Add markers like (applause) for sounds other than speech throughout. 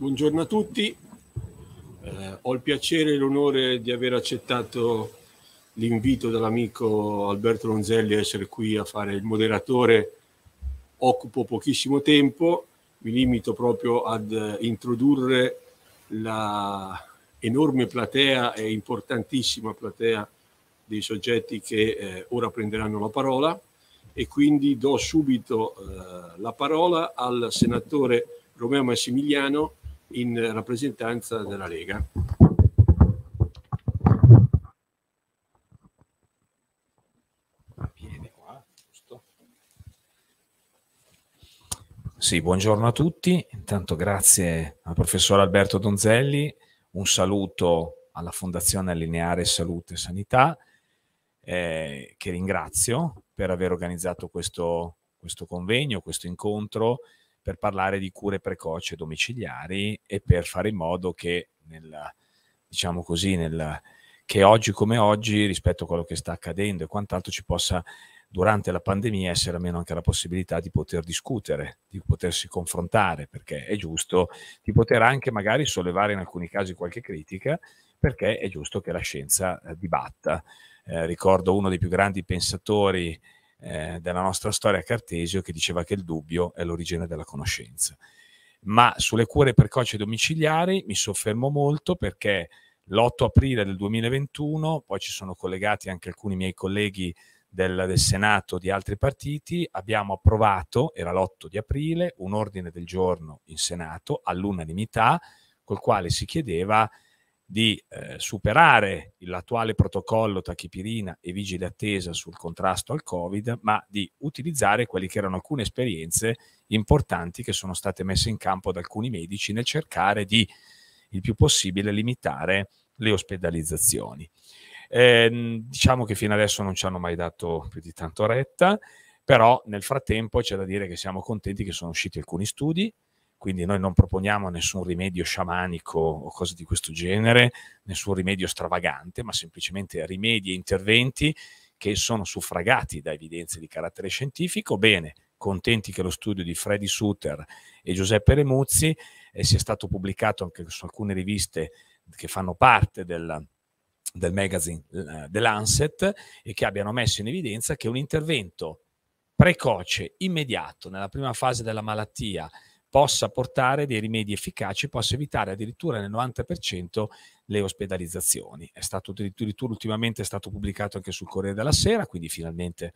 Buongiorno a tutti, eh, ho il piacere e l'onore di aver accettato l'invito dell'amico Alberto Ronzelli a essere qui a fare il moderatore. Occupo pochissimo tempo, mi limito proprio ad eh, introdurre la enorme platea e importantissima platea dei soggetti che eh, ora prenderanno la parola e quindi do subito eh, la parola al senatore Romeo Massimiliano in rappresentanza della Lega. Ah, sì, buongiorno a tutti. Intanto grazie al professor Alberto Donzelli, un saluto alla Fondazione Lineare Salute e Sanità, eh, che ringrazio per aver organizzato questo, questo convegno, questo incontro per parlare di cure precoce domiciliari e per fare in modo che, nel, diciamo così, nel, che oggi come oggi, rispetto a quello che sta accadendo e quant'altro, ci possa durante la pandemia essere almeno anche la possibilità di poter discutere, di potersi confrontare, perché è giusto, di poter anche magari sollevare in alcuni casi qualche critica, perché è giusto che la scienza eh, dibatta. Eh, ricordo uno dei più grandi pensatori eh, della nostra storia Cartesio che diceva che il dubbio è l'origine della conoscenza. Ma sulle cure precoci domiciliari mi soffermo molto perché l'8 aprile del 2021, poi ci sono collegati anche alcuni miei colleghi del, del Senato di altri partiti, abbiamo approvato, era l'8 di aprile, un ordine del giorno in Senato all'unanimità col quale si chiedeva di eh, superare l'attuale protocollo tachipirina e vigile attesa sul contrasto al Covid, ma di utilizzare quelle che erano alcune esperienze importanti che sono state messe in campo da alcuni medici nel cercare di il più possibile limitare le ospedalizzazioni. Eh, diciamo che fino adesso non ci hanno mai dato più di tanto retta, però nel frattempo c'è da dire che siamo contenti che sono usciti alcuni studi, quindi noi non proponiamo nessun rimedio sciamanico o cose di questo genere, nessun rimedio stravagante, ma semplicemente rimedi e interventi che sono suffragati da evidenze di carattere scientifico. Bene, contenti che lo studio di Freddy Suter e Giuseppe Remuzzi eh, sia stato pubblicato anche su alcune riviste che fanno parte del, del magazine eh, The Lancet e che abbiano messo in evidenza che un intervento precoce, immediato, nella prima fase della malattia, possa portare dei rimedi efficaci, possa evitare addirittura nel 90% le ospedalizzazioni. È stato addirittura ultimamente è stato pubblicato anche sul Corriere della Sera, quindi finalmente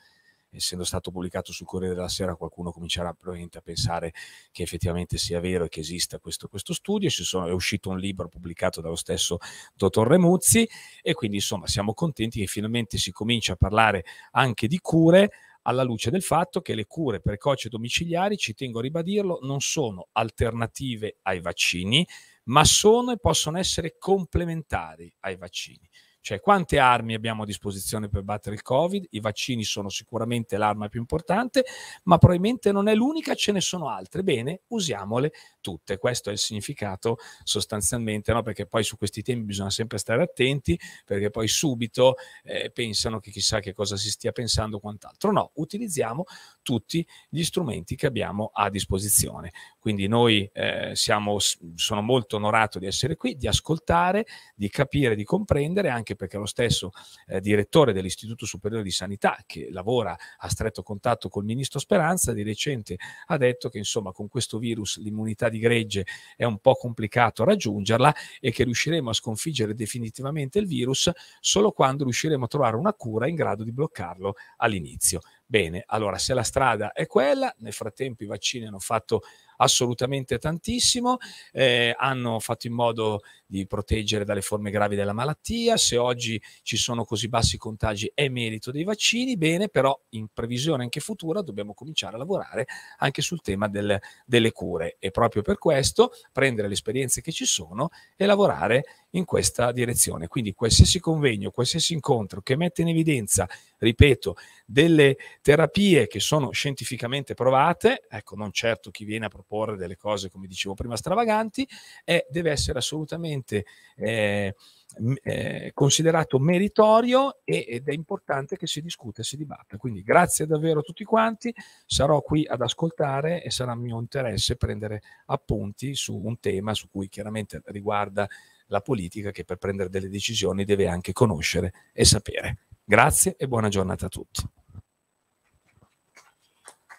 essendo stato pubblicato sul Corriere della Sera qualcuno comincerà probabilmente a pensare che effettivamente sia vero e che esista questo, questo studio, sono, è uscito un libro pubblicato dallo stesso dottor Remuzzi e quindi insomma siamo contenti che finalmente si comincia a parlare anche di cure, alla luce del fatto che le cure precoci domiciliari, ci tengo a ribadirlo, non sono alternative ai vaccini, ma sono e possono essere complementari ai vaccini. Cioè, quante armi abbiamo a disposizione per battere il Covid? I vaccini sono sicuramente l'arma più importante, ma probabilmente non è l'unica, ce ne sono altre. Bene, usiamole tutte. Questo è il significato sostanzialmente, no? perché poi su questi temi bisogna sempre stare attenti, perché poi subito eh, pensano che chissà che cosa si stia pensando o quant'altro. No, utilizziamo tutti gli strumenti che abbiamo a disposizione. Quindi noi eh, siamo, sono molto onorato di essere qui, di ascoltare, di capire, di comprendere anche anche perché lo stesso eh, direttore dell'Istituto Superiore di Sanità, che lavora a stretto contatto col ministro Speranza, di recente ha detto che insomma con questo virus l'immunità di gregge è un po' complicato raggiungerla e che riusciremo a sconfiggere definitivamente il virus solo quando riusciremo a trovare una cura in grado di bloccarlo all'inizio. Bene, allora se la strada è quella, nel frattempo i vaccini hanno fatto assolutamente tantissimo, eh, hanno fatto in modo di proteggere dalle forme gravi della malattia, se oggi ci sono così bassi contagi è merito dei vaccini, bene, però in previsione anche futura dobbiamo cominciare a lavorare anche sul tema del, delle cure e proprio per questo prendere le esperienze che ci sono e lavorare in questa direzione. Quindi qualsiasi convegno, qualsiasi incontro che mette in evidenza ripeto, delle terapie che sono scientificamente provate, ecco, non certo chi viene a proporre delle cose, come dicevo prima, stravaganti, eh, deve essere assolutamente eh, eh, eh considerato meritorio ed è importante che si discuta e si dibatta. Quindi grazie davvero a tutti quanti, sarò qui ad ascoltare e sarà mio interesse prendere appunti su un tema su cui chiaramente riguarda la politica che per prendere delle decisioni deve anche conoscere e sapere. Grazie e buona giornata a tutti.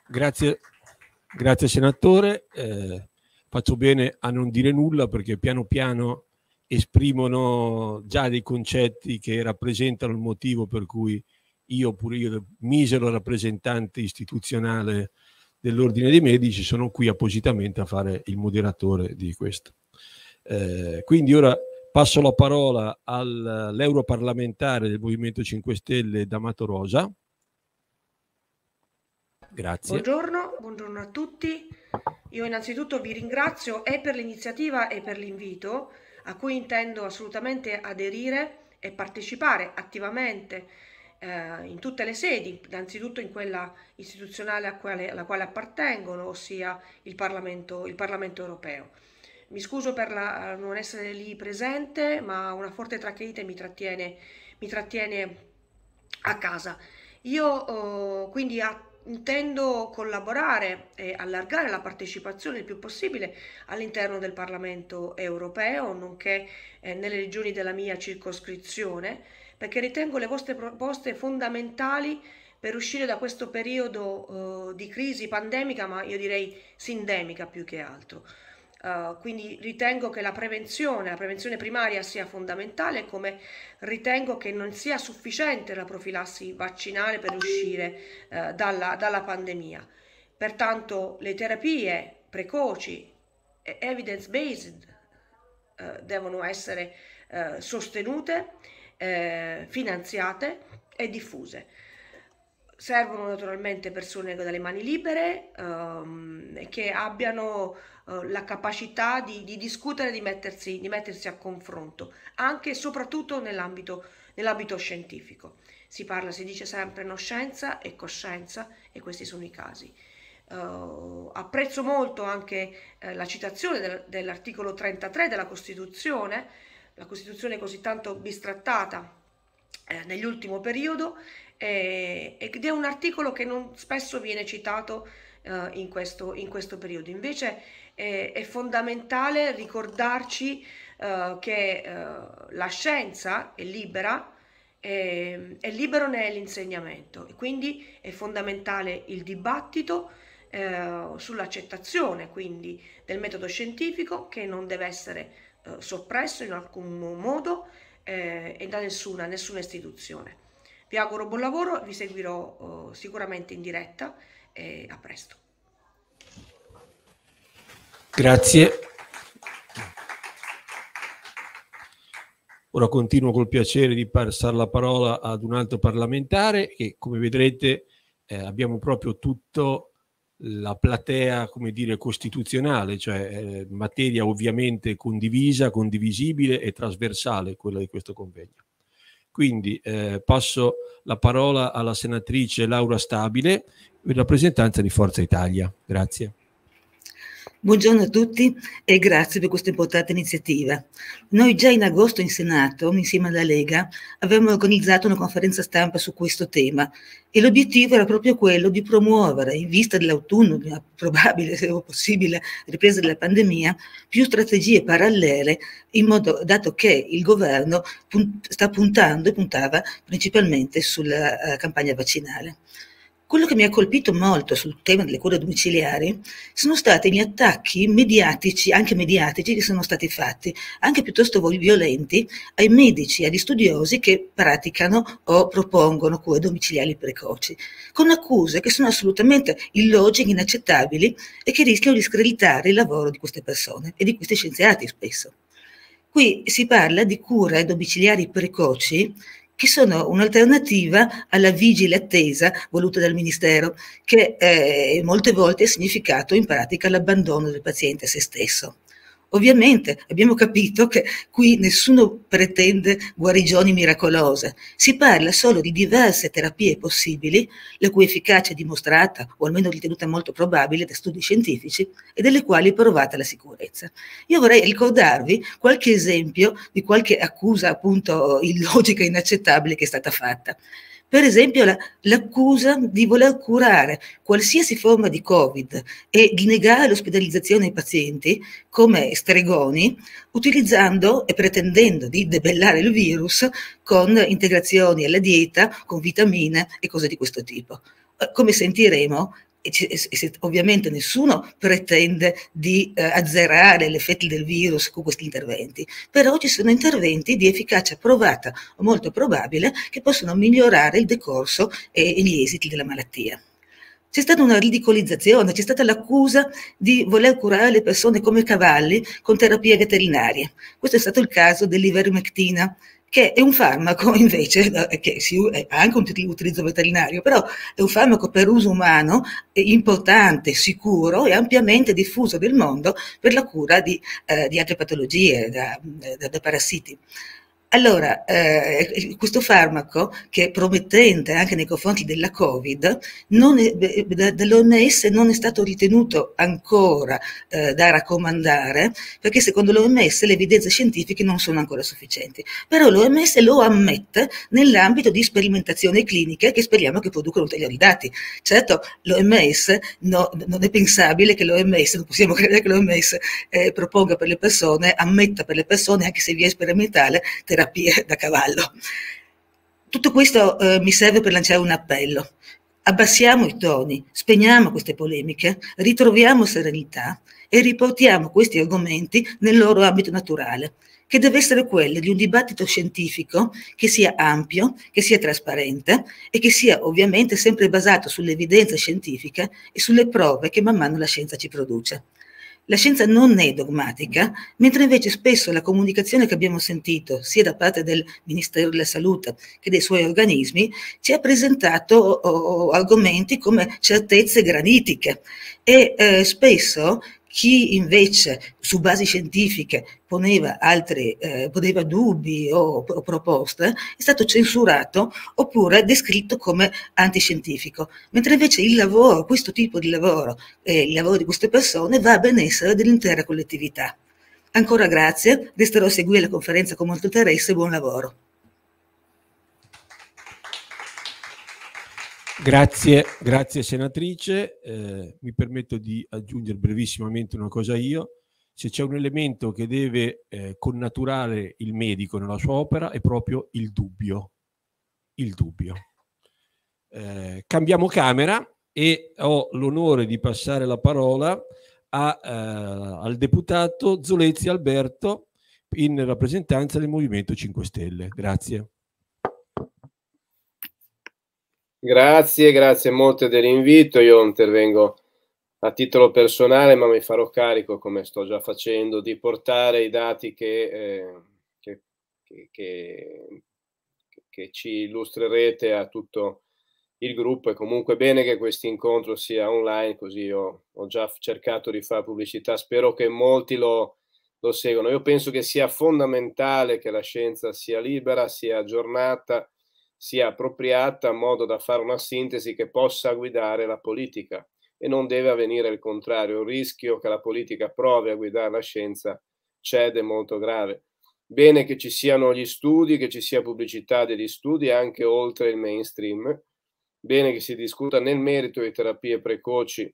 Grazie, grazie senatore. Eh, faccio bene a non dire nulla perché piano piano esprimono già dei concetti che rappresentano il motivo per cui io, pure io, misero rappresentante istituzionale dell'Ordine dei Medici, sono qui appositamente a fare il moderatore di questo. Eh, quindi ora Passo la parola all'europarlamentare del Movimento 5 Stelle, D'Amato Rosa. Grazie. Buongiorno, buongiorno a tutti. Io innanzitutto vi ringrazio e per l'iniziativa e per l'invito a cui intendo assolutamente aderire e partecipare attivamente eh, in tutte le sedi, innanzitutto in quella istituzionale quale, alla quale appartengono, ossia il Parlamento, il Parlamento europeo. Mi scuso per la, non essere lì presente, ma una forte tracheite mi trattiene, mi trattiene a casa. Io eh, quindi a, intendo collaborare e allargare la partecipazione il più possibile all'interno del Parlamento europeo, nonché eh, nelle regioni della mia circoscrizione, perché ritengo le vostre proposte fondamentali per uscire da questo periodo eh, di crisi pandemica, ma io direi sindemica più che altro. Uh, quindi ritengo che la prevenzione, la prevenzione primaria sia fondamentale, come ritengo che non sia sufficiente la profilassi vaccinale per uscire uh, dalla, dalla, pandemia. Pertanto le terapie precoci, evidence-based, uh, devono essere sostenute, finanziate e diffuse. Servono naturalmente persone dalle mani libere um, che abbiano eh, la capacità di, di discutere, di mettersi, di mettersi, a confronto, anche e soprattutto nell'ambito, nell'ambito scientifico. Si parla, si dice sempre no scienza e coscienza e questi sono i casi. Uh, apprezzo molto anche eh, la citazione del, dell'articolo 33 della Costituzione, la Costituzione così tanto bistrattata eh, negli ultimi periodi, eh, ed è un articolo che non spesso viene citato eh, in, questo, in, questo, periodo. Invece è, è fondamentale ricordarci eh, che eh, la scienza è libera, è, ehm, è libero nell'insegnamento e quindi è fondamentale il dibattito eh, sull'accettazione quindi del metodo scientifico che non deve essere eh, soppresso in alcun modo e da nessuna, nessuna istituzione. Vi auguro buon lavoro, vi seguirò uh, sicuramente in diretta e a presto. Grazie. Ora continuo col piacere di passare la parola ad un altro parlamentare e come vedrete eh, abbiamo proprio tutto la platea, come dire, costituzionale, cioè eh, materia ovviamente condivisa, condivisibile e trasversale quella di questo convegno. Quindi eh, passo la parola alla senatrice Laura Stabile, in rappresentanza di Forza Italia. Grazie. Buongiorno a tutti e grazie per questa importante iniziativa. Noi già in agosto in Senato, insieme alla Lega, avevamo organizzato una conferenza stampa su questo tema e l'obiettivo era proprio quello di promuovere, in vista dell'autunno, di una probabile, se possibile, ripresa della pandemia, più strategie parallele, modo, dato che il governo punt- sta puntando e puntava principalmente sulla uh, campagna vaccinale. Quello che mi ha colpito molto sul tema delle cure domiciliari sono stati gli attacchi mediatici, anche mediatici, che sono stati fatti, anche piuttosto violenti, ai medici, agli studiosi che praticano o propongono cure domiciliari precoci, con accuse che sono assolutamente illogiche, inaccettabili e che rischiano di screditare il lavoro di queste persone e di questi scienziati spesso. Qui si parla di cure domiciliari precoci che sono un'alternativa alla vigile attesa voluta dal Ministero, che eh, molte volte ha significato in pratica l'abbandono del paziente a se stesso. Ovviamente abbiamo capito che qui nessuno pretende guarigioni miracolose, si parla solo di diverse terapie possibili, la cui efficacia è dimostrata o almeno ritenuta molto probabile da studi scientifici e delle quali è provata la sicurezza. Io vorrei ricordarvi qualche esempio di qualche accusa appunto illogica, e inaccettabile che è stata fatta. Per esempio la, l'accusa di voler curare qualsiasi forma di Covid e di negare l'ospedalizzazione ai pazienti come stregoni, utilizzando e pretendendo di debellare il virus con integrazioni alla dieta, con vitamine e cose di questo tipo eh, come sentiremo, e se, ovviamente nessuno pretende di eh, azzerare effetti del virus con questi interventi, però ci sono interventi di efficacia provata o molto probabile che possono migliorare il decorso e, e gli esiti della malattia. C'è stata una ridicolizzazione, c'è stata l'accusa di voler curare le persone come cavalli con terapie veterinarie. Questo è stato il caso dell'ivermectina che è un farmaco (laughs) invece, che si, ha anche un utilizzo veterinario, però è un farmaco per uso umano importante, sicuro e ampiamente diffuso nel mondo per la cura di, eh, di altre patologie, da, da, da parassiti. Allora, eh, questo farmaco, che è promettente anche nei confronti della Covid, non dall'OMS non è stato ritenuto ancora eh, da raccomandare, perché secondo l'OMS le evidenze scientifiche non sono ancora sufficienti. Però l'OMS lo ammette nell'ambito di sperimentazioni cliniche che speriamo che producano ulteriori dati. Certo, l'OMS no, non è pensabile che l'OMS, non possiamo credere che l'OMS eh, proponga per le persone, ammetta per le persone, anche se via sperimentale, terapia terapie da cavallo. Tutto questo eh, mi serve per lanciare un appello. Abbassiamo i toni, spegniamo queste polemiche, ritroviamo serenità e riportiamo questi argomenti nel loro ambito naturale, che deve essere quello di un dibattito scientifico che sia ampio, che sia trasparente e che sia ovviamente sempre basato sull'evidenza scientifica e sulle prove che man mano la scienza ci produce. La scienza non è dogmatica, mentre invece spesso la comunicazione che abbiamo sentito sia da parte del Ministero della Salute che dei suoi organismi ci ha presentato oh, argomenti come certezze granitiche e eh, spesso chi invece su basi scientifiche poneva, altri, eh, poneva dubbi o, o, proposte è stato censurato oppure descritto come antiscientifico, mentre invece il lavoro, questo tipo di lavoro, eh, il lavoro di queste persone va a benessere dell'intera collettività. Ancora grazie, resterò a seguire la conferenza con molto interesse e buon lavoro. Grazie, grazie senatrice. Eh, mi permetto di aggiungere brevissimamente una cosa io. Se c'è un elemento che deve eh, connaturare il medico nella sua opera è proprio il dubbio. Il dubbio. Eh, cambiamo camera e ho l'onore di passare la parola a, eh, al deputato Zolezzi Alberto in rappresentanza del Movimento 5 Stelle. Grazie. Grazie, grazie molte dell'invito. Io intervengo a titolo personale, ma mi farò carico, come sto già facendo, di portare i dati che, eh, che, che, che ci illustrerete a tutto il gruppo. È comunque bene che questo incontro sia online, così ho, ho già cercato di fare pubblicità. Spero che molti lo, lo seguono. Io penso che sia fondamentale che la scienza sia libera, sia aggiornata sia appropriata in modo da fare una sintesi che possa guidare la politica e non deve avvenire il contrario. Il rischio che la politica provi a guidare la scienza cede molto grave. Bene che ci siano gli studi, che ci sia pubblicità degli studi anche oltre il mainstream, bene che si discuta nel merito di terapie precoci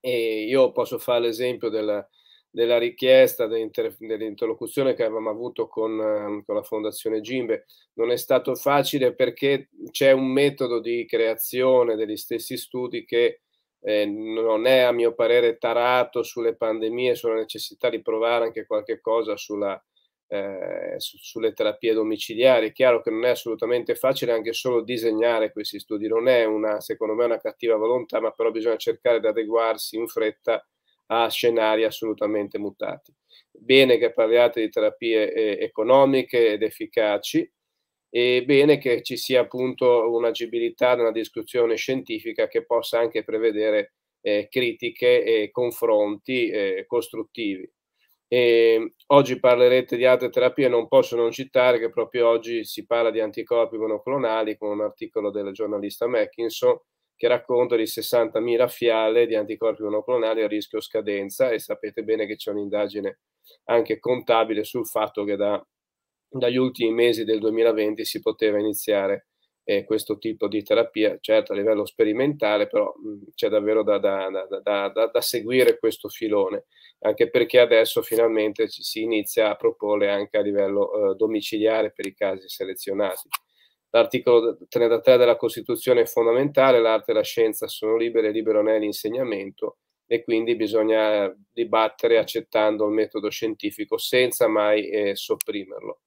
e io posso fare l'esempio della, della richiesta dell'interlocuzione che avevamo avuto con, ehm, con, la Fondazione Gimbe. Non è stato facile perché c'è un metodo di creazione degli stessi studi che eh, non è, a mio parere, tarato sulle pandemie, sulla necessità di provare anche qualche cosa sulla, eh, su, sulle terapie domiciliari. È chiaro che non è assolutamente facile anche solo disegnare questi studi, non è una, secondo me, una cattiva volontà, ma però bisogna cercare di adeguarsi in fretta a scenari assolutamente mutati. Bene che parliate di terapie eh, economiche ed efficaci e bene che ci sia appunto un'agibilità nella discussione scientifica che possa anche prevedere eh, critiche e confronti eh, costruttivi. E oggi parlerete di altre terapie, non posso non citare che proprio oggi si parla di anticorpi monoclonali con un articolo del giornalista Mackinson che racconta di 60.000 fiale di anticorpi monoclonali a rischio scadenza e sapete bene che c'è un'indagine anche contabile sul fatto che da, dagli ultimi mesi del 2020 si poteva iniziare eh, questo tipo di terapia, certo a livello sperimentale, però mh, mm, c'è davvero da, da, da, da, seguire questo filone, anche perché adesso finalmente ci, si inizia a proporre anche a livello eh, domiciliare per i casi selezionati. L'articolo 33 della Costituzione è fondamentale, l'arte e la scienza sono libere, libero ne è l'insegnamento e quindi bisogna eh, dibattere accettando il metodo scientifico senza mai eh, sopprimerlo.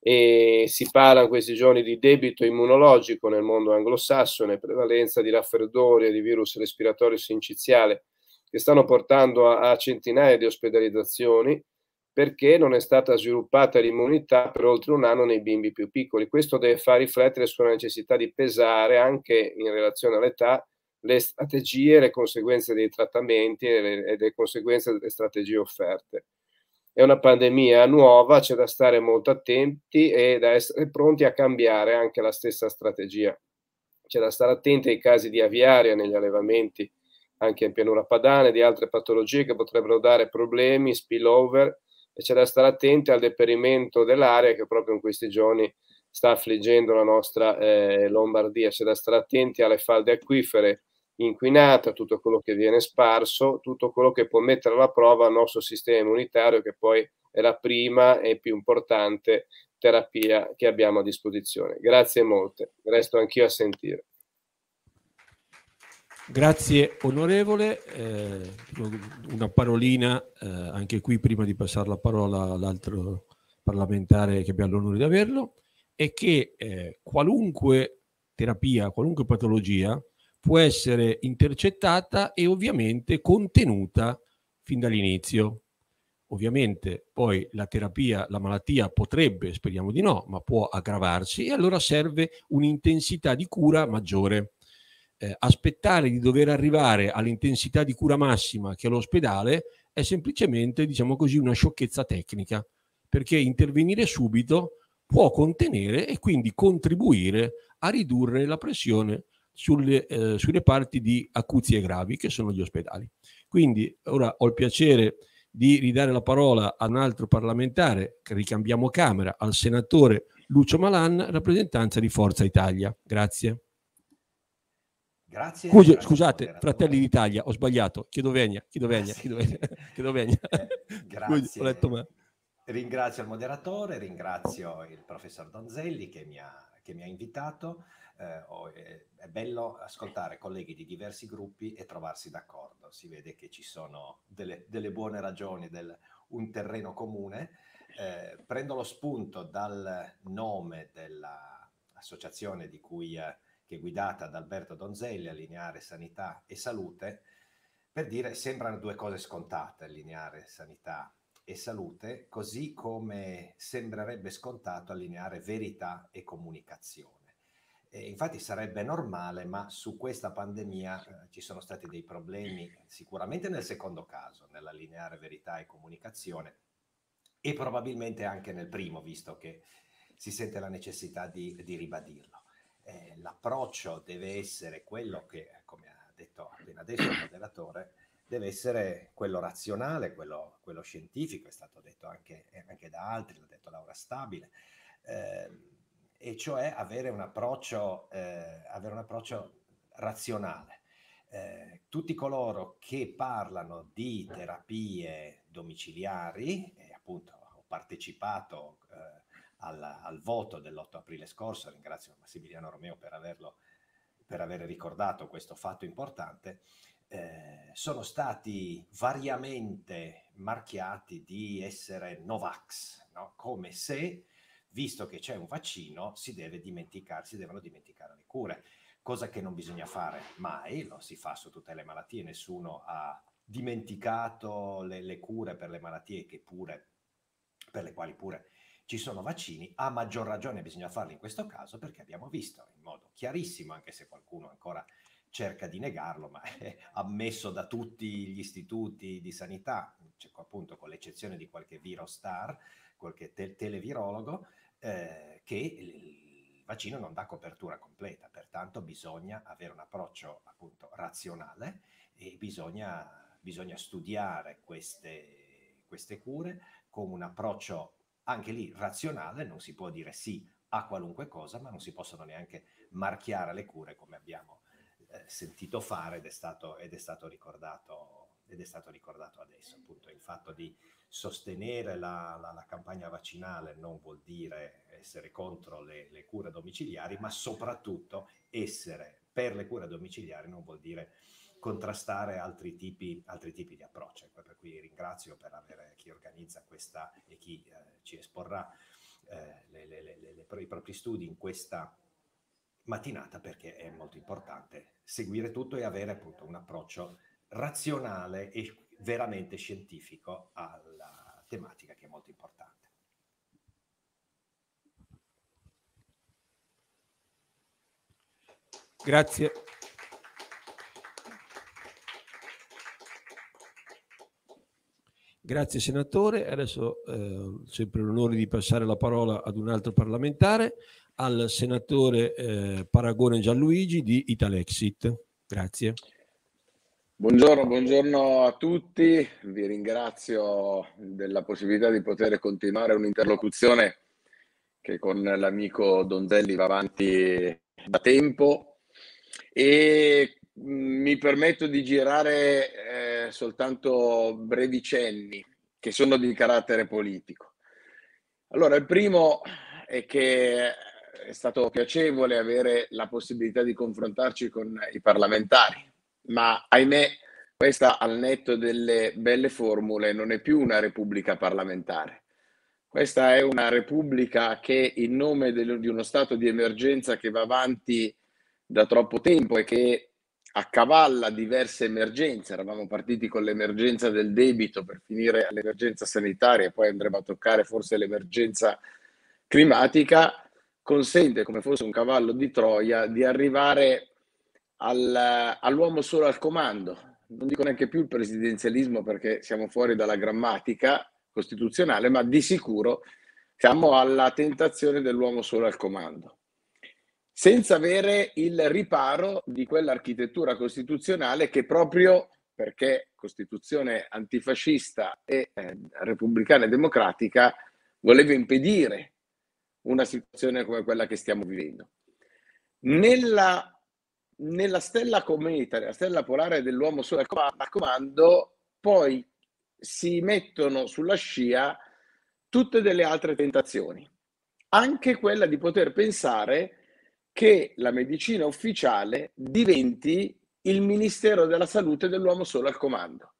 E si parla in questi giorni di debito immunologico nel mondo anglosassone, prevalenza di raffreddori e di virus respiratorio sinciziale che stanno portando a, a centinaia di ospedalizzazioni perché non è stata sviluppata l'immunità per oltre un anno nei bimbi più piccoli. Questo deve far riflettere sulla necessità di pesare anche in relazione all'età le strategie, le conseguenze dei trattamenti e le, e le conseguenze delle strategie offerte. È una pandemia nuova, c'è da stare molto attenti e da essere pronti a cambiare anche la stessa strategia. C'è da stare attenti ai casi di aviaria negli allevamenti, anche in pianura padana e di altre patologie che potrebbero dare problemi, spillover, e c'è da stare attenti al deperimento dell'aria che proprio in questi giorni sta affliggendo la nostra eh, Lombardia, c'è da stare attenti alle falde acquifere inquinate, a tutto quello che viene sparso, tutto quello che può mettere alla prova il nostro sistema immunitario che poi è la prima e più importante terapia che abbiamo a disposizione. Grazie molte, resto anch'io a sentire. Grazie onorevole, eh, una parolina eh, anche qui prima di passare la parola all'altro parlamentare che abbiamo l'onore di averlo, è che eh, qualunque terapia, qualunque patologia può essere intercettata e ovviamente contenuta fin dall'inizio. Ovviamente poi la terapia, la malattia potrebbe, speriamo di no, ma può aggravarsi e allora serve un'intensità di cura maggiore eh, aspettare di dover arrivare all'intensità di cura massima che è l'ospedale è semplicemente, diciamo così, una sciocchezza tecnica, perché intervenire subito può contenere e quindi contribuire a ridurre la pressione sulle, eh, sulle parti di acuzie gravi che sono gli ospedali. Quindi ora ho il piacere di ridare la parola a un altro parlamentare, che ricambiamo Camera, al senatore Lucio Malan, rappresentanza di Forza Italia. Grazie. Grazie. Cuglio, scusate, grazie. fratelli d'Italia, ho sbagliato. Chiedo venia, chiedo venia, eh chiedo venia. (laughs) Chiedo venia. (laughs) Eh, grazie. Cuglio, ringrazio il moderatore, ringrazio il professor Donzelli che mi ha, che mi ha invitato. Eh, oh, è, è, bello ascoltare colleghi di diversi gruppi e trovarsi d'accordo. Si vede che ci sono delle, delle buone ragioni, del, un terreno comune. Eh, prendo lo spunto dal nome dell'associazione di cui... Eh, che è guidata da Alberto Donzelli allineare Sanità e Salute, per dire sembrano due cose scontate, allineare Sanità e Salute, così come sembrerebbe scontato allineare verità e comunicazione. E infatti sarebbe normale, ma su questa pandemia eh, ci sono stati dei problemi sicuramente nel secondo caso, nell'allineare verità e comunicazione, e probabilmente anche nel primo, visto che si sente la necessità di, di ribadirlo eh, l'approccio deve essere quello che, come ha detto appena adesso il moderatore, deve essere quello razionale, quello, quello scientifico, è stato detto anche, eh, anche, da altri, l'ha detto Laura Stabile, eh, e cioè avere un approccio, eh, avere un approccio razionale. Eh, tutti coloro che parlano di terapie domiciliari, e appunto ho partecipato eh, al, al voto dell'8 aprile scorso, ringrazio Massimiliano Romeo per averlo per aver ricordato questo fatto importante, eh, sono stati variamente marchiati di essere Novax, no? come se, visto che c'è un vaccino, si deve dimenticare, si devono dimenticare le cure, cosa che non bisogna fare mai, lo si fa su tutte le malattie, nessuno ha dimenticato le, le cure per le malattie che pure, per le quali pure ci sono vaccini, a maggior ragione bisogna farli in questo caso perché abbiamo visto in modo chiarissimo, anche se qualcuno ancora cerca di negarlo, ma è ammesso da tutti gli istituti di sanità, cioè, appunto con l'eccezione di qualche virostar, qualche te- televirologo, eh, che il vaccino non dà copertura completa, pertanto bisogna avere un approccio appunto razionale e bisogna, bisogna studiare queste, queste cure con un approccio anche lì razionale, non si può dire sì a qualunque cosa, ma non si possono neanche marchiare le cure come abbiamo eh, sentito fare ed è, stato, ed, è stato ricordato, ed è stato ricordato adesso. Appunto, il fatto di sostenere la, la, la campagna vaccinale non vuol dire essere contro le, le cure domiciliari, ma soprattutto essere per le cure domiciliari non vuol dire contrastare altri tipi, altri tipi di approccio. Ecco, per cui ringrazio per avere chi organizza questa e chi eh, ci esporrà eh, le, le, le, i propri studi in questa mattinata perché è molto importante seguire tutto e avere appunto un approccio razionale e veramente scientifico alla tematica che è molto importante. Grazie. Grazie senatore. Adesso eh, ho sempre l'onore di passare la parola ad un altro parlamentare, al senatore eh, Paragone Gianluigi di Italexit. Grazie. Buongiorno, buongiorno a tutti. Vi ringrazio della possibilità di poter continuare un'interlocuzione che con l'amico Donzelli va avanti da tempo e mm, mi permetto di girare eh, soltanto brevi cenni che sono di carattere politico. Allora, il primo è che è stato piacevole avere la possibilità di confrontarci con i parlamentari, ma ahimè questa al netto delle belle formule non è più una repubblica parlamentare. Questa è una repubblica che in nome di uno stato di emergenza che va avanti da troppo tempo e che accavalla diverse emergenze, eravamo partiti con l'emergenza del debito per finire all'emergenza sanitaria poi andremo a toccare forse l'emergenza climatica, consente come fosse un cavallo di Troia di arrivare al, all'uomo solo al comando. Non dico neanche più il presidenzialismo perché siamo fuori dalla grammatica costituzionale, ma di sicuro siamo alla tentazione dell'uomo solo al comando senza avere il riparo di quell'architettura costituzionale che proprio perché Costituzione antifascista e eh, repubblicana e democratica voleva impedire una situazione come quella che stiamo vivendo. Nella, nella stella cometa, nella stella polare dell'uomo sulla a comando, poi si mettono sulla scia tutte delle altre tentazioni, anche quella di poter pensare che la medicina ufficiale diventi il Ministero della Salute dell'uomo solo al comando.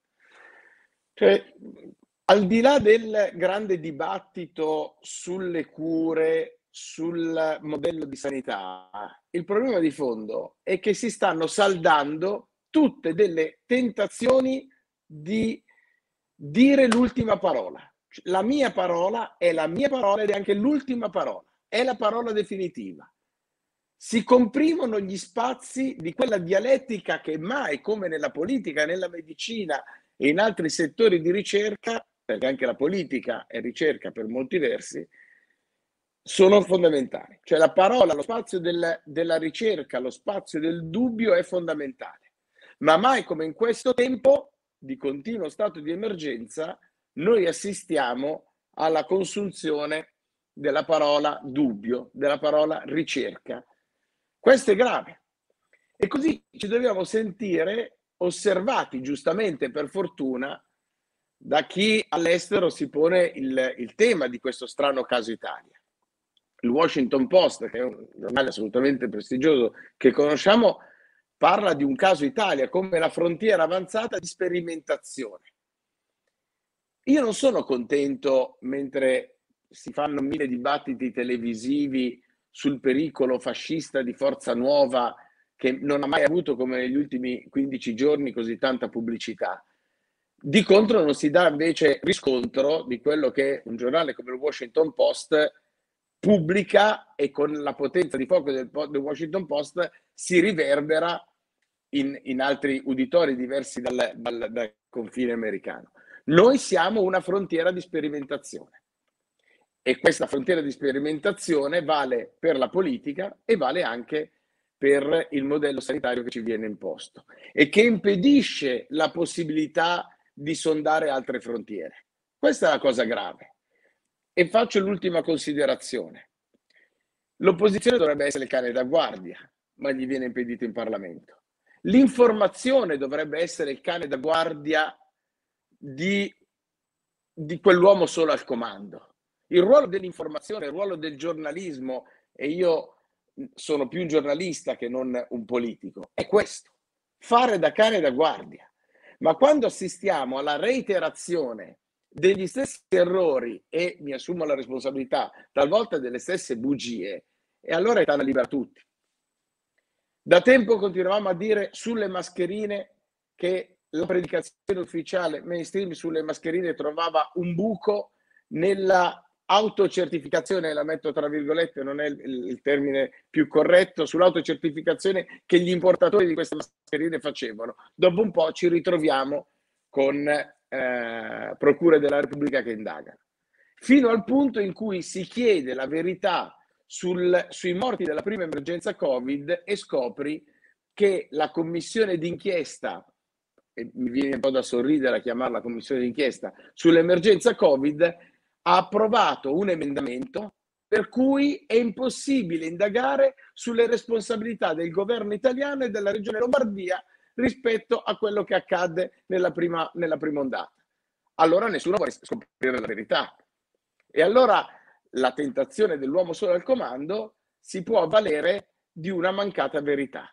Cioè, al di là del grande dibattito sulle cure, sul modello di sanità, il problema di fondo è che si stanno saldando tutte delle tentazioni di dire l'ultima parola. La mia parola è la mia parola ed è anche l'ultima parola, è la parola definitiva si comprimono gli spazi di quella dialettica che mai, come nella politica, nella medicina e in altri settori di ricerca, perché anche la politica è ricerca per molti versi, sono fondamentali. Cioè la parola, lo spazio del, della ricerca, lo spazio del dubbio è fondamentale. Ma mai come in questo tempo di continuo stato di emergenza, noi assistiamo alla consunzione della parola dubbio, della parola ricerca, questo è grave. E così ci dobbiamo sentire osservati, giustamente per fortuna, da chi all'estero si pone il, il tema di questo strano caso Italia. Il Washington Post, che è un giornale assolutamente prestigioso che conosciamo, parla di un caso Italia come la frontiera avanzata di sperimentazione. Io non sono contento mentre si fanno mille dibattiti televisivi sul pericolo fascista di Forza Nuova che non ha mai avuto come negli ultimi 15 giorni così tanta pubblicità. Di contro non si dà invece riscontro di quello che un giornale come il Washington Post pubblica e con la potenza di fuoco del, del Washington Post si riverbera in, in altri uditori diversi dal, dal, dal confine americano. Noi siamo una frontiera di sperimentazione e questa frontiera di sperimentazione vale per la politica e vale anche per il modello sanitario che ci viene imposto e che impedisce la possibilità di sondare altre frontiere. Questa è la cosa grave. E faccio l'ultima considerazione. L'opposizione dovrebbe essere il cane da guardia, ma gli viene impedito in Parlamento. L'informazione dovrebbe essere il cane da guardia di, di quell'uomo solo al comando il ruolo dell'informazione, il ruolo del giornalismo, e io sono più un giornalista che non un politico, è questo, fare da cane da guardia. Ma quando assistiamo alla reiterazione degli stessi errori e mi assumo la responsabilità, talvolta delle stesse bugie, e allora è tana libera a tutti. Da tempo continuavamo a dire sulle mascherine che la predicazione ufficiale mainstream sulle mascherine trovava un buco nella autocertificazione, la metto tra virgolette, non è il, il termine più corretto, sull'autocertificazione che gli importatori di queste mascherine facevano. Dopo un po' ci ritroviamo con eh, procure della Repubblica che indagano, fino al punto in cui si chiede la verità sul, sui morti della prima emergenza Covid e scopri che la commissione d'inchiesta, e mi viene un po' da sorridere a chiamarla commissione d'inchiesta, sull'emergenza Covid ha approvato un emendamento per cui è impossibile indagare sulle responsabilità del governo italiano e della regione Lombardia rispetto a quello che accadde nella prima, nella prima ondata. Allora nessuno può scoprire la verità. E allora la tentazione dell'uomo solo al comando si può avvalere di una mancata verità.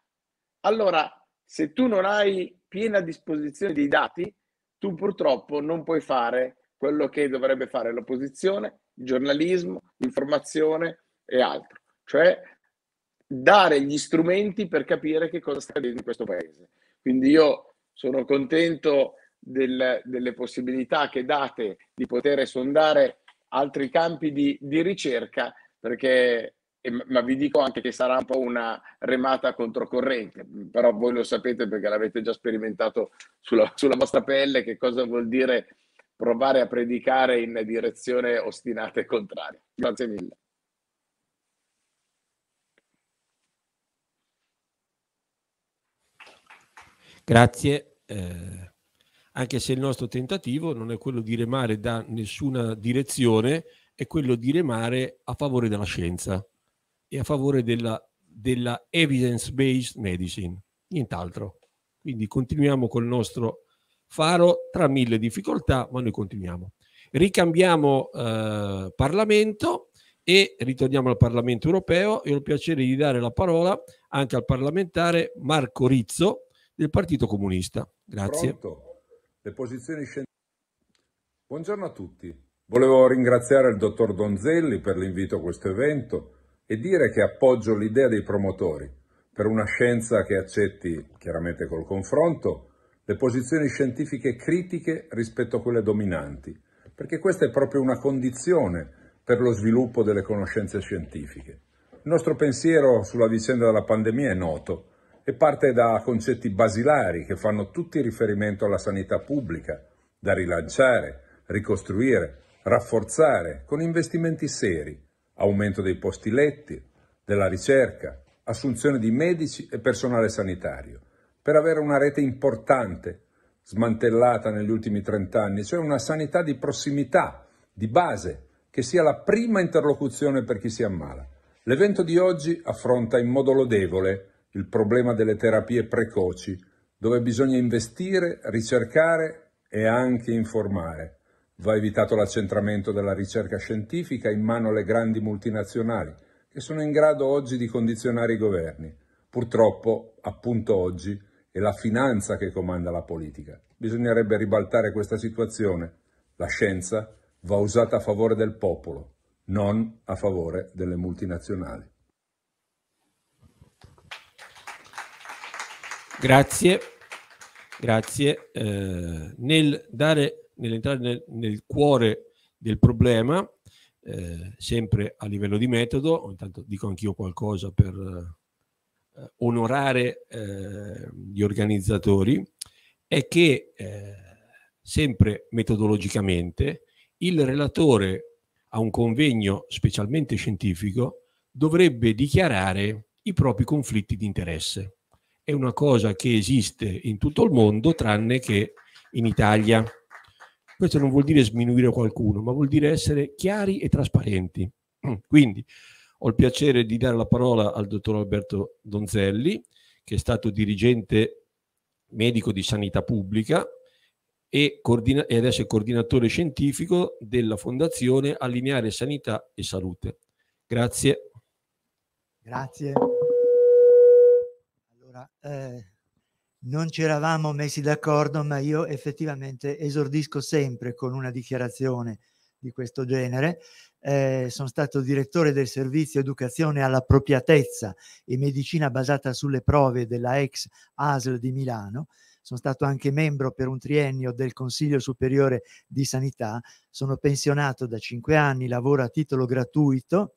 Allora, se tu non hai piena disposizione dei dati, tu purtroppo non puoi fare quello che dovrebbe fare l'opposizione, il giornalismo, l'informazione e altro, cioè dare gli strumenti per capire che cosa sta avvenendo in questo paese. Quindi io sono contento del, delle possibilità che date di poter sondare altri campi di, di ricerca, perché e, ma vi dico anche che sarà un po' una remata controcorrente, però voi lo sapete perché l'avete già sperimentato sulla, sulla vostra pelle che cosa vuol dire provare a predicare in direzione ostinata e contraria. Grazie mille. Grazie. Eh, anche se il nostro tentativo non è quello di remare da nessuna direzione, è quello di remare a favore della scienza e a favore della, della evidence-based medicine, nient'altro. Quindi continuiamo col nostro Faro tra mille difficoltà, ma noi continuiamo. Ricambiamo eh, Parlamento e ritorniamo al Parlamento europeo e ho il piacere di dare la parola anche al parlamentare Marco Rizzo del Partito Comunista. Grazie. Pronto. Le posizioni Buongiorno a tutti. Volevo ringraziare il dottor Donzelli per l'invito a questo evento e dire che appoggio l'idea dei promotori per una scienza che accetti, chiaramente col confronto, le posizioni scientifiche critiche rispetto a quelle dominanti, perché questa è proprio una condizione per lo sviluppo delle conoscenze scientifiche. Il nostro pensiero sulla vicenda della pandemia è noto e parte da concetti basilari che fanno tutti riferimento alla sanità pubblica, da rilanciare, ricostruire, rafforzare con investimenti seri, aumento dei posti letti, della ricerca, assunzione di medici e personale sanitario per avere una rete importante smantellata negli ultimi trent'anni, cioè una sanità di prossimità, di base, che sia la prima interlocuzione per chi si ammala. L'evento di oggi affronta in modo lodevole il problema delle terapie precoci, dove bisogna investire, ricercare e anche informare. Va evitato l'accentramento della ricerca scientifica in mano alle grandi multinazionali, che sono in grado oggi di condizionare i governi. Purtroppo, appunto oggi, è la finanza che comanda la politica. Bisognerebbe ribaltare questa situazione. La scienza va usata a favore del popolo, non a favore delle multinazionali. Grazie, grazie. Eh, nel dare, nell'entrare nel, nel, cuore del problema, eh, sempre a livello di metodo, intanto dico anch'io qualcosa per eh, onorare eh, gli organizzatori è che eh, sempre metodologicamente il relatore a un convegno specialmente scientifico dovrebbe dichiarare i propri conflitti di interesse. È una cosa che esiste in tutto il mondo tranne che in Italia. Questo non vuol dire sminuire qualcuno, ma vuol dire essere chiari e trasparenti. (clears throat) Quindi ho il piacere di dare la parola al dottor Alberto Donzelli, che è stato dirigente medico di sanità pubblica e, coordina- e adesso è coordinatore scientifico della Fondazione Allineare Sanità e Salute. Grazie. Grazie. Allora, eh, non ci eravamo messi d'accordo, ma io effettivamente esordisco sempre con una dichiarazione di questo genere eh, sono stato direttore del servizio educazione all'appropriatezza e medicina basata sulle prove della ex ASL di Milano, sono stato anche membro per un triennio del Consiglio Superiore di Sanità, sono pensionato da cinque anni, lavoro a titolo gratuito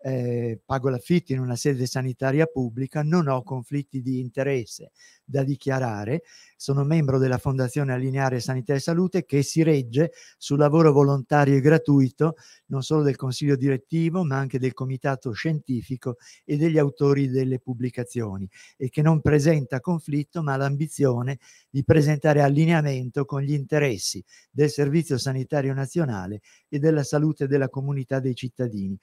eh, pago l'affitto in una sede sanitaria pubblica, non ho conflitti di interesse da dichiarare, sono membro della Fondazione Allineare Sanità e Salute che si regge sul lavoro volontario e gratuito non solo del consiglio direttivo ma anche del comitato scientifico e degli autori delle pubblicazioni e che non presenta conflitto ma l'ambizione di presentare allineamento con gli interessi del Servizio Sanitario Nazionale e della salute della comunità dei cittadini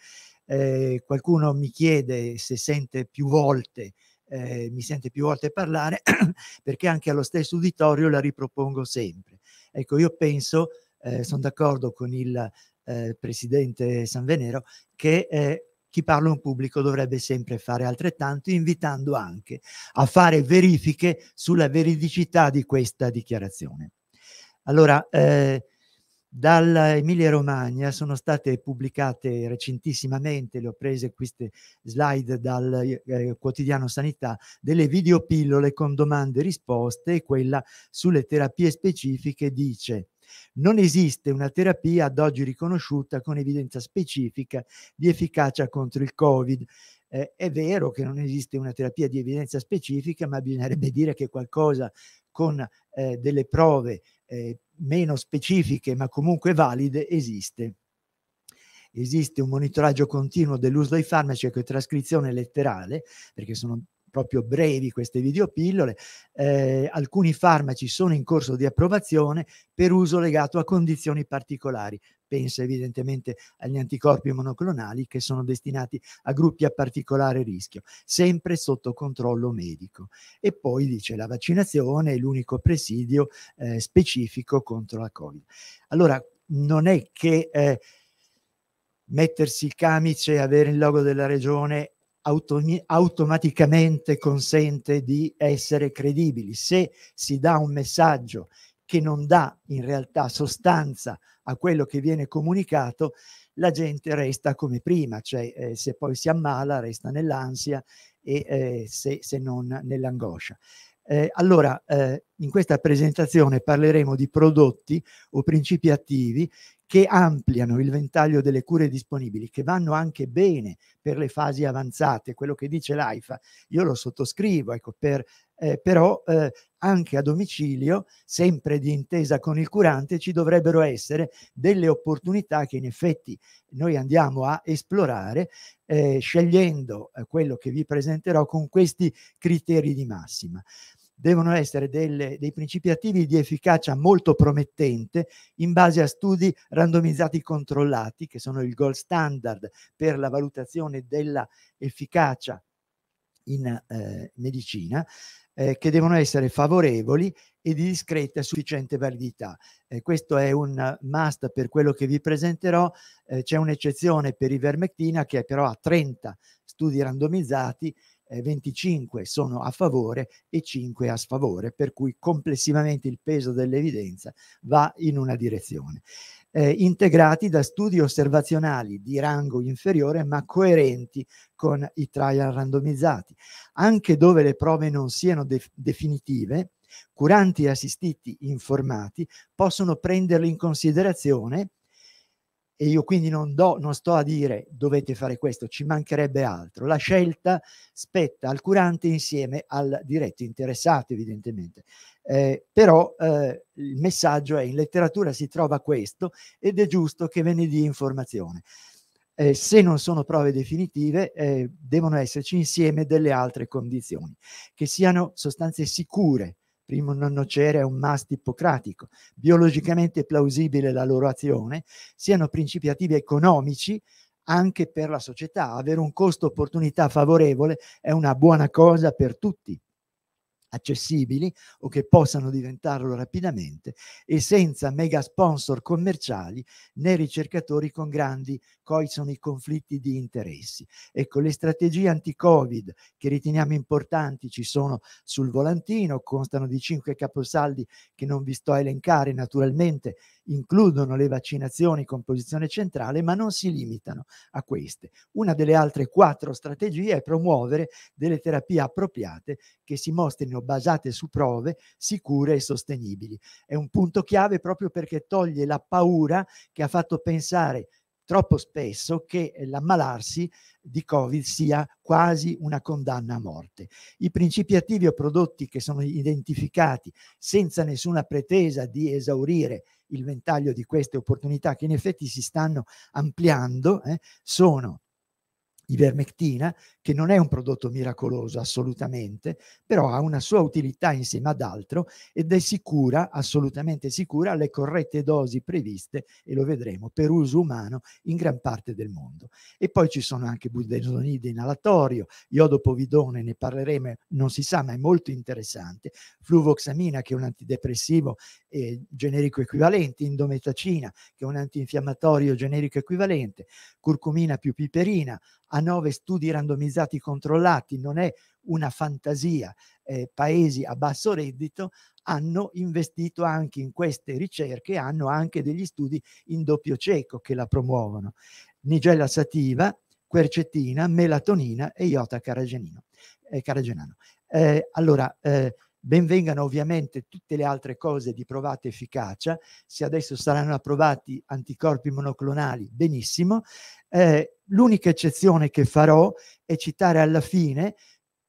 eh, qualcuno mi chiede se sente più volte, eh, mi sente più volte parlare, (clears throat) perché anche allo stesso uditorio la ripropongo sempre. Ecco, io penso, eh, sono d'accordo con il ehm, presidente San Venero che ehm, chi parla un pubblico dovrebbe sempre fare altrettanto, invitando anche a fare verifiche sulla veridicità di questa dichiarazione. Allora, eh, dalla Emilia Romagna sono state pubblicate recentissimamente, le ho prese queste slide dal eh, quotidiano Sanità, delle videopillole con domande e risposte e quella sulle terapie specifiche dice non esiste una terapia ad oggi riconosciuta con evidenza specifica di efficacia contro il Covid. Eh, è vero che non esiste una terapia di evidenza specifica, ma bisognerebbe dire che qualcosa con eh, delle prove eh, meno specifiche ma comunque valide esiste. Esiste un monitoraggio continuo dell'uso dei farmaci e ecco, trascrizione letterale, perché sono proprio brevi queste videopillole, eh, alcuni farmaci sono in corso di approvazione per uso legato a condizioni particolari. Pensa evidentemente agli anticorpi monoclonali che sono destinati a gruppi a particolare rischio, sempre sotto controllo medico. E poi dice la vaccinazione è l'unico presidio eh, specifico contro la Covid. Allora, non è che eh, mettersi il camice, e avere il logo della regione automi- automaticamente consente di essere credibili. Se si dà un messaggio che non dà in realtà sostanza a quello che viene comunicato, la gente resta come prima, cioè eh, se poi si ammala resta nell'ansia e eh, se, se, non nell'angoscia. Eh, allora, eh, in questa presentazione parleremo di prodotti o principi attivi che ampliano il ventaglio delle cure disponibili, che vanno anche bene per le fasi avanzate, quello che dice l'AIFA, io lo sottoscrivo, ecco, per, eh, però eh, anche a domicilio, sempre di intesa con il curante, ci dovrebbero essere delle opportunità che in effetti noi andiamo a esplorare, eh, scegliendo eh, quello che vi presenterò con questi criteri di massima devono essere delle, dei principi attivi di efficacia molto promettente in base a studi randomizzati controllati, che sono il gold standard per la valutazione dell'efficacia in eh, medicina, eh, che devono essere favorevoli e di discreta e sufficiente validità. Eh, questo è un must per quello che vi presenterò. Eh, c'è un'eccezione per ivermectina che però ha 30 studi randomizzati 25 eh, sono a favore e 5 a sfavore, per cui complessivamente il peso dell'evidenza va in una direzione. Eh, integrati da studi osservazionali di rango inferiore ma coerenti con i trial randomizzati, anche dove le prove non siano de definitive, curanti e assistiti informati possono prenderli in considerazione e io quindi non, do, non sto a dire dovete fare questo, ci mancherebbe altro. La scelta spetta al curante insieme al diretto interessato, evidentemente. Eh, però eh, il messaggio è in letteratura si trova questo ed è giusto che ve ne dia informazione. Eh, se non sono prove definitive, eh, devono esserci insieme delle altre condizioni, che siano sostanze sicure, primo non nocere è un must ippocratico, biologicamente plausibile la loro azione, siano principi attivi economici anche per la società. Avere un costo opportunità favorevole è una buona cosa per tutti accessibili o che possano diventarlo rapidamente e senza mega sponsor commerciali né ricercatori con grandi coi sono i conflitti di interessi. Ecco, le strategie anti-Covid che riteniamo importanti ci sono sul volantino, constano di cinque caposaldi che non vi sto a elencare naturalmente includono le vaccinazioni con posizione centrale, ma non si limitano a queste. Una delle altre quattro strategie è promuovere delle terapie appropriate che si mostrino basate su prove sicure e sostenibili. È un punto chiave proprio perché toglie la paura che ha fatto pensare troppo spesso che eh, l'ammalarsi di Covid sia quasi una condanna a morte. I principi attivi o prodotti che sono identificati senza nessuna pretesa di esaurire il ventaglio di queste opportunità che in effetti si stanno ampliando eh, sono ivermectina, che non è un prodotto miracoloso assolutamente, però ha una sua utilità insieme ad altro ed è sicura, assolutamente sicura, alle corrette dosi previste, e lo vedremo, per uso umano in gran parte del mondo. E poi ci sono anche budesonide inalatorio, iodopovidone, ne parleremo, non si sa, ma è molto interessante, fluvoxamina, che è un antidepressivo eh, generico equivalente, indometacina, che è un antinfiammatorio generico equivalente, curcumina più piperina, a nove studi randomizzati controllati, non è una fantasia, eh, paesi a basso reddito hanno investito anche in queste ricerche, hanno anche degli studi in doppio cieco che la promuovono. Nigella sativa, quercetina, melatonina e iota caragenino, eh, caragenano. Eh, allora, eh, benvengano ovviamente tutte le altre cose di provata efficacia, se adesso saranno approvati anticorpi monoclonali, benissimo, eh, l'unica eccezione che farò è citare alla fine,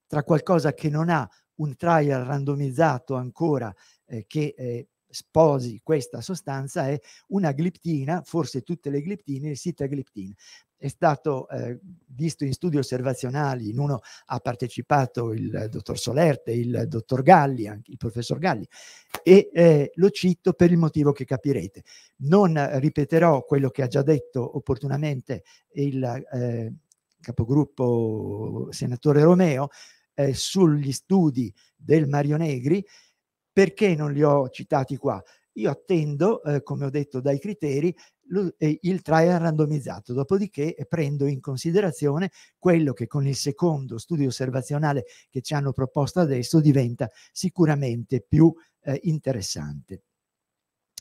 tra qualcosa che non ha un trial randomizzato ancora eh, che eh, sposi questa sostanza, è una gliptina, forse tutte le gliptine, il sitagliptina è stato eh, visto in studi osservazionali, in uno ha partecipato il dottor Solerte, il dottor Galli, anche il professor Galli, e eh, lo cito per il motivo che capirete. Non ripeterò quello che ha già detto opportunamente il eh, capogruppo senatore Romeo eh, sugli studi del Mario Negri, perché non li ho citati qua? Io attendo, eh, come ho detto dai criteri, il trial randomizzato, dopodiché prendo in considerazione quello che con il secondo studio osservazionale che ci hanno proposto adesso diventa sicuramente più eh, interessante,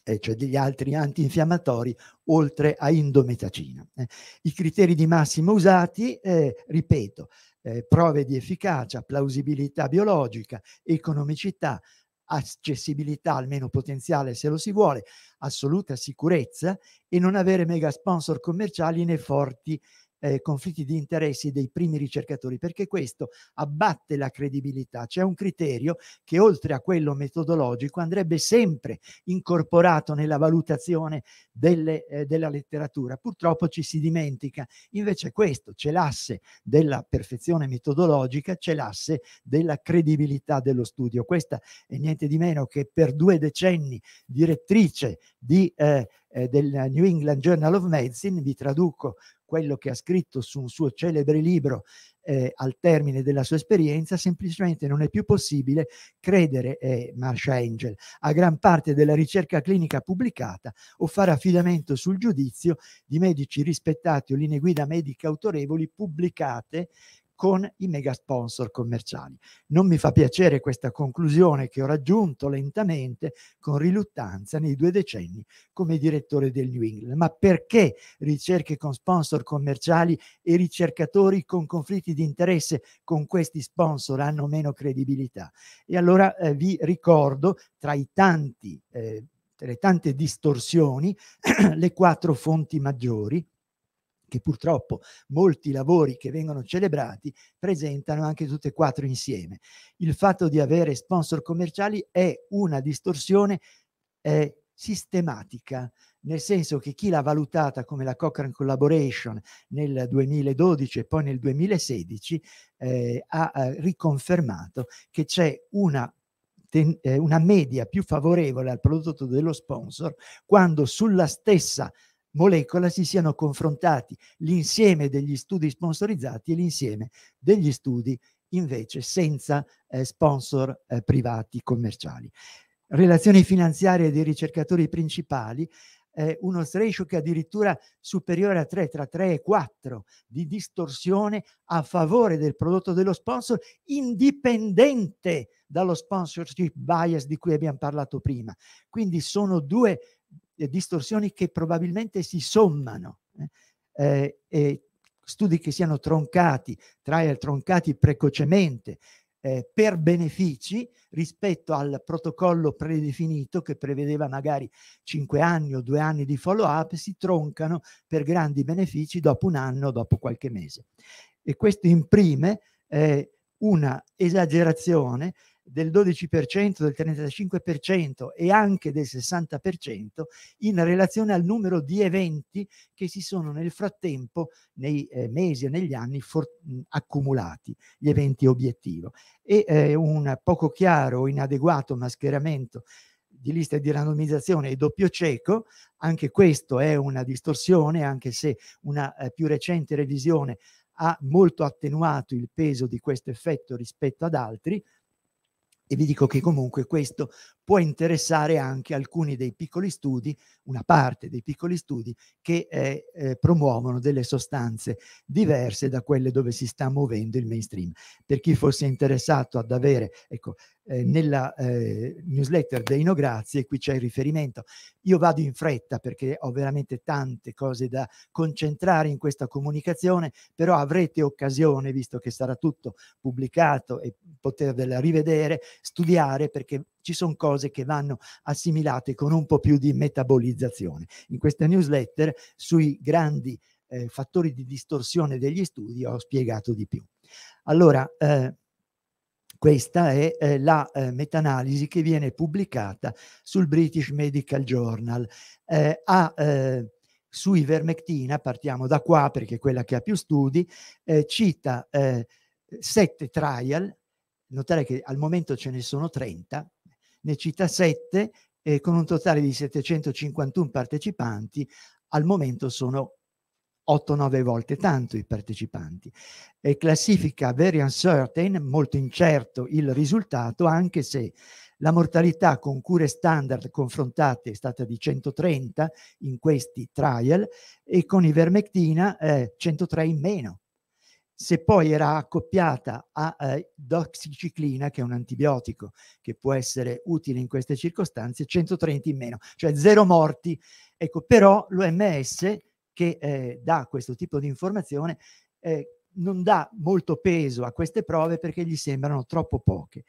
eh, cioè degli altri antinfiammatori oltre a indometacina. Eh, I criteri di massimo usati, eh, ripeto, eh, prove di efficacia, plausibilità biologica, economicità, accessibilità, almeno potenziale se lo si vuole, assoluta sicurezza e non avere mega sponsor commerciali né forti eh, conflitti di interessi dei primi ricercatori, perché questo abbatte la credibilità. C'è un criterio che oltre a quello metodologico andrebbe sempre incorporato nella valutazione delle, eh, della letteratura. Purtroppo ci si dimentica. Invece questo, c'è l'asse della perfezione metodologica, c'è l'asse della credibilità dello studio. Questa è niente di meno che per due decenni direttrice di, eh, eh, del New England Journal of Medicine, vi traduco quello che ha scritto su un suo celebre libro eh, al termine della sua esperienza, semplicemente non è più possibile credere, eh, Marsha Angel, a gran parte della ricerca clinica pubblicata o fare affidamento sul giudizio di medici rispettati o linee guida mediche autorevoli pubblicate con i mega sponsor commerciali. Non mi fa piacere questa conclusione che ho raggiunto lentamente con riluttanza nei due decenni come direttore del New England, ma perché ricerche con sponsor commerciali e ricercatori con conflitti di interesse con questi sponsor hanno meno credibilità? E allora eh, vi ricordo tra i tanti eh, le tante distorsioni, (clears throat) le quattro fonti maggiori che purtroppo molti lavori che vengono celebrati presentano anche tutte e quattro insieme. Il fatto di avere sponsor commerciali è una distorsione eh, sistematica, nel senso che chi l'ha valutata come la Cochrane Collaboration nel 2012 e poi nel 2016 eh, ha eh, riconfermato che c'è una eh, una media più favorevole al prodotto dello sponsor quando sulla stessa molecola si siano confrontati l'insieme degli studi sponsorizzati e l'insieme degli studi invece senza eh, sponsor eh, privati commerciali. Relazioni finanziarie dei ricercatori principali, eh, uno ratio che addirittura superiore a 3, tra 3 e 4 di distorsione a favore del prodotto dello sponsor, indipendente dallo sponsorship bias di cui abbiamo parlato prima. Quindi sono due eh, distorsioni che probabilmente si sommano. Eh, eh, studi che siano troncati, trial troncati precocemente eh, per benefici rispetto al protocollo predefinito che prevedeva magari 5 anni o 2 anni di follow up, si troncano per grandi benefici dopo un anno, dopo qualche mese. E questo imprime eh, una esagerazione del 12%, del 35% e anche del 60% in relazione al numero di eventi che si sono nel frattempo, nei eh, mesi e negli anni, accumulati, gli eventi obiettivo. E eh, un poco chiaro o inadeguato mascheramento di liste di randomizzazione e doppio cieco, anche questo è una distorsione, anche se una eh, più recente revisione ha molto attenuato il peso di questo effetto rispetto ad altri, e vi dico che comunque questo può interessare anche alcuni dei piccoli studi, una parte dei piccoli studi che eh, eh, promuovono delle sostanze diverse da quelle dove si sta muovendo il mainstream. Per chi fosse interessato ad avere, ecco, eh, nella eh, newsletter dei No Grazie, qui c'è il riferimento. Io vado in fretta perché ho veramente tante cose da concentrare in questa comunicazione, però avrete occasione, visto che sarà tutto pubblicato e potervela rivedere, studiare perché ci sono cose che vanno assimilate con un po' più di metabolizzazione. In questa newsletter sui grandi eh, fattori di distorsione degli studi ho spiegato di più. Allora, eh, questa è eh, la eh, meta-analisi che viene pubblicata sul British Medical Journal. Eh, a, eh, su Ivermectina, partiamo da qua perché è quella che ha più studi, eh, cita eh, sette trial, notare che al momento ce ne sono 30, ne cita 7 eh, con un totale di 751 partecipanti, al momento sono 8-9 volte tanto i partecipanti. E classifica very uncertain, molto incerto il risultato, anche se la mortalità con cure standard confrontate è stata di 130 in questi trial e con ivermectina eh, 103 in meno se poi era accoppiata a eh, doxiciclina, che è un antibiotico che può essere utile in queste circostanze, 130 in meno, cioè zero morti. Ecco, però l'OMS che eh, dà questo tipo di informazione eh, non dà molto peso a queste prove perché gli sembrano troppo poche.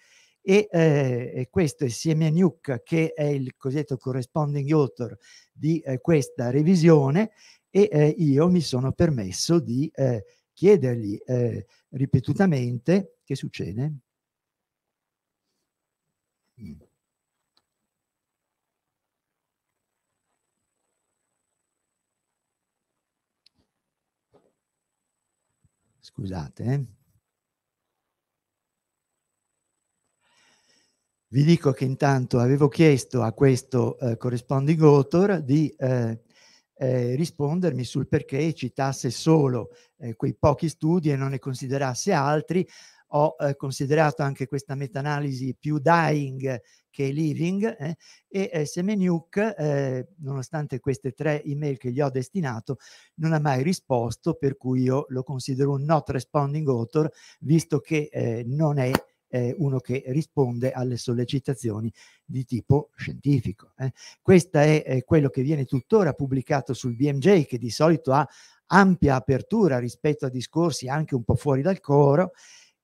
E, eh, e questo insieme a Nuke, che è il cosiddetto corresponding author di eh, questa revisione, e eh, io mi sono permesso di chiedergli eh, ripetutamente che succede. Mm. Scusate. Eh. Vi dico che intanto avevo chiesto a questo eh, corresponding author di eh, eh, rispondermi sul perché citasse solo eh, quei pochi studi e non ne considerasse altri. Ho eh, considerato anche questa meta-analisi più dying che living eh, e eh, Semeniuk, eh, nonostante queste tre email che gli ho destinato, non ha mai risposto, per cui io lo considero un not responding author, visto che eh, non è eh, uno che risponde alle sollecitazioni di tipo scientifico. Eh. Questo è eh, quello che viene tuttora pubblicato sul BMJ, che di solito ha ampia apertura rispetto a discorsi anche un po' fuori dal coro,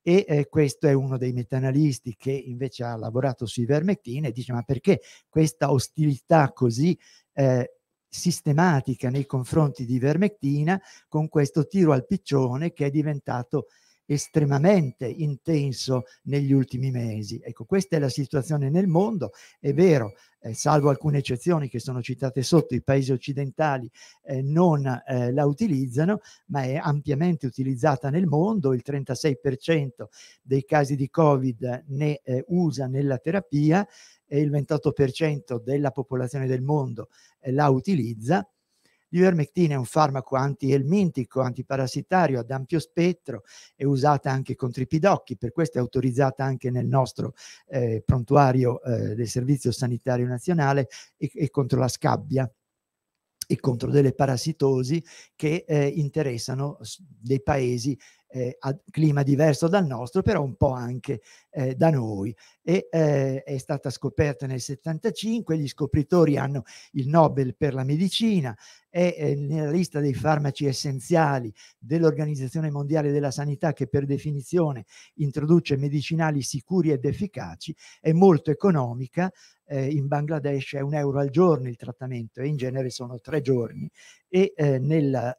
e eh, questo è uno dei metanalisti che invece ha lavorato sui vermectini e dice ma perché questa ostilità così eh, sistematica nei confronti di vermettina con questo tiro al piccione che è diventato estremamente intenso negli ultimi mesi. Ecco, questa è la situazione nel mondo, è vero, eh, salvo alcune eccezioni che sono citate sotto, i paesi occidentali eh, non eh, la utilizzano, ma è ampiamente utilizzata nel mondo, il 36% dei casi di Covid ne eh, usa nella terapia e il 28% della popolazione del mondo eh, la utilizza L'ivermectina è un farmaco antielmintico, antiparassitario ad ampio spettro, è usata anche con tripidocchi, per questo è autorizzata anche nel nostro eh, prontuario eh, del Servizio Sanitario Nazionale e, e contro la scabbia e contro delle parassitosi che eh, interessano dei paesi eh, a clima diverso dal nostro, però un po' anche eh, da noi. E, eh, è stata scoperta nel 75, gli scopritori hanno il Nobel per la medicina e eh, nella lista dei farmaci essenziali dell'Organizzazione Mondiale della Sanità, che per definizione introduce medicinali sicuri ed efficaci, è molto economica. Eh, in Bangladesh è un euro al giorno il trattamento e in genere sono tre giorni e eh, nel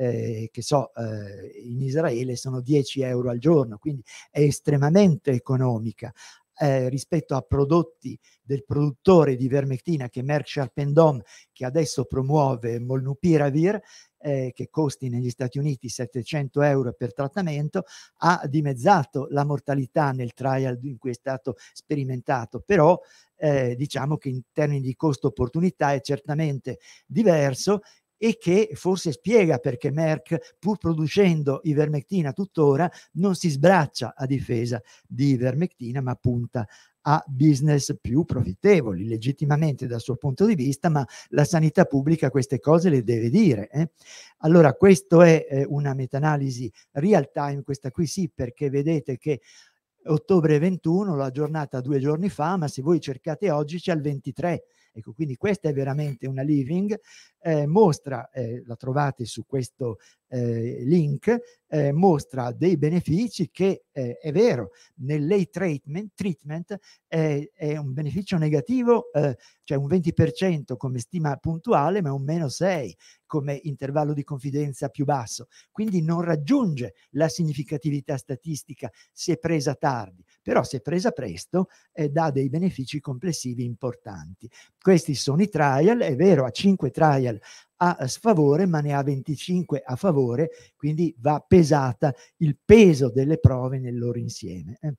eh, che so, eh, in Israele sono 10 euro al giorno, quindi è estremamente economica. Eh, rispetto a prodotti del produttore di vermectina che è Merck Sharp che adesso promuove Molnupiravir, eh, che costi negli Stati Uniti 700 euro per trattamento, ha dimezzato la mortalità nel trial in cui è stato sperimentato, però eh, diciamo che in termini di costo-opportunità è certamente diverso e che forse spiega perché Merck, pur producendo ivermectina tuttora, non si sbraccia a difesa di ivermectina, ma punta a business più profittevoli, legittimamente dal suo punto di vista, ma la sanità pubblica queste cose le deve dire. Eh? Allora, questa è eh, una meta-analisi real time, questa qui sì, perché vedete che ottobre 21, l'ho aggiornata due giorni fa, ma se voi cercate oggi c'è il 23 Ecco, quindi questa è veramente una living, eh, mostra, eh, la trovate su questo eh, link, eh, mostra dei benefici che eh, è vero, nel lay treatment, treatment eh, è un beneficio negativo cioè un 20% come stima puntuale, ma un meno 6 come intervallo di confidenza più basso. Quindi non raggiunge la significatività statistica se presa tardi, però se presa presto eh, dà dei benefici complessivi importanti. Questi sono i trial, è vero, ha 5 trial a eh, sfavore, ma ne ha 25 a favore, quindi va pesata il peso delle prove nel loro insieme. Eh.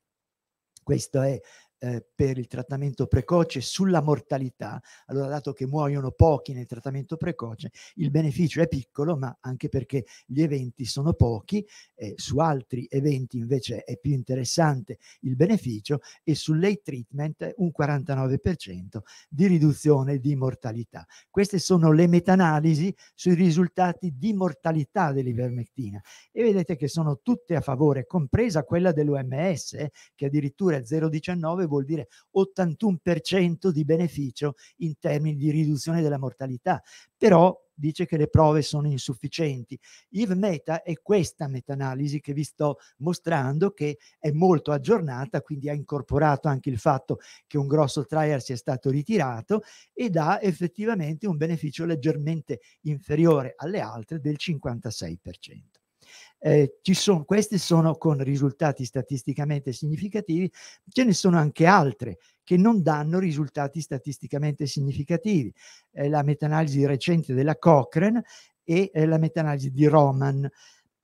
Questo è eh, per il trattamento precoce sulla mortalità, allora dato che muoiono pochi nel trattamento precoce, il beneficio è piccolo, ma anche perché gli eventi sono pochi, eh, su altri eventi invece è più interessante il beneficio e sul late treatment un 49% di riduzione di mortalità. Queste sono le meta-analisi sui risultati di mortalità dell'ivermectina e vedete che sono tutte a favore, compresa quella dell'OMS eh, che addirittura è 0,19 vuol dire 81% di beneficio in termini di riduzione della mortalità, però dice che le prove sono insufficienti. IV Meta è questa meta-analisi che vi sto mostrando, che è molto aggiornata, quindi ha incorporato anche il fatto che un grosso trial sia stato ritirato ed ha effettivamente un beneficio leggermente inferiore alle altre del 56% eh, ci sono, queste sono con risultati statisticamente significativi, ce ne sono anche altre che non danno risultati statisticamente significativi. Eh, la metanalisi recente della Cochrane e eh, la metanalisi di Roman.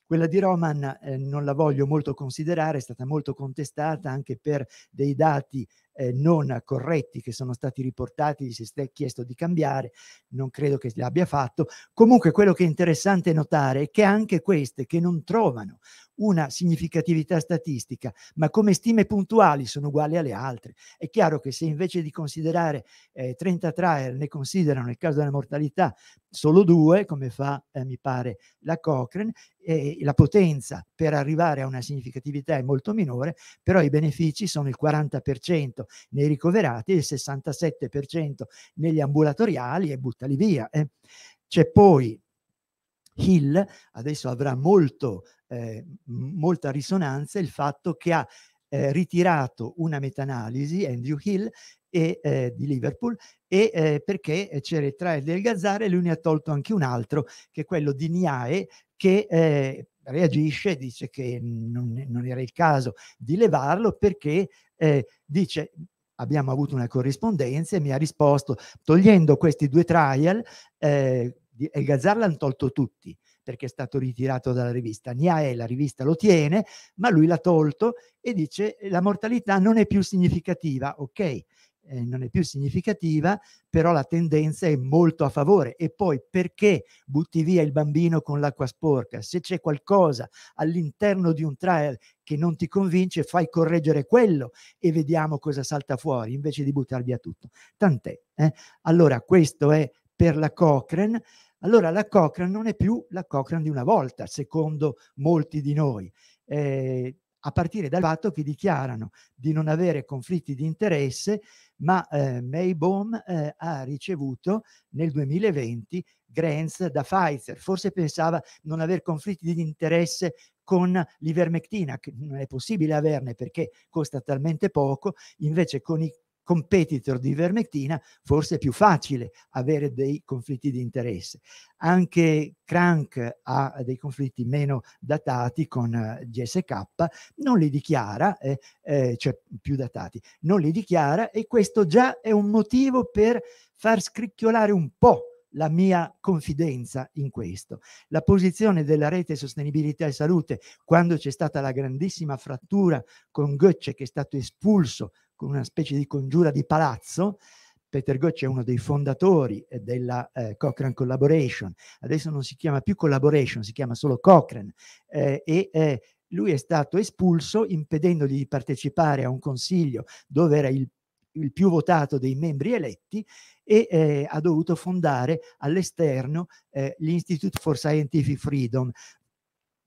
Quella di Roman eh, non la voglio molto considerare, è stata molto contestata anche per dei dati eh, non corretti che sono stati riportati, gli si è chiesto di cambiare, non credo che l'abbia fatto. Comunque quello che è interessante notare è che anche queste che non trovano una significatività statistica, ma come stime puntuali sono uguali alle altre. È chiaro che se invece di considerare eh, 30 trial ne considerano nel caso della mortalità solo due, come fa eh, mi pare la Cochrane, eh, la potenza per arrivare a una significatività è molto minore, però i benefici sono il 40% nei ricoverati, e il 67% negli ambulatoriali e buttali via. Eh. C'è poi Hill, adesso avrà molto, eh, molta risonanza il fatto che ha eh, ritirato una meta-analisi, Andrew Hill, e, eh, di Liverpool e eh, perché c'era il trial del Gazzare lui ne ha tolto anche un altro che è quello di Niae che eh, reagisce, dice che non, non, era il caso di levarlo perché eh, dice abbiamo avuto una corrispondenza e mi ha risposto togliendo questi due trial eh, El Gazzar l'hanno tolto tutti perché è stato ritirato dalla rivista. Niae la rivista lo tiene, ma lui l'ha tolto e dice la mortalità non è più significativa. Ok, eh, non è più significativa, però la tendenza è molto a favore. E poi perché butti via il bambino con l'acqua sporca? Se c'è qualcosa all'interno di un trial che non ti convince, fai correggere quello e vediamo cosa salta fuori, invece di buttar via tutto. Tant'è. Eh? Allora, questo è per la Cochrane. Allora la Cochrane non è più la Cochrane di una volta, secondo molti di noi. Eh, a partire dal fatto che dichiarano di non avere conflitti di interesse, ma eh, Maybaum eh, ha ricevuto nel 2020 grants da Pfizer. Forse pensava non aver conflitti di interesse con l'ivermectina, che non è possibile averne perché costa talmente poco, invece con i competitor di Vermectina, forse è più facile avere dei conflitti di interesse. Anche Crank ha dei conflitti meno datati con eh, GSK, non li dichiara, eh, eh, cioè più datati, non li dichiara e questo già è un motivo per far scricchiolare un po' la mia confidenza in questo. La posizione della rete sostenibilità e salute, quando c'è stata la grandissima frattura con Goethe che è stato espulso con una specie di congiura di palazzo. Peter Gotch è uno dei fondatori eh, della eh, Cochrane Collaboration, adesso non si chiama più Collaboration, si chiama solo Cochrane, eh, e eh, lui è stato espulso impedendogli di partecipare a un consiglio dove era il, il più votato dei membri eletti e eh, ha dovuto fondare all'esterno eh, l'Institute for Scientific Freedom,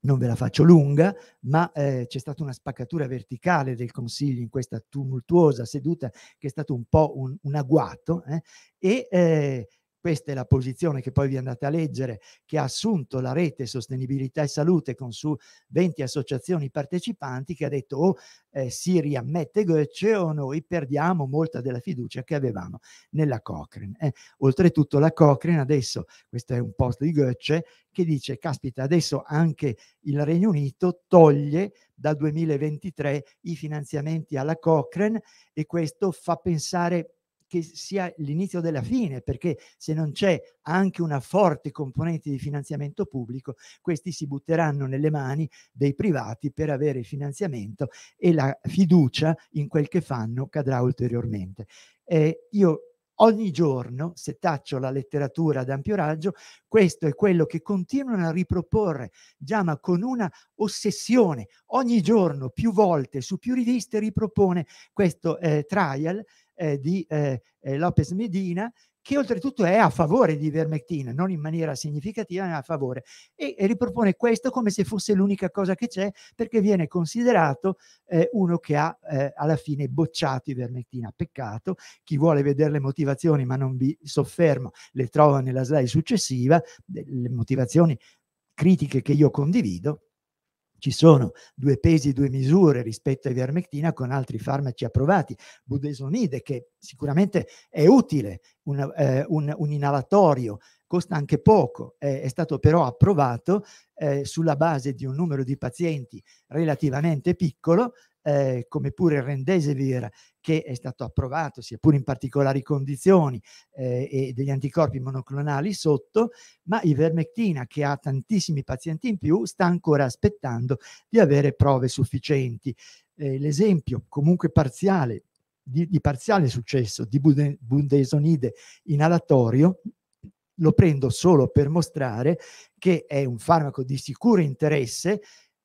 non ve la faccio lunga, ma eh, c'è stata una spaccatura verticale del Consiglio in questa tumultuosa seduta che è stato un po' un, un agguato eh, e eh, questa è la posizione che poi vi andate a leggere, che ha assunto la rete Sostenibilità e Salute con su 20 associazioni partecipanti che ha detto o oh, eh, si riammette Goethe o noi perdiamo molta della fiducia che avevamo nella Cochrane. Eh, oltretutto la Cochrane adesso, questo è un post di Goethe, che dice caspita adesso anche il Regno Unito toglie dal 2023 i finanziamenti alla Cochrane e questo fa pensare che sia l'inizio della fine, perché se non c'è anche una forte componente di finanziamento pubblico, questi si butteranno nelle mani dei privati per avere il finanziamento e la fiducia in quel che fanno cadrà ulteriormente. Eh, io ogni giorno, se taccio la letteratura ad ampio raggio, questo è quello che continuano a riproporre, già ma con una ossessione, ogni giorno, più volte, su più riviste ripropone questo eh, trial eh, di eh, eh, Lopez Medina, che oltretutto è a favore di Vermectina, non in maniera significativa, ma a favore. E, e ripropone questo come se fosse l'unica cosa che c'è, perché viene considerato eh, uno che ha eh, alla fine bocciato i Vermectina. Peccato, chi vuole vedere le motivazioni, ma non vi soffermo, le trova nella slide successiva, le motivazioni critiche che io condivido, ci sono due pesi e due misure rispetto a ivermectina con altri farmaci approvati, budesonide che sicuramente è utile, una, eh, un, un, inalatorio, costa anche poco, eh, è stato però approvato eh, sulla base di un numero di pazienti relativamente piccolo, eh, come pure il rendesivir che è stato approvato, sia pure in particolari condizioni, eh, e degli anticorpi monoclonali sotto, ma ivermectina, che ha tantissimi pazienti in più, sta ancora aspettando di avere prove sufficienti. Eh, l'esempio comunque parziale, di, di parziale successo di budesonide inalatorio lo prendo solo per mostrare che è un farmaco di sicuro interesse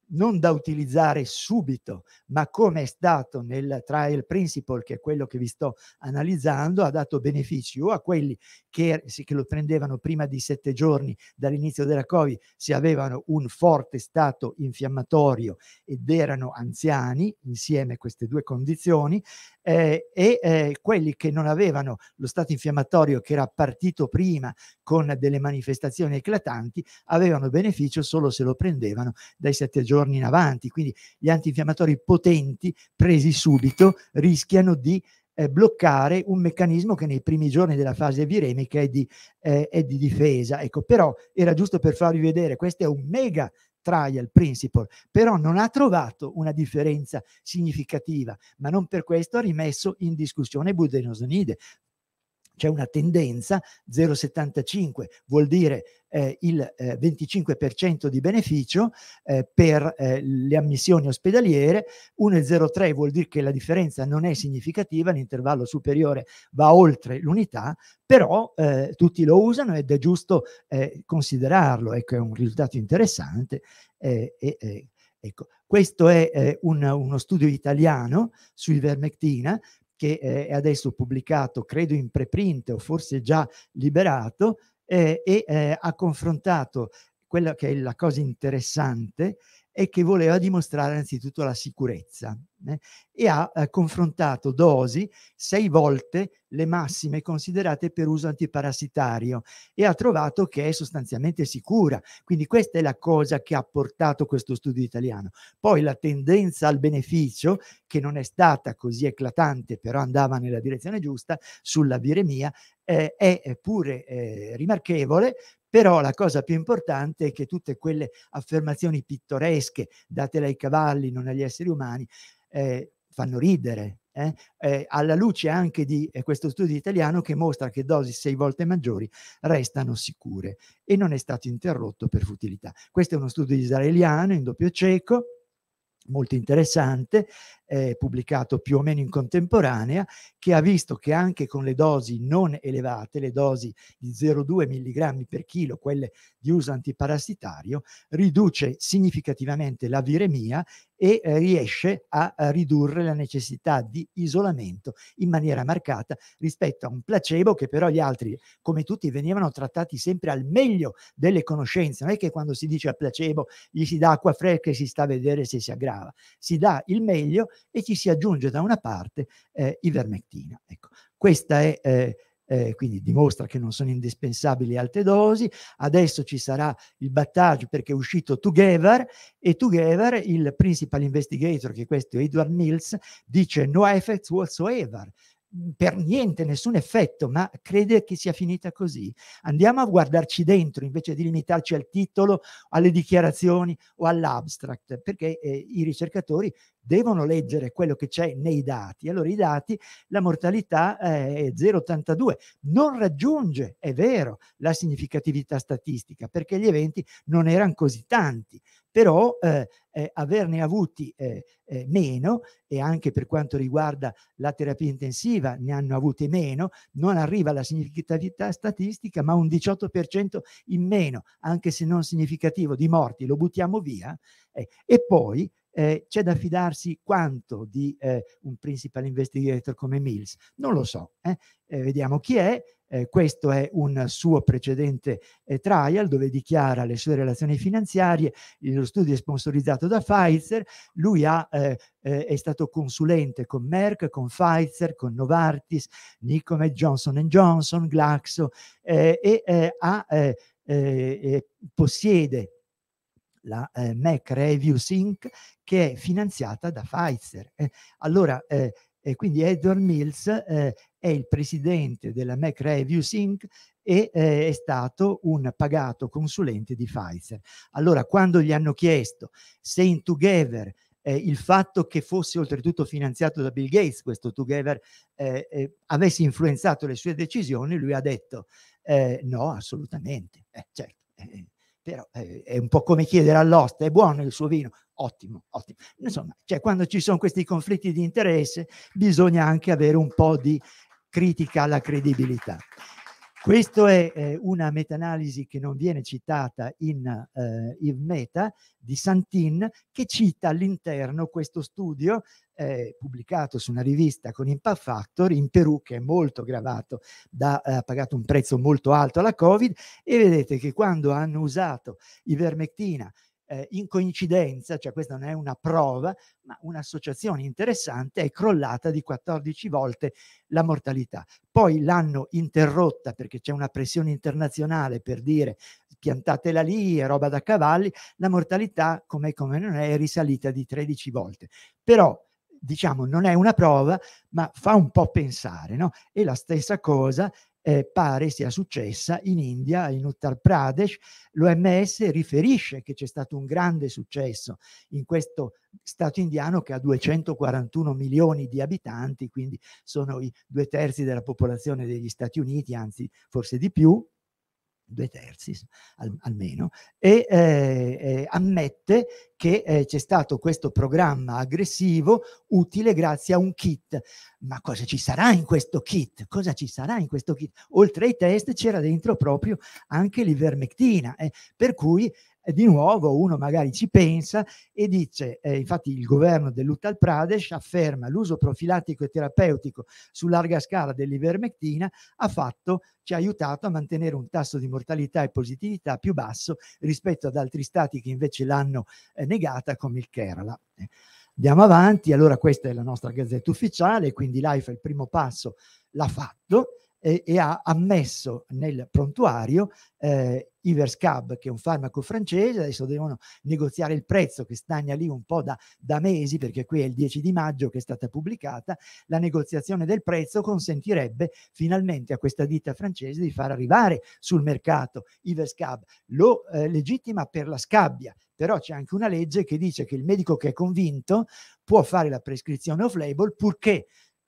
non da utilizzare subito, ma come è stato nel trial principle, che è quello che vi sto analizzando, ha dato benefici o a quelli che, er-, che lo prendevano prima di sette giorni dall'inizio della Covid, se avevano un forte stato infiammatorio ed erano anziani, insieme a queste due condizioni, eh, e eh, quelli che non avevano lo stato infiammatorio che era partito prima con delle manifestazioni eclatanti avevano beneficio solo se lo prendevano dai sette giorni in avanti. Quindi gli antinfiammatori potenti presi subito rischiano di eh, bloccare un meccanismo che nei primi giorni della fase viremica è di, eh, è di difesa. Ecco, però era giusto per farvi vedere, questo è un mega trial principle, però non ha trovato una differenza significativa, ma non per questo ha rimesso in discussione Budenosnide c'è una tendenza, 0,75 vuol dire eh, il eh, 25% di beneficio eh, per eh, le ammissioni ospedaliere, 1,03 vuol dire che la differenza non è significativa, l'intervallo superiore va oltre l'unità, però eh, tutti lo usano ed è giusto eh, considerarlo, ecco è un risultato interessante. Ecco. Questo è un, uno studio italiano su vermectina, che eh, è adesso pubblicato, credo in preprint o forse già liberato, eh, e eh, ha confrontato quella che è la cosa interessante e che voleva dimostrare innanzitutto la sicurezza eh, e ha eh, confrontato dosi sei volte le massime considerate per uso antiparassitario e ha trovato che è sostanzialmente sicura. Quindi questa è la cosa che ha portato questo studio italiano. Poi la tendenza al beneficio, che non è stata così eclatante, però andava nella direzione giusta, sulla viremia, eh, è eh, pure eh, rimarchevole, però la cosa più importante è che tutte quelle affermazioni pittoresche date ai cavalli, non agli esseri umani, eh, fanno ridere. Eh, eh? alla luce anche di eh, questo studio italiano che mostra che dosi sei volte maggiori restano sicure e non è stato interrotto per futilità. Questo è uno studio israeliano in doppio cieco, molto interessante, eh, pubblicato più o meno in contemporanea, che ha visto che anche con le dosi non elevate, le dosi di 0,2 mg per chilo, quelle di uso antiparassitario, riduce significativamente la viremia e eh, riesce a, a ridurre la necessità di isolamento in maniera marcata rispetto a un placebo che però gli altri, come tutti, venivano trattati sempre al meglio delle conoscenze. Non è che quando si dice al placebo gli si dà acqua fresca e si sta a vedere se si aggrava, si dà il meglio e ci si aggiunge da una parte eh, ivermectina. Ecco, questa è... Eh, eh, quindi dimostra che non sono indispensabili alte dosi. Adesso ci sarà il battaggio perché è uscito Together e Together, il principal investigator, che questo è Edward Mills, dice no effects whatsoever. Mhmm, per niente, nessun effetto, ma crede che sia finita così. Andiamo a guardarci dentro invece di limitarci al titolo, alle dichiarazioni o all'abstract, perché eh, i ricercatori devono leggere quello che c'è nei dati. Allora i dati, la mortalità eh, è 0,82, non raggiunge, è vero, la significatività statistica, perché gli eventi non erano così tanti, però eh, eh, averne avuti eh, eh, meno e anche per quanto riguarda la terapia intensiva ne hanno avute meno, non arriva alla significatività statistica ma un 18% in meno, anche se non significativo, di morti, lo buttiamo via eh, e poi eh, c'è da fidarsi quanto di un principal investigator come Mills, non lo so, vediamo chi è, eh, questo è un suo precedente eh, trial dove dichiara le sue relazioni finanziarie, lo studio è sponsorizzato da Pfizer, lui ha, eh, eh è stato consulente con Merck, con Pfizer, con Novartis, Nicomed, Johnson Johnson, Glaxo eh, e eh, ha, possiede la eh, Mac Review Sync che è finanziata da Pfizer. Eh, allora eh, e quindi Edward Mills eh, è il presidente della Mac Reviews Inc. e eh, è stato un pagato consulente di Pfizer. Allora, quando gli hanno chiesto se in Together eh, il fatto che fosse oltretutto finanziato da Bill Gates, questo Together, eh, eh, avesse influenzato le sue decisioni, lui ha detto eh, no, assolutamente. Eh, certo. Eh, però eh, è un po' come chiedere all'oste, è buono il suo vino? Ottimo, ottimo. Insomma, cioè, quando ci sono questi conflitti di interesse bisogna anche avere un po' di critica alla credibilità. Questa è eh, una meta-analisi che non viene citata in, eh, in, Meta di Santin, che cita all'interno questo studio eh, pubblicato su una rivista con Impact Factor in Perù, che è molto gravato, da, eh, ha pagato un prezzo molto alto alla Covid, e vedete che quando hanno usato ivermectina eh, in coincidenza, cioè questa non è una prova, ma un'associazione interessante, è crollata di 14 volte la mortalità. Poi l'hanno interrotta perché c'è una pressione internazionale per dire piantatela lì, è roba da cavalli, la mortalità, come, come non è, è risalita di 13 volte. Però diciamo non è una prova, ma fa un po' pensare, no? E la stessa cosa eh, pare sia successa in India, in Uttar Pradesh. L'OMS riferisce che c'è stato un grande successo in questo Stato indiano che ha 241 milioni di abitanti, quindi sono i due terzi della popolazione degli Stati Uniti, anzi forse di più, due terzi al, almeno, e eh, eh, ammette che eh, c'è stato questo programma aggressivo utile grazie a un kit. Ma cosa ci sarà in questo kit? Cosa ci sarà in questo kit? Oltre ai test c'era dentro proprio anche l'ivermectina, eh, per cui di nuovo uno magari ci pensa e dice, eh, infatti il governo dell'Uttal Pradesh afferma l'uso profilattico e terapeutico su larga scala dell'ivermectina ha fatto, ci ha aiutato a mantenere un tasso di mortalità e positività più basso rispetto ad altri stati che invece l'hanno eh, negata come il Kerala. Andiamo avanti, allora questa è la nostra gazzetta ufficiale, quindi l'AIFA il primo passo l'ha fatto eh, e ha ammesso nel prontuario eh, Iverscab, che è un farmaco francese, adesso devono negoziare il prezzo che stagna lì un po' da, da, mesi, perché qui è il 10 di maggio che è stata pubblicata, la negoziazione del prezzo consentirebbe finalmente a questa ditta francese di far arrivare sul mercato Iverscab, lo eh, legittima per la scabbia, però c'è anche una legge che dice che il medico che è convinto può fare la prescrizione off-label purché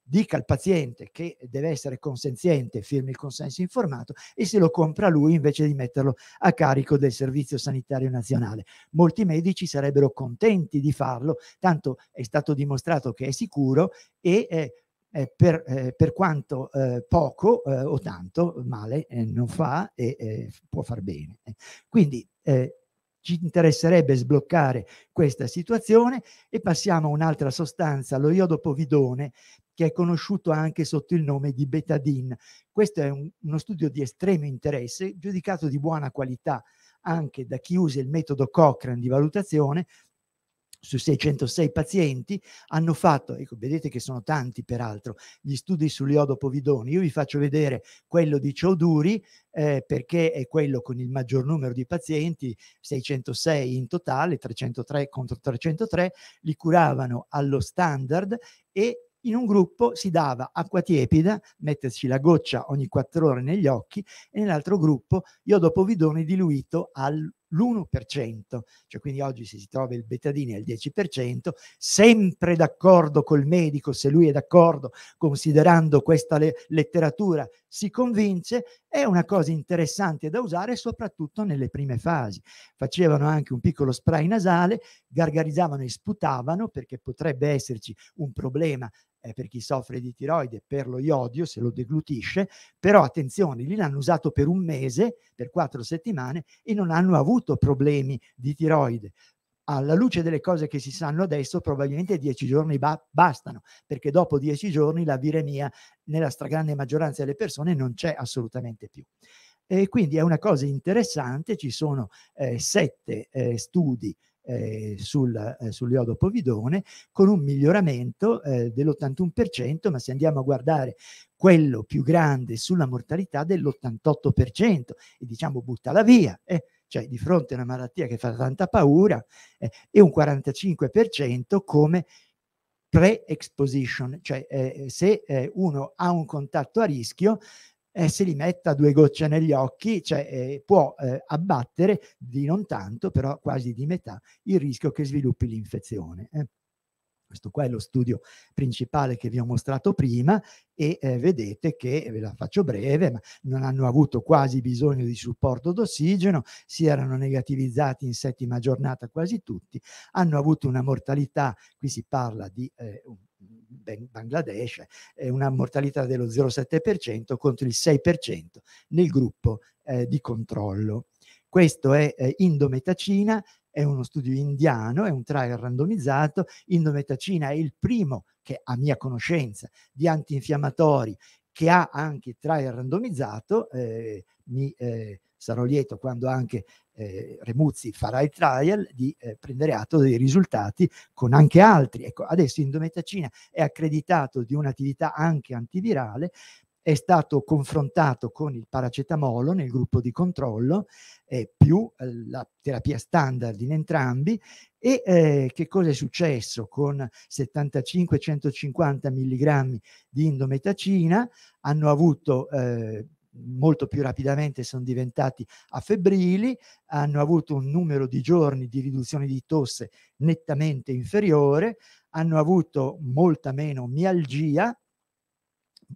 dica al paziente che deve essere consenziente, firmi il consenso informato e se lo compra lui invece di metterlo a carico del Servizio Sanitario Nazionale. Molti medici sarebbero contenti di farlo, tanto è stato dimostrato che è sicuro e eh, eh per, eh, per, quanto eh, poco eh, o tanto male eh, non fa e può far bene. Quindi ci interesserebbe sbloccare questa situazione e passiamo a un'altra sostanza, lo iodopovidone, che è conosciuto anche sotto il nome di betadine. Questo è un, uno studio di estremo interesse, giudicato di buona qualità anche da chi usa il metodo Cochrane di valutazione, su 606 pazienti hanno fatto, ecco, vedete che sono tanti peraltro, gli studi sull'iodopovidone. Io vi faccio vedere quello di Cioduri eh, perché è quello con il maggior numero di pazienti, 606 in totale, 303 contro 303, li curavano allo standard e in un gruppo si dava acqua tiepida, metterci la goccia ogni quattro ore negli occhi, e nell'altro gruppo iodo povidone diluito al l'1%, cioè quindi oggi se si trova il betadine al 10%, sempre d'accordo col medico, se lui è d'accordo, considerando questa le- letteratura, si convince, è una cosa interessante da usare soprattutto nelle prime fasi. Facevano anche un piccolo spray nasale, gargarizzavano e sputavano perché potrebbe esserci un problema eh, per chi soffre di tiroide, per lo iodio, se lo deglutisce, però attenzione, lì l'hanno usato per un mese, per quattro settimane e non hanno avuto problemi di tiroide alla luce delle cose che si sanno adesso, probabilmente dieci giorni ba- bastano, perché dopo dieci giorni la viremia nella stragrande maggioranza delle persone non c'è assolutamente più. E quindi è una cosa interessante, ci sono eh, sette eh, studi eh, sul, eh, sull'iodo povidone con un miglioramento eh, dell'81%, ma se andiamo a guardare quello più grande sulla mortalità dell'88%, e diciamo buttala via, eh, cioè di fronte a una malattia che fa tanta paura, e eh, un 45% come pre-exposition, cioè eh, se eh, uno ha un contatto a rischio, eh, se li metta due gocce negli occhi, cioè, eh, può eh, abbattere di non tanto, però quasi di metà, il rischio che sviluppi l'infezione. Eh. Questo qua è lo studio principale che vi ho mostrato prima e eh, vedete che, eh, ve la faccio breve, ma non hanno avuto quasi bisogno di supporto d'ossigeno, si erano negativizzati in settima giornata quasi tutti, hanno avuto una mortalità, qui si parla di eh, Bangladesh è eh, una mortalità dello 0,7% contro il 6% nel gruppo eh, di controllo. Questo è eh, Indometacina, è uno studio indiano, è un trial randomizzato. Indometacina è il primo che, a mia conoscenza, di antinfiammatori che ha anche trial randomizzato. Eh, mi eh, sarò lieto quando anche eh, Remuzzi farà il trial, di eh, prendere atto dei risultati con anche altri. Ecco, adesso Indometacina è accreditato di un'attività anche antivirale, è stato confrontato con il paracetamolo nel gruppo di controllo, eh, più la terapia standard in entrambi, e eh, che cosa è successo con 75-150 mg di indometacina? Hanno avuto eh, molto più rapidamente sono diventati affebrili, hanno avuto un numero di giorni di riduzione di tosse nettamente inferiore, hanno avuto molta meno mialgia,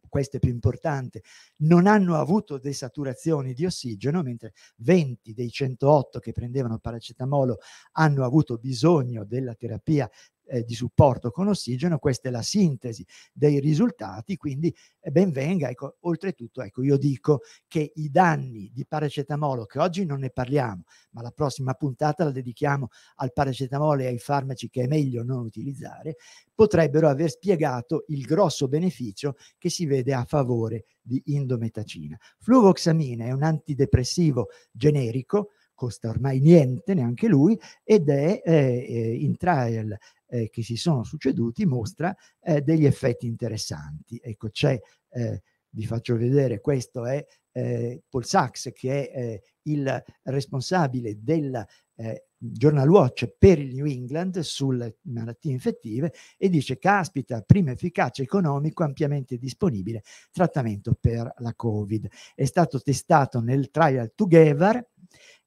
questo è più importante, non hanno avuto desaturazioni di ossigeno, mentre 20 dei 108 che prendevano paracetamolo hanno avuto bisogno della terapia eh, di supporto con ossigeno, questa è la sintesi dei risultati, quindi eh, ben venga. Ecco, oltretutto, ecco, io dico che i danni di paracetamolo, che oggi non ne parliamo, ma la prossima puntata la dedichiamo al paracetamolo e ai farmaci che è meglio non utilizzare, potrebbero aver spiegato il grosso beneficio che si vede a favore di indometacina. Fluvoxamina è un antidepressivo generico, costa ormai niente, neanche lui, ed è eh, eh in trial eh, che si sono succeduti mostra eh, degli effetti interessanti. Ecco, c'è, eh, vi faccio vedere, questo è eh, Paul Sachs che è eh, il responsabile del eh, Journal Watch per il New England sulle malattie infettive e dice caspita, prima efficacia economico ampiamente disponibile, trattamento per la Covid. È stato testato nel trial Together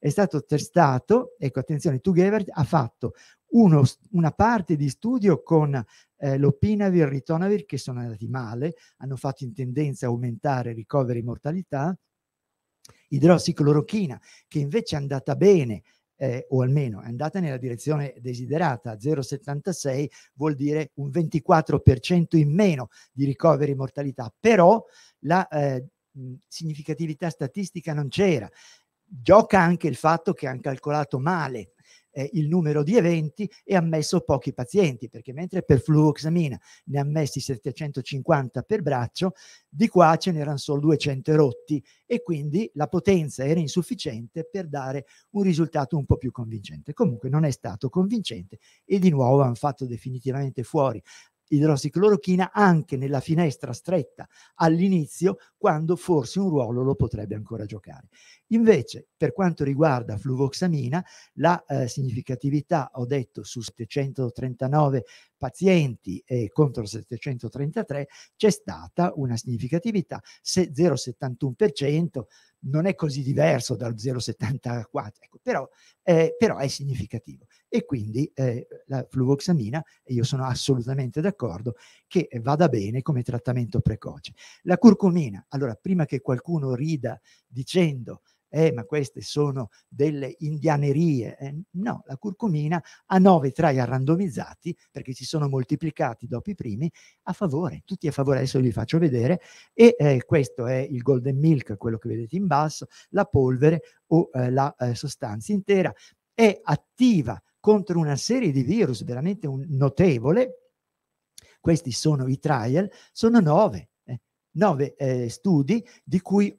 è stato testato, ecco attenzione, Together ha fatto uno, una parte di studio con eh, l'opinavir e il ritonavir che sono andati male, hanno fatto in tendenza aumentare ricoveri e mortalità, idrossiclorochina che invece è andata bene, eh, o almeno è andata nella direzione desiderata, 0,76 vuol dire un 24% in meno di ricoveri e mortalità, però la eh, significatività statistica non c'era. Gioca anche il fatto che hanno calcolato male eh, il numero di eventi e ha messo pochi pazienti, perché mentre per fluoxamina ne ha messi 750 per braccio, di qua ce n'erano solo 200 rotti e quindi la potenza era insufficiente per dare un risultato un po' più convincente. Comunque non è stato convincente e di nuovo hanno fatto definitivamente fuori idrossiclorochina anche nella finestra stretta all'inizio, quando forse un ruolo lo potrebbe ancora giocare. Invece, per quanto riguarda fluvoxamina, la eh, significatività, ho detto, su 739 pazienti eh, contro 733 c'è stata una significatività, se 0,71%, non è così diverso dal 0,74, ecco, però, eh, però è significativo e quindi eh, la fluvoxamina, io sono assolutamente d'accordo, che vada bene come trattamento precoce. La curcumina, allora prima che qualcuno rida dicendo eh, ma queste sono delle indianerie. Eh, no, la curcumina ha nove trial randomizzati, perché si sono moltiplicati dopo i primi, a favore, tutti a favore, adesso vi faccio vedere, e eh, questo è il golden milk, quello che vedete in basso, la polvere o eh, la eh, sostanza intera, è attiva contro una serie di virus veramente un, notevole, questi sono i trial, sono nove, eh, nove eh, studi di cui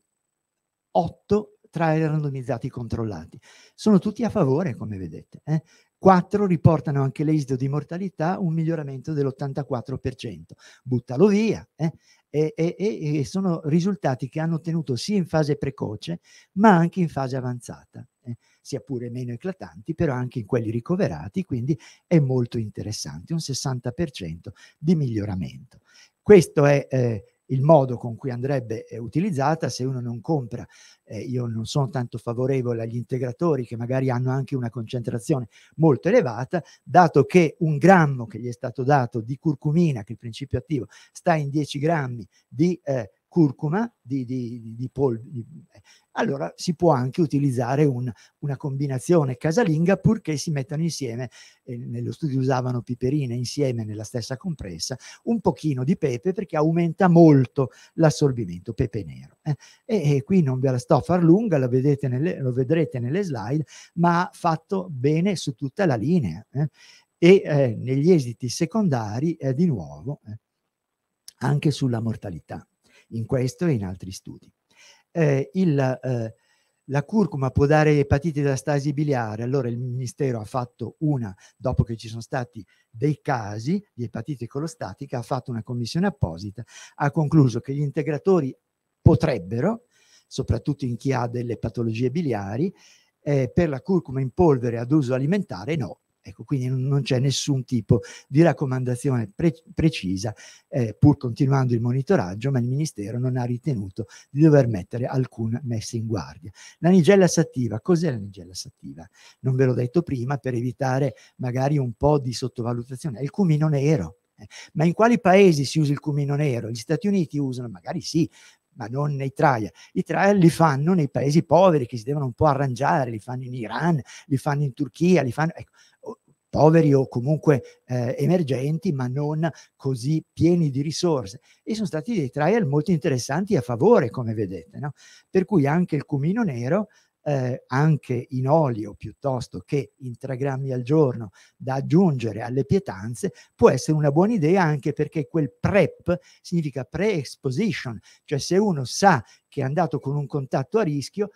otto trial randomizzati controllati. Sono tutti a favore, come vedete. Eh. Quattro riportano anche l'esito di mortalità un miglioramento dell'84%. Buttalo via. Eh. E, e, e, sono risultati che hanno ottenuto sia in fase precoce ma anche in fase avanzata. Eh sia pure meno eclatanti, però anche in quelli ricoverati, quindi è molto interessante, un 60% di miglioramento. Questo è eh, il modo con cui andrebbe eh, utilizzata se uno non compra. Eh, io non sono tanto favorevole agli integratori che magari hanno anche una concentrazione molto elevata, dato che un grammo che gli è stato dato di curcumina, che è il principio attivo, sta in 10 grammi di eh, curcuma di, di, di polvere. Eh, allora si può anche utilizzare un, una combinazione casalinga purché si mettano insieme, eh, nello studio usavano piperine insieme nella stessa compressa, un pochino di pepe perché aumenta molto l'assorbimento, pepe nero. Eh. E, e, qui non ve la sto a far lunga, nelle, lo vedrete nelle slide, ma fatto bene su tutta la linea. Eh. E eh, negli esiti secondari, eh, di nuovo, anche sulla mortalità in questo e in altri studi. Eh, il, eh, la curcuma può dare epatite da stasi biliare, allora il Ministero ha fatto una, dopo che ci sono stati dei casi di epatite colostatica, ha fatto una commissione apposita, ha concluso che gli integratori potrebbero, soprattutto in chi ha delle patologie biliari, eh, per la curcuma in polvere ad uso alimentare no, Ecco, quindi non c'è nessun tipo di raccomandazione pre precisa, eh, pur continuando il monitoraggio, ma il Ministero non ha ritenuto di dover mettere alcuna messa in guardia. La nigella sattiva, cos'è la nigella sattiva? Non ve l'ho detto prima per evitare magari un po' di sottovalutazione, è il cumino nero. Eh. Ma in quali paesi si usa il cumino nero? Gli Stati Uniti usano, magari sì, ma non nei trial. I trial li fanno nei paesi poveri che si devono un po' arrangiare, li fanno in Iran, li fanno in Turchia, li fanno... Ecco, poveri o comunque eh, emergenti, ma non così pieni di risorse. E sono stati dei trial molto interessanti a favore, come vedete. No? Per cui anche il cumino nero eh, anche in olio piuttosto che in 3 grammi al giorno da aggiungere alle pietanze può essere una buona idea anche perché quel PrEP significa pre-exposition, cioè se uno sa che è andato con un contatto a rischio,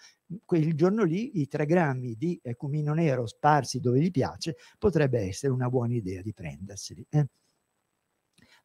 quel giorno lì i 3 grammi di cumino nero sparsi dove gli piace potrebbe essere una buona idea di prenderseli. Eh?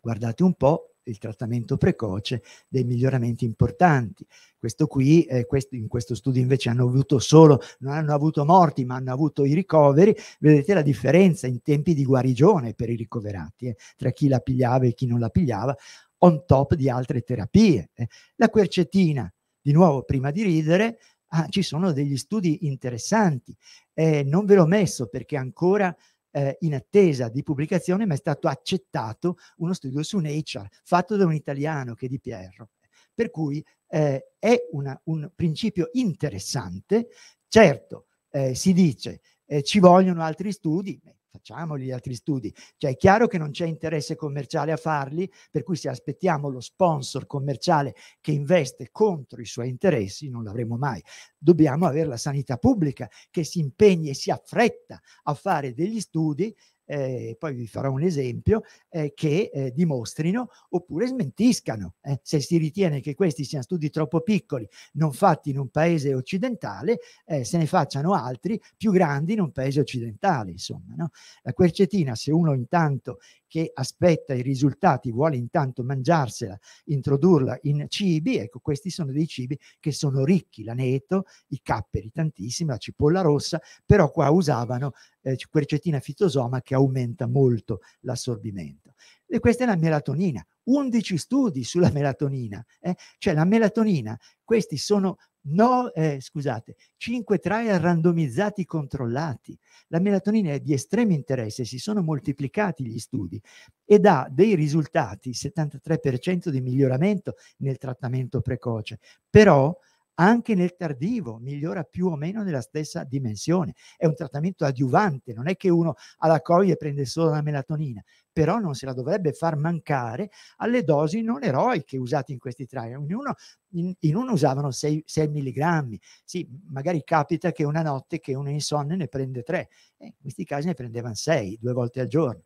guardate un po' il trattamento precoce dei miglioramenti importanti. Questo qui, eh, questo, in questo studio invece hanno avuto solo, non hanno avuto morti, ma hanno avuto i ricoveri. Vedete la differenza in tempi di guarigione per i ricoverati, eh, tra chi la pigliava e chi non la pigliava, on top di altre terapie. Eh. La quercetina, di nuovo prima di ridere, ah, ci sono degli studi interessanti. Eh, non ve l'ho messo perché ancora eh, in attesa di pubblicazione, ma è stato accettato uno studio su Nature fatto da un italiano che è di Pierro. Per cui eh, è una, un principio interessante. Certo, eh, si dice eh, ci vogliono altri studi, facciamo gli altri studi. Cioè è chiaro che non c'è interesse commerciale a farli, per cui se aspettiamo lo sponsor commerciale che investe contro i suoi interessi non l'avremo mai. Dobbiamo avere la sanità pubblica che si impegni e si affretta a fare degli studi eh, poi vi farò un esempio, eh, che eh, dimostrino oppure smentiscano. Eh, se si ritiene che questi siano studi troppo piccoli, non fatti in un paese occidentale, eh, se ne facciano altri più grandi in un paese occidentale. Insomma, no? La quercetina, se uno intanto che aspetta i risultati vuole intanto mangiarsela, introdurla in cibi, ecco questi sono dei cibi che sono ricchi, l'aneto, i capperi tantissimi, la cipolla rossa, però qua usavano eh, quercetina fitosoma che aumenta molto l'assorbimento. E questa è la melatonina. 11 studi sulla melatonina. Eh? Cioè la melatonina, questi sono no, eh, scusate, 5 trial randomizzati controllati. La melatonina è di estremo interesse, si sono moltiplicati gli studi e dà dei risultati, 73% di miglioramento nel trattamento precoce. Però anche nel tardivo migliora più o meno nella stessa dimensione. È un trattamento adiuvante, non è che uno alla COVID e prende solo la melatonina, però non se la dovrebbe far mancare alle dosi non eroiche usate in questi trial. Ognuno, in, in, uno usavano 6, 6 mg, sì, magari capita che una notte che uno è insonne ne prende 3, eh, in questi casi ne prendevano 6 due volte al giorno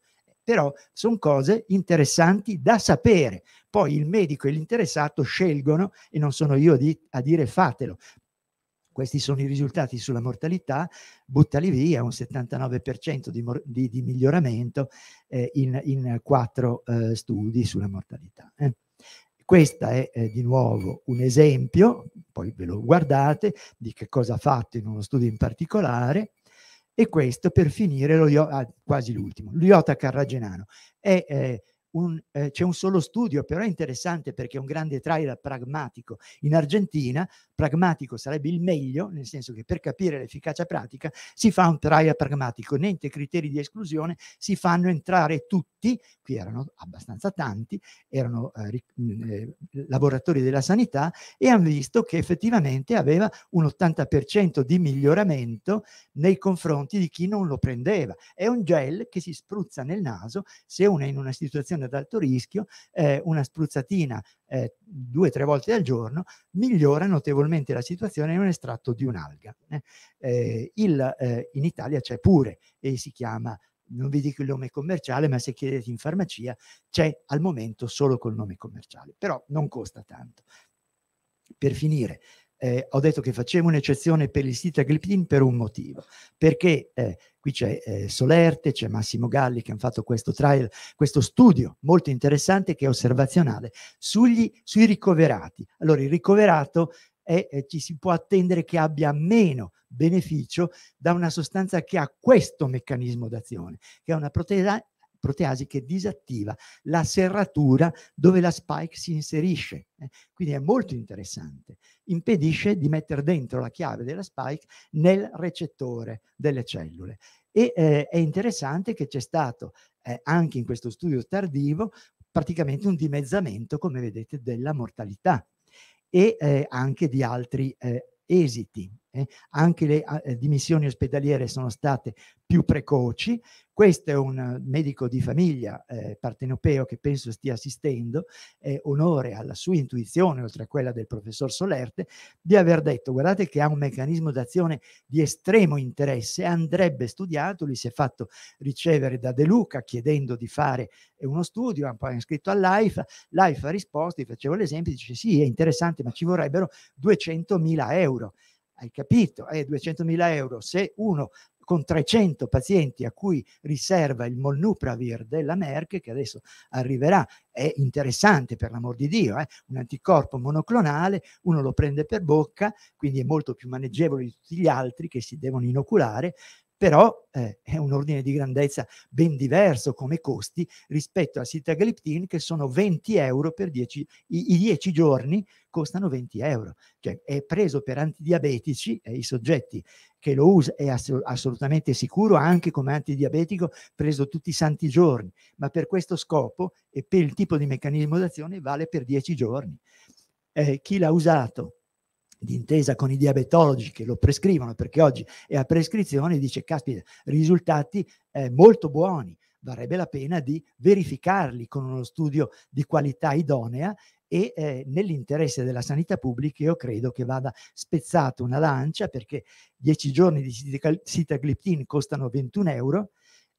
però sono cose interessanti da sapere. Poi il medico e l'interessato scelgono e non sono io di, a dire fatelo. Questi sono i risultati sulla mortalità, buttali via un 79% di, di, di miglioramento eh, in, in, quattro eh, studi sulla mortalità. Eh. Questo è eh, di nuovo un esempio, poi ve lo guardate, di che cosa ha fatto in uno studio in particolare. E questo per finire, lo, ah, quasi l'ultimo, l'Iota Carragenano. È eh, un, eh, c'è un solo studio, però è interessante perché è un grande trial pragmatico. In Argentina pragmatico sarebbe il meglio, nel senso che per capire l'efficacia pratica si fa un trial pragmatico, niente criteri di esclusione, si fanno entrare tutti, qui erano abbastanza tanti, erano eh, mm, eh, lavoratori della sanità e hanno visto che effettivamente aveva un 80% di miglioramento nei confronti di chi non lo prendeva. È un gel che si spruzza nel naso se uno è in una situazione ad alto rischio, eh, una spruzzatina eh, due o tre volte al giorno migliora notevolmente la situazione in un estratto di un'alga. Eh, eh il, eh, in Italia c'è pure e si chiama non vi dico il nome commerciale, ma se chiedete in farmacia c'è al momento solo col nome commerciale, però non costa tanto. Per finire, eh, ho detto che facevo un'eccezione per il sitagliptin per un motivo, perché eh, qui c'è eh, Solerte, c'è Massimo Galli che hanno fatto questo trial, questo studio molto interessante che è osservazionale sugli, sui ricoverati. Allora il ricoverato è, eh, ci si può attendere che abbia meno beneficio da una sostanza che ha questo meccanismo d'azione, che è una proteina proteasi che disattiva la serratura dove la spike si inserisce. Eh? Quindi è molto interessante impedisce di mettere dentro la chiave della spike nel recettore delle cellule. E eh, è interessante che c'è stato eh, anche in questo studio tardivo praticamente un dimezzamento, come vedete, della mortalità e eh, anche di altri eh, esiti eh, anche le eh, dimissioni ospedaliere sono state più precoci. Questo è un eh, medico di famiglia eh, partenopeo che penso stia assistendo, onore alla sua intuizione, oltre a quella del professor Solerte, di aver detto guardate che ha un meccanismo d'azione di estremo interesse, andrebbe studiato, lui si è fatto ricevere da De Luca chiedendo di fare eh, uno studio, poi è scritto all'AIFA, l'AIFA ha risposto, gli facevo l'esempio, dice sì è interessante ma ci vorrebbero 200.000 euro. Hai capito? È eh, 200.000 euro. Se uno con 300 pazienti a cui riserva il Molnupravir della Merck, che adesso arriverà, è interessante per l'amor di Dio, eh? un anticorpo monoclonale, uno lo prende per bocca, quindi è molto più maneggevole di tutti gli altri che si devono inoculare, però eh, è un ordine di grandezza ben diverso come costi rispetto al sitagliptin che sono 20 euro per 10, i, i 10 giorni costano 20 euro, cioè è preso per antidiabetici e eh, i soggetti che lo usa è ass- assolutamente sicuro anche come antidiabetico preso tutti i santi giorni, ma per questo scopo e per il tipo di meccanismo d'azione vale per 10 giorni. Eh, chi l'ha usato d'intesa con i diabetologi che lo prescrivono, perché oggi è a prescrizione, dice, caspita, risultati eh, molto buoni, varrebbe la pena di verificarli con uno studio di qualità idonea e eh, nell'interesse della sanità pubblica io credo che vada spezzata una lancia perché 10 giorni di sitagliptin costano 21 euro,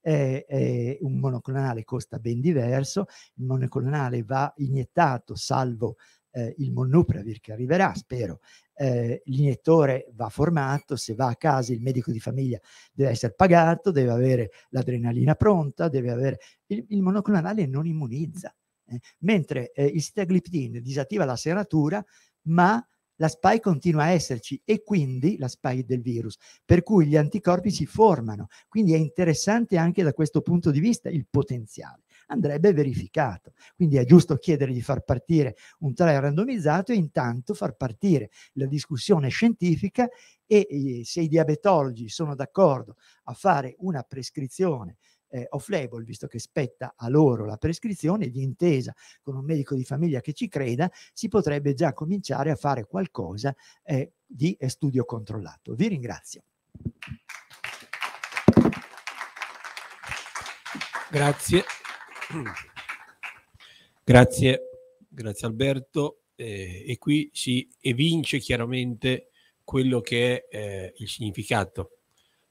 eh, eh, un monoclonale costa ben diverso, il monoclonale va iniettato salvo eh, il monopravir che arriverà, spero, eh, l'iniettore va formato, se va a casa il medico di famiglia deve essere pagato, deve avere l'adrenalina pronta, deve avere... Il, il monoclonale non immunizza, eh. mentre eh, il sitagliptin disattiva la serratura, ma la spy continua a esserci e quindi la spy del virus, per cui gli anticorpi si formano. Quindi è interessante anche da questo punto di vista il potenziale andrebbe verificato. Quindi è giusto chiedere di far partire un trial randomizzato e intanto far partire la discussione scientifica e eh, se i diabetologi sono d'accordo a fare una prescrizione eh, off-label, visto che spetta a loro la prescrizione, di intesa con un medico di famiglia che ci creda, si potrebbe già cominciare a fare qualcosa eh, di eh, studio controllato. Vi ringrazio. Grazie. Grazie, grazie Alberto. Eh, e qui si evince chiaramente quello che è eh, il significato.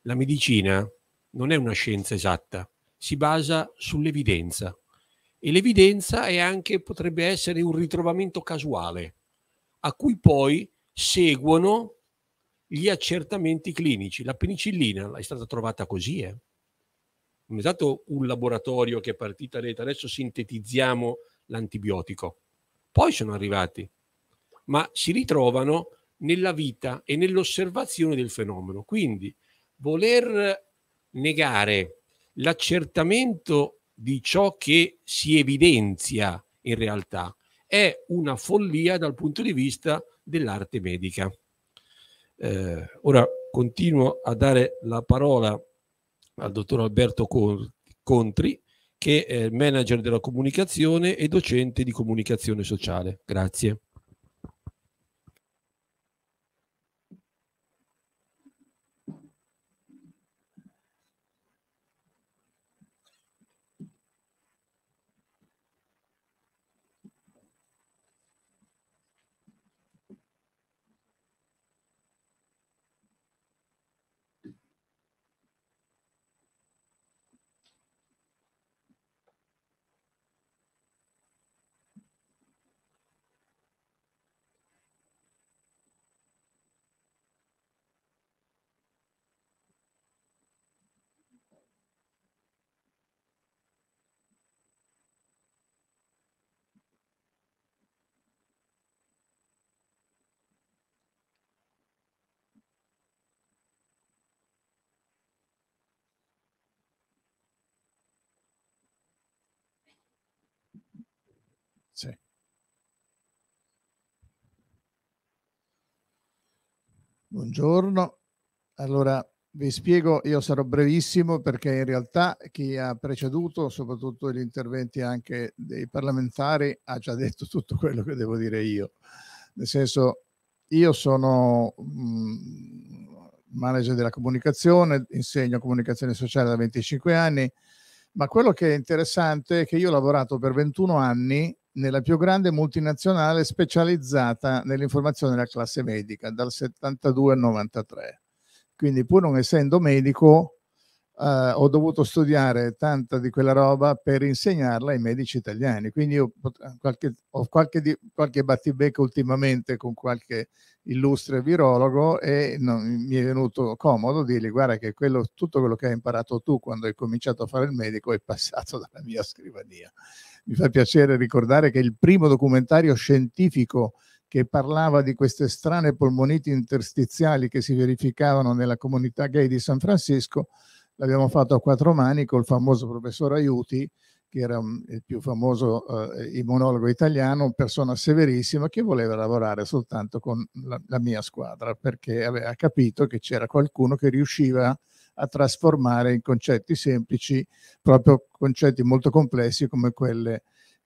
La medicina non è una scienza esatta, si basa sull'evidenza e l'evidenza è anche, potrebbe essere un ritrovamento casuale a cui poi seguono gli accertamenti clinici. La penicillina è stata trovata così, eh? non è stato un laboratorio che è partito e ha detto adesso sintetizziamo l'antibiotico. Poi sono arrivati, ma si ritrovano nella vita e nell'osservazione del fenomeno. Quindi voler negare l'accertamento di ciò che si evidenzia in realtà è una follia dal punto di vista dell'arte medica. Eh, ora continuo a dare la parola a al dottor Alberto Contri, che è manager della comunicazione e docente di comunicazione sociale. Grazie. Sì. Buongiorno. Allora, vi spiego, io sarò brevissimo perché in realtà chi ha preceduto, soprattutto gli interventi anche dei parlamentari, ha già detto (laughs) tutto quello che devo dire io. Nel senso, io sono mm, manager della comunicazione, insegno comunicazione sociale da 25 anni, ma quello che è interessante è che io ho lavorato per 21 anni nella più grande multinazionale specializzata nell'informazione della classe medica dal 72 al 93. Quindi pur non essendo medico eh, ho dovuto studiare tanta di quella roba per insegnarla ai medici italiani. Quindi io qualche, ho qualche, qualche battibecco ultimamente con qualche illustre virologo e non, mi è venuto comodo dirgli guarda che quello, tutto quello che hai imparato tu quando hai cominciato a fare il medico è passato (laughs) dalla mia scrivania mi fa piacere ricordare che il primo documentario scientifico che parlava di queste strane polmoniti interstiziali che si verificavano nella comunità gay di San Francisco, l'abbiamo fatto a quattro mani col famoso professor Aiuti, che era mm, il più famoso eh, immunologo italiano, persona severissima che voleva lavorare soltanto con la, la mia squadra perché aveva capito che c'era qualcuno che riusciva a a trasformare in concetti semplici proprio concetti molto complessi come quelli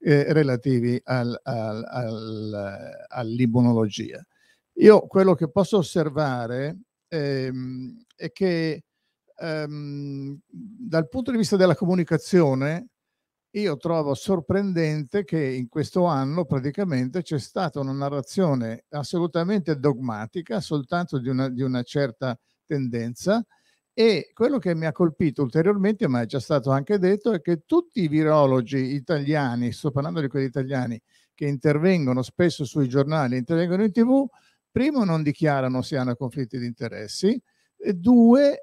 eh, relativi al, al, al, all'immunologia. Io quello che posso osservare ehm, è che ehm, dal punto di vista della comunicazione io trovo sorprendente che in questo anno praticamente c'è stata una narrazione assolutamente dogmatica, soltanto di una, di una certa tendenza, e quello che mi ha colpito ulteriormente, ma è già stato anche detto, è che tutti i virologi italiani, sto parlando di quelli italiani, che intervengono spesso sui giornali, intervengono in tv, primo non dichiarano se hanno conflitti di interessi, e due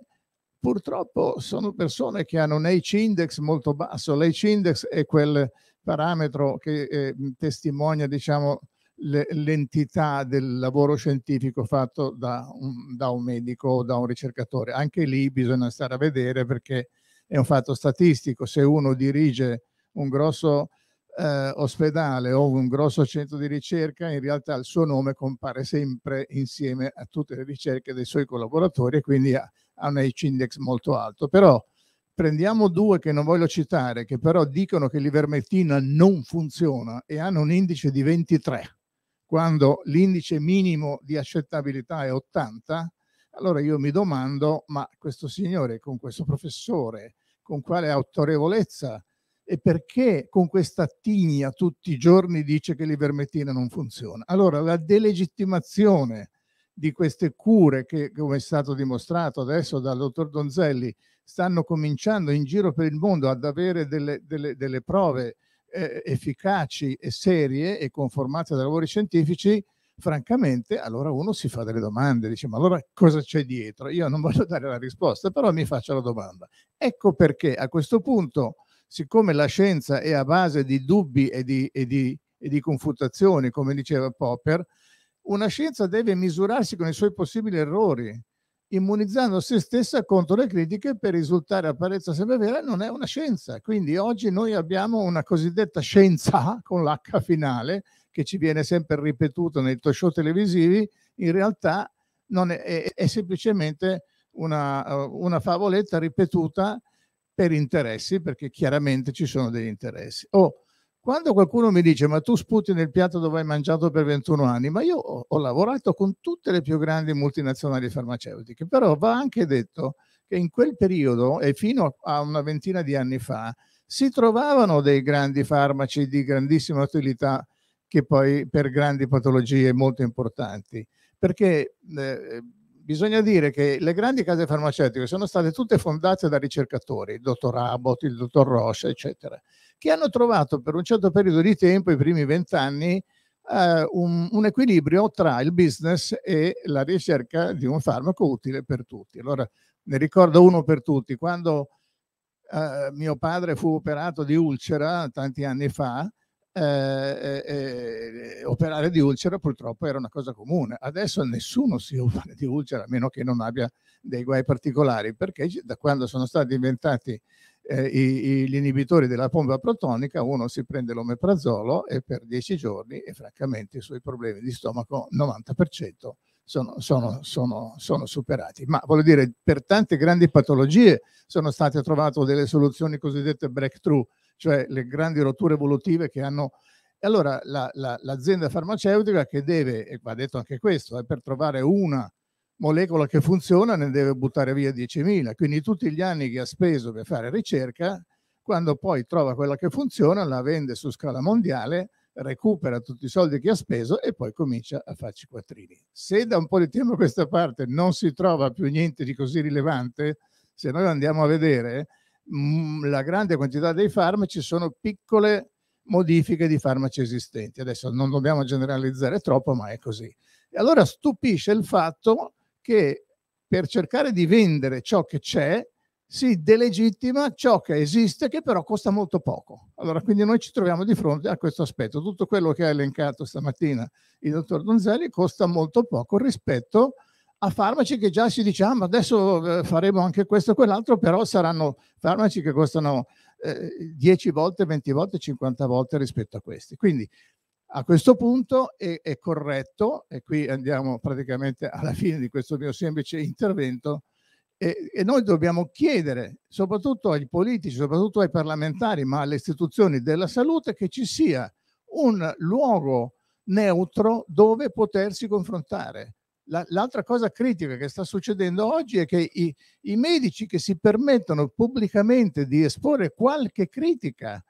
purtroppo sono persone che hanno un H index molto basso. L'H index è quel parametro che eh, testimonia diciamo, l'entità del lavoro scientifico fatto da un, da un, medico o da un ricercatore. Anche lì bisogna stare a vedere perché è un fatto statistico. Se uno dirige un grosso eh, ospedale o un grosso centro di ricerca, in realtà il suo nome compare sempre insieme a tutte le ricerche dei suoi collaboratori e quindi ha, ha un H index molto alto. Però prendiamo due che non voglio citare, che però dicono che l'ivermettina non funziona e hanno un indice di 23 quando l'indice minimo di accettabilità è 80, allora io mi domando, ma questo signore, con questo professore, con quale autorevolezza e perché con questa tigna tutti i giorni dice che l'ivermettina non funziona? Allora la delegittimazione di queste cure che, come è stato dimostrato adesso dal dottor Donzelli, stanno cominciando in giro per il mondo ad avere delle, delle, delle prove eh, efficaci e serie e conformate da lavori scientifici, francamente allora uno si fa delle domande, dice ma allora cosa c'è dietro? Io non voglio dare la risposta, però mi faccio la domanda. Ecco perché a questo punto, siccome la scienza è a base di dubbi e di, e di, e di confutazioni, come diceva Popper, una scienza deve misurarsi con i suoi possibili errori, immunizzando se stessa contro le critiche per risultare a parezza sempre vera, non è una scienza. Quindi oggi noi abbiamo una cosiddetta scienza (laughs) con l'H finale, che ci viene sempre ripetuto nei talk show televisivi, in realtà non è, è, è semplicemente una, eh, una, favoletta ripetuta per interessi, perché chiaramente ci sono degli interessi. Oh, quando qualcuno mi dice ma tu sputi nel piatto dove hai mangiato per 21 anni, ma io ho, ho lavorato con tutte le più grandi multinazionali farmaceutiche, però va anche detto che in quel periodo e fino a una ventina di anni fa si trovavano dei grandi farmaci di grandissima utilità che poi per grandi patologie molto importanti, perché eh, bisogna dire che le grandi case farmaceutiche sono state tutte fondate da ricercatori, il dottor Abbott, il dottor Roche, eccetera che hanno trovato per un certo periodo di tempo, i primi vent'anni, eh, un, un, equilibrio tra il business e la ricerca di un farmaco utile per tutti. Allora, ne ricordo uno per tutti. Quando eh, mio padre fu operato di ulcera tanti anni fa, eh, eh, eh operare di ulcera purtroppo era una cosa comune. Adesso nessuno si opera di ulcera a meno che non abbia dei guai particolari, perché da quando sono stati inventati eh, i, gli inibitori della pompa protonica, uno si prende l'omeprazolo e per 10 giorni e francamente i suoi problemi di stomaco 90% sono, sono, sono, sono, superati. Ma voglio dire, per tante grandi patologie sono state trovate delle soluzioni cosiddette breakthrough, cioè le grandi rotture evolutive che hanno... E allora la, la, l'azienda farmaceutica che deve, e va detto anche questo, è eh, per trovare una molecola che funziona ne deve buttare via 10.000, quindi tutti gli anni che ha speso per fare ricerca, quando poi trova quella che funziona, la vende su scala mondiale, recupera tutti i soldi che ha speso e poi comincia a farci quattrini. Se da un po' di tempo a questa parte non si trova più niente di così rilevante, se noi andiamo a vedere, mm, la grande quantità dei farmaci sono piccole modifiche di farmaci esistenti. Adesso non dobbiamo generalizzare troppo, ma è così. E allora stupisce il fatto che per cercare di vendere ciò che c'è si delegittima ciò che esiste che però costa molto poco. Allora, quindi noi ci troviamo di fronte a questo aspetto. Tutto quello che ha elencato stamattina il dottor Donzelli costa molto poco rispetto a farmaci che già si dice ah, ma adesso eh, faremo anche questo e quell'altro, però saranno farmaci che costano eh, 10 volte, 20 volte, 50 volte rispetto a questi. Quindi a questo punto è, è, corretto, e qui andiamo praticamente alla fine di questo mio semplice intervento, e, e noi dobbiamo chiedere soprattutto ai politici, soprattutto ai parlamentari, ma alle istituzioni della salute che ci sia un luogo neutro dove potersi confrontare. L'altra cosa critica che sta succedendo oggi è che i, i, medici che si permettono pubblicamente di esporre qualche critica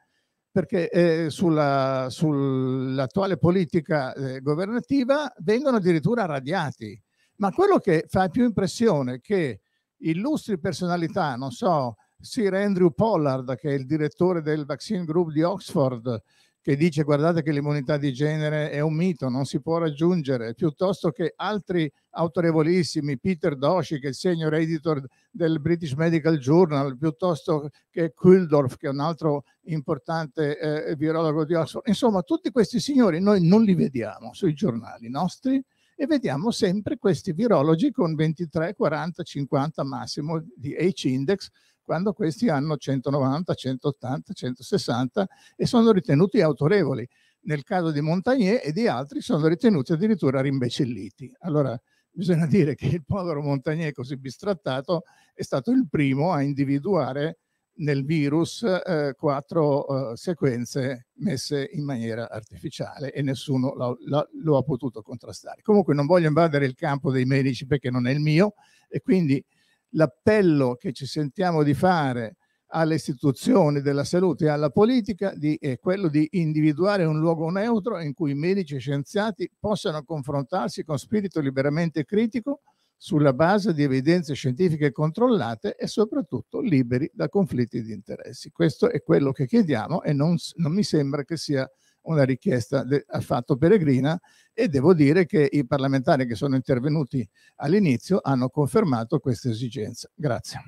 perché eh, sulla, sull'attuale politica eh, governativa vengono addirittura radiati. Ma quello che fa più impressione è che illustri personalità, non so, Sir Andrew Pollard, che è il direttore del Vaccine Group di Oxford, che dice guardate che l'immunità di genere è un mito, non si può raggiungere, piuttosto che altri autorevolissimi, Peter Doshi, che è il senior editor del British Medical Journal, piuttosto che Kuldorf, che è un altro importante eh, virologo di Oxford. Insomma, tutti questi signori noi non li vediamo sui giornali nostri e vediamo sempre questi virologi con 23, 40, 50 massimo di H-index quando questi hanno 190, 180, 160 e sono ritenuti autorevoli. Nel caso di Montagnier e di altri sono ritenuti addirittura rimbecilliti. Allora, bisogna (laughs) dire che il povero Montagnier così bistrattato è stato il primo a individuare nel virus eh, quattro eh, sequenze messe in maniera artificiale e nessuno lo, lo, lo ha potuto contrastare. Comunque non voglio invadere il campo dei medici perché non è il mio e quindi l'appello che ci sentiamo di fare alle istituzioni della salute e alla politica di, è quello di individuare un luogo neutro in cui medici e scienziati possano confrontarsi con spirito liberamente critico sulla base di evidenze scientifiche controllate e soprattutto liberi da conflitti di interessi. Questo è quello che chiediamo e non, non mi sembra che sia una richiesta affatto peregrina e devo dire che i parlamentari che sono intervenuti all'inizio hanno confermato questa esigenza. Grazie.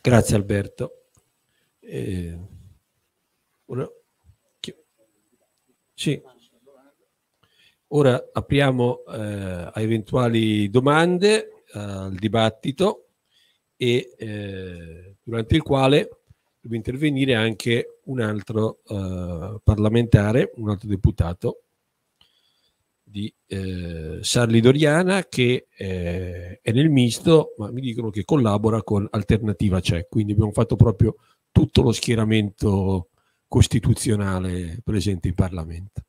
Grazie Alberto. Eh, ora, sì. ora apriamo eh, a eventuali domande al dibattito e eh, durante il quale deve intervenire anche un altro eh, parlamentare, un altro deputato di eh, Sarli Doriana che eh, è nel misto, ma mi dicono che collabora con Alternativa C'è, quindi abbiamo fatto proprio tutto lo schieramento costituzionale presente in Parlamento.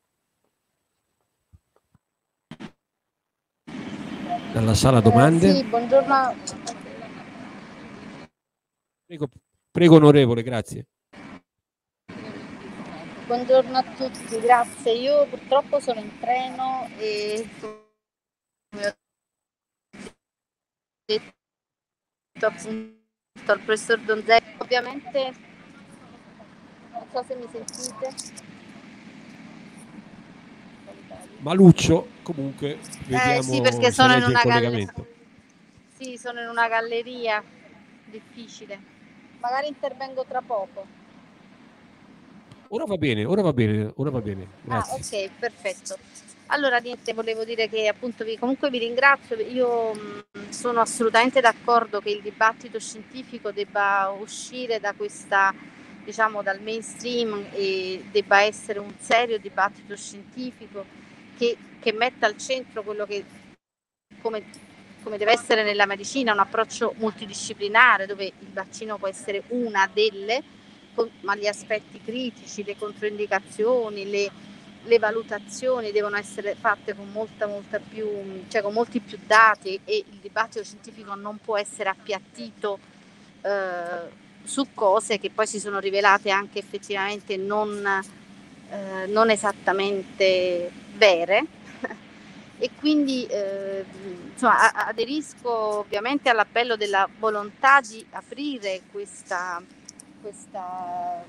dalla sala domande. Eh, sì, buongiorno. Prego, prego onorevole, grazie. Buongiorno a tutti, grazie. Io purtroppo sono in treno e detto appunto al professor Donzelli, ovviamente non so se mi sentite. Maluccio comunque vediamo eh sì perché sono in una galleria sì sono in una galleria difficile magari intervengo tra poco ora va bene ora va bene ora va bene ah, Grazie. ah ok perfetto allora niente, volevo dire che appunto vi, comunque vi ringrazio, io mh, mm, sono assolutamente d'accordo che il dibattito scientifico debba uscire da questa, diciamo, dal mainstream e debba essere un serio dibattito scientifico che, che metta al centro quello che come, come, deve essere nella medicina, un approccio multidisciplinare dove il vaccino può essere una delle, con, ma gli aspetti critici, le controindicazioni, le, le, valutazioni devono essere fatte con, molta, molta più, cioè con molti più dati e il dibattito scientifico non può essere appiattito eh, su cose che poi si sono rivelate anche effettivamente non eh, non esattamente vere (laughs) e quindi eh, insomma, aderisco ovviamente all'appello della volontà di aprire questa, questa,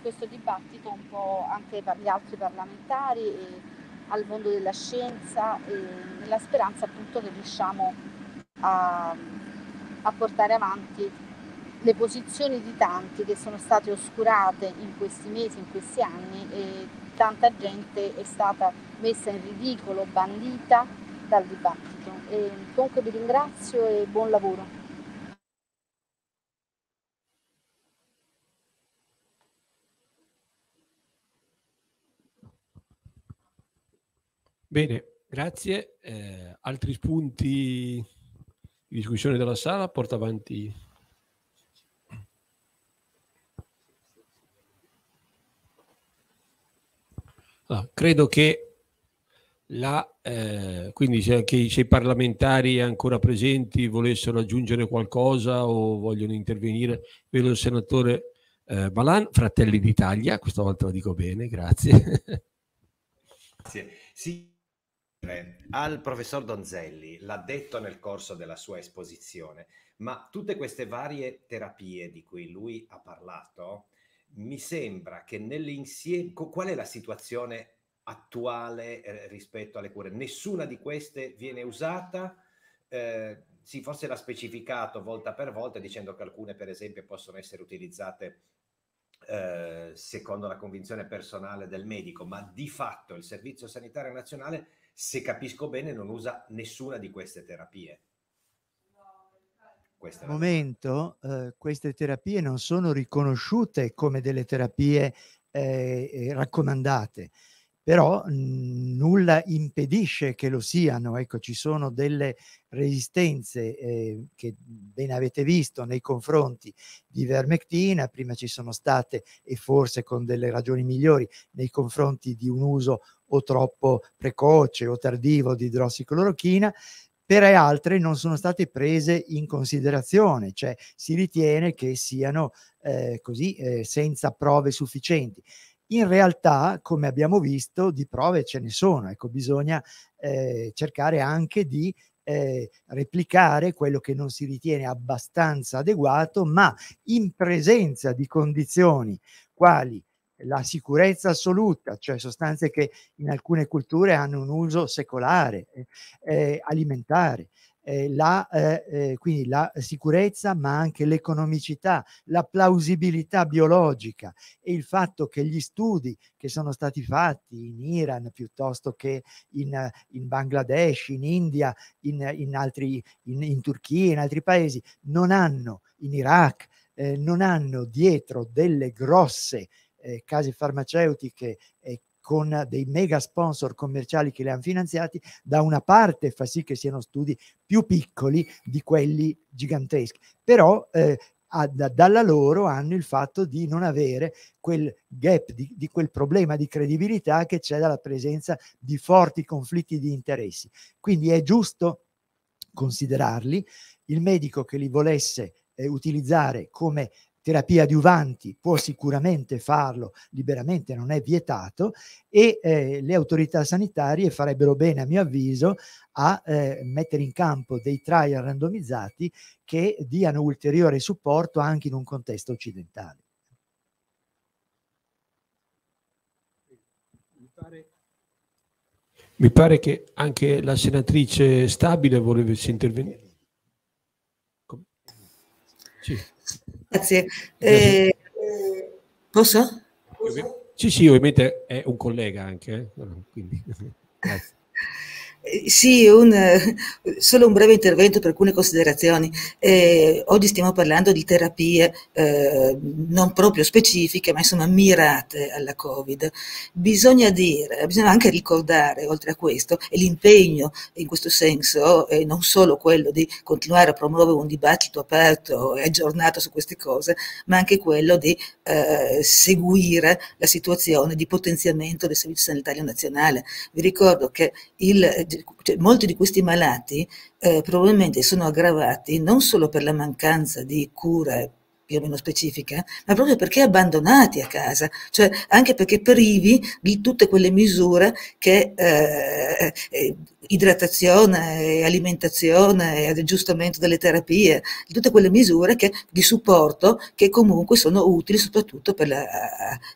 questo dibattito un po' anche per gli altri parlamentari e al mondo della scienza nella speranza appunto che riusciamo a, a portare avanti le posizioni di tanti che sono state oscurate in questi mesi, in questi anni e tanta gente è stata messa in ridicolo, bandita dal dibattito. E comunque vi ringrazio e buon lavoro. Bene, grazie. Eh, altri spunti di discussione della sala, porta avanti Ah, credo che la, eh, quindi se, anche, se i parlamentari ancora presenti volessero aggiungere qualcosa o vogliono intervenire, vedo il senatore eh, Balan, Fratelli d'Italia, questa volta lo dico bene, grazie. grazie. Sì, al professor Donzelli, l'ha detto nel corso della sua esposizione, ma tutte queste varie terapie di cui lui ha parlato, mi sembra che nell'insieme, qual è la situazione attuale eh, rispetto alle cure? Nessuna di queste viene usata? Eh, sì, forse l'ha specificato volta per volta dicendo che alcune per esempio possono essere utilizzate eh, secondo la convinzione personale del medico, ma di fatto il Servizio Sanitario Nazionale, se capisco bene, non usa nessuna di queste terapie. Questa momento eh, queste terapie non sono riconosciute come delle terapie eh, eh raccomandate, però mhmm, nulla impedisce che lo siano. Ecco, ci sono delle resistenze eh, che ben avete visto nei confronti di vermectina, prima ci sono state e forse con delle ragioni migliori nei confronti di un uso o troppo precoce o tardivo di idrossiclorochina, per altre non sono state prese in considerazione, cioè si ritiene che siano eh, così eh, senza prove sufficienti. In realtà, come abbiamo visto, di prove ce ne sono, ecco, bisogna eh, cercare anche di eh, replicare quello che non si ritiene abbastanza adeguato, ma in presenza di condizioni quali la sicurezza assoluta, cioè sostanze che in alcune culture hanno un uso secolare, eh, eh alimentare, eh, la, eh, eh, quindi la sicurezza ma anche l'economicità, la plausibilità biologica e il fatto che gli studi che sono stati fatti in Iran piuttosto che in, in Bangladesh, in India, in, in, altri, in, Turchia, in altri paesi, non hanno in Iraq, eh, non hanno dietro delle grosse eh, case farmaceutiche eh, con dei mega sponsor commerciali che le hanno finanziati, da una parte fa sì che siano studi più piccoli di quelli giganteschi, però eh, ad, dalla loro hanno il fatto di non avere quel gap, di, di quel problema di credibilità che c'è dalla presenza di forti conflitti di interessi. Quindi è giusto considerarli, il medico che li volesse eh, utilizzare come terapia adiuvanti può sicuramente farlo liberamente, non è vietato, e eh, le autorità sanitarie farebbero bene, a mio avviso, a eh, mettere in campo dei trial randomizzati che diano ulteriore supporto anche in un contesto occidentale. Mi pare, Mi pare che anche la senatrice Stabile volesse intervenire. Sì. Grazie. Eh, posso? Sì, sì, ovviamente è un collega anche. Eh, quindi, (laughs) grazie. Eh, sì, un, eh, solo un breve intervento per alcune considerazioni. Eh, oggi stiamo parlando di terapie eh, non proprio specifiche, ma insomma mirate alla Covid. Bisogna dire, bisogna anche ricordare, oltre a questo, e l'impegno in questo senso, e non solo quello di continuare a promuovere un dibattito aperto e aggiornato su queste cose, ma anche quello di eh, seguire la situazione di potenziamento del Servizio Sanitario Nazionale. Vi ricordo che il cioè, molti di questi malati eh, probabilmente sono aggravati non solo per la mancanza di cura più o meno specifica, ma proprio perché abbandonati a casa, cioè anche perché privi di tutte quelle misure che eh, eh idratazione, alimentazione, aggiustamento delle terapie, tutte quelle misure che, di supporto che comunque sono utili soprattutto per, la,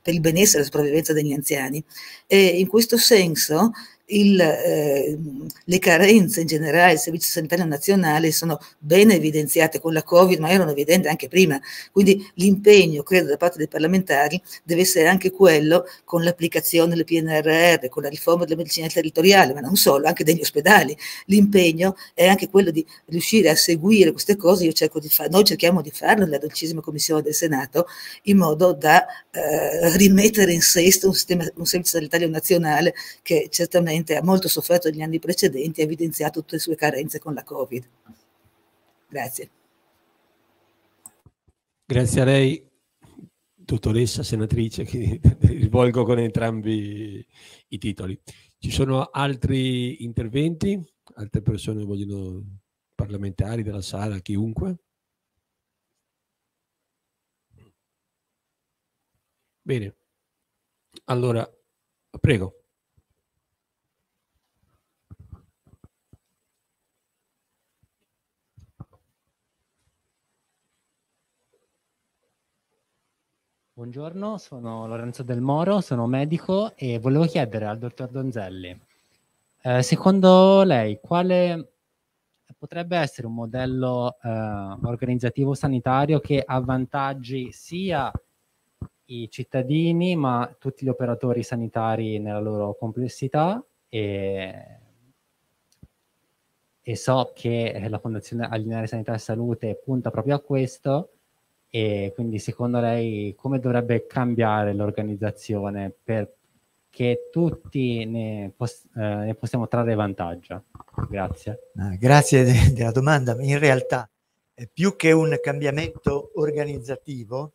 per il benessere e la sopravvivenza degli anziani. E in questo senso il, eh, le carenze in generale del Servizio Sanitario Nazionale sono ben evidenziate con la Covid, ma erano evidenti anche prima. Quindi l'impegno, credo, da parte dei parlamentari deve essere anche quello con l'applicazione del PNRR, con la riforma della medicina territoriale, ma non solo, anche degli ospedali. L'impegno è anche quello di riuscire a seguire queste cose. Io cerco di fa- noi cerchiamo di farlo nella dodicesima commissione del Senato in modo da eh, rimettere in sesto un, sistema, un servizio sanitario nazionale che certamente ovviamente ha molto sofferto negli anni precedenti e ha evidenziato tutte le sue carenze con la Covid. Grazie. Grazie a lei, dottoressa senatrice, che (laughs) rivolgo con entrambi i titoli. Ci sono altri interventi? Altre persone vogliono parlamentari della sala, chiunque? Bene, allora prego. Buongiorno, sono Lorenzo Del Moro, sono medico e volevo chiedere al dottor Donzelli, eh, secondo lei quale potrebbe essere un modello eh, organizzativo sanitario che avvantaggi sia i cittadini ma tutti gli operatori sanitari nella loro complessità e, e so che la Fondazione Allineare Sanità e Salute punta proprio a questo e quindi secondo lei come dovrebbe cambiare l'organizzazione perché tutti ne, poss- eh, ne possiamo trarre vantaggio? Grazie. Ah, grazie de- della domanda. In realtà, eh, più che un cambiamento organizzativo,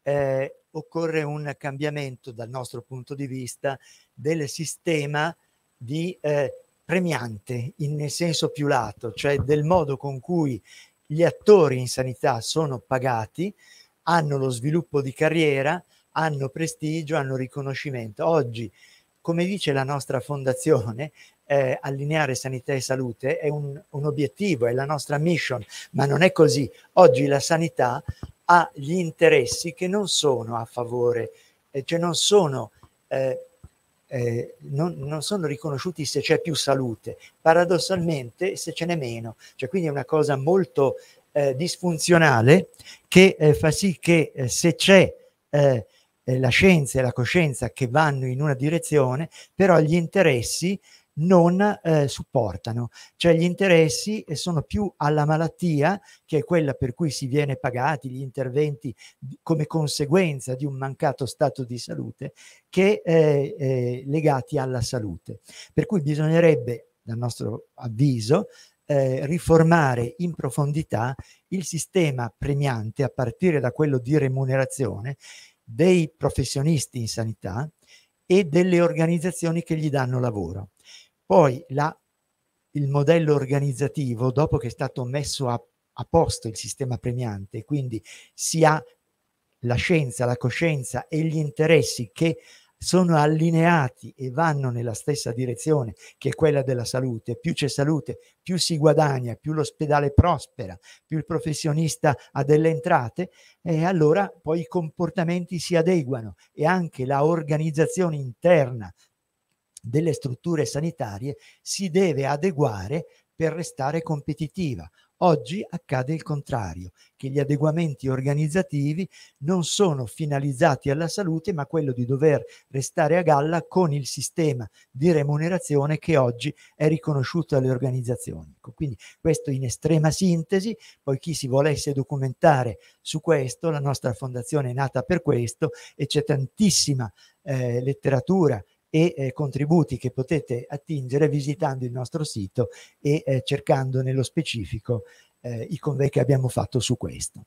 eh, occorre un cambiamento dal nostro punto di vista del sistema di eh, premiante in senso più lato, cioè del modo con cui gli attori in sanità sono pagati, hanno lo sviluppo di carriera, hanno prestigio, hanno riconoscimento. Oggi, come dice la nostra fondazione, (laughs) eh, allineare sanità e salute è un, un obiettivo, è la nostra mission, ma non è così. Oggi la sanità ha gli interessi che non sono a favore, eh, cioè non sono eh, eh, non, non, sono riconosciuti se c'è più salute, paradossalmente se ce n'è meno. Cioè, quindi è una cosa molto eh, disfunzionale che eh, fa sì che eh, se c'è eh, eh, la scienza e la coscienza che vanno in una direzione, però gli interessi non eh, supportano, cioè gli interessi eh, sono più alla malattia, che è quella per cui si viene pagati gli interventi come conseguenza di un mancato stato di salute, che eh, eh, legati alla salute. Per cui bisognerebbe, dal nostro avviso, eh, riformare in profondità il sistema premiante a partire da quello di remunerazione dei professionisti in sanità e delle organizzazioni che gli danno lavoro. Poi la, il modello organizzativo, dopo che è stato messo a, a posto il sistema premiante, quindi si ha la scienza, la coscienza e gli interessi che sono allineati e vanno nella stessa direzione che è quella della salute, più c'è salute, più si guadagna, più l'ospedale prospera, più il professionista ha delle entrate, e allora poi i comportamenti si adeguano e anche la organizzazione interna delle strutture sanitarie si deve adeguare per restare competitiva. Oggi accade il contrario, che gli adeguamenti organizzativi non sono finalizzati alla salute, ma quello di dover restare a galla con il sistema di remunerazione che oggi è riconosciuto alle organizzazioni. Ecco, quindi questo in estrema sintesi, poi chi si volesse documentare su questo, la nostra fondazione è nata per questo e c'è tantissima eh, letteratura e eh, contributi che potete attingere visitando il nostro sito e eh, cercando nello specifico eh, i convegni che abbiamo fatto su questo.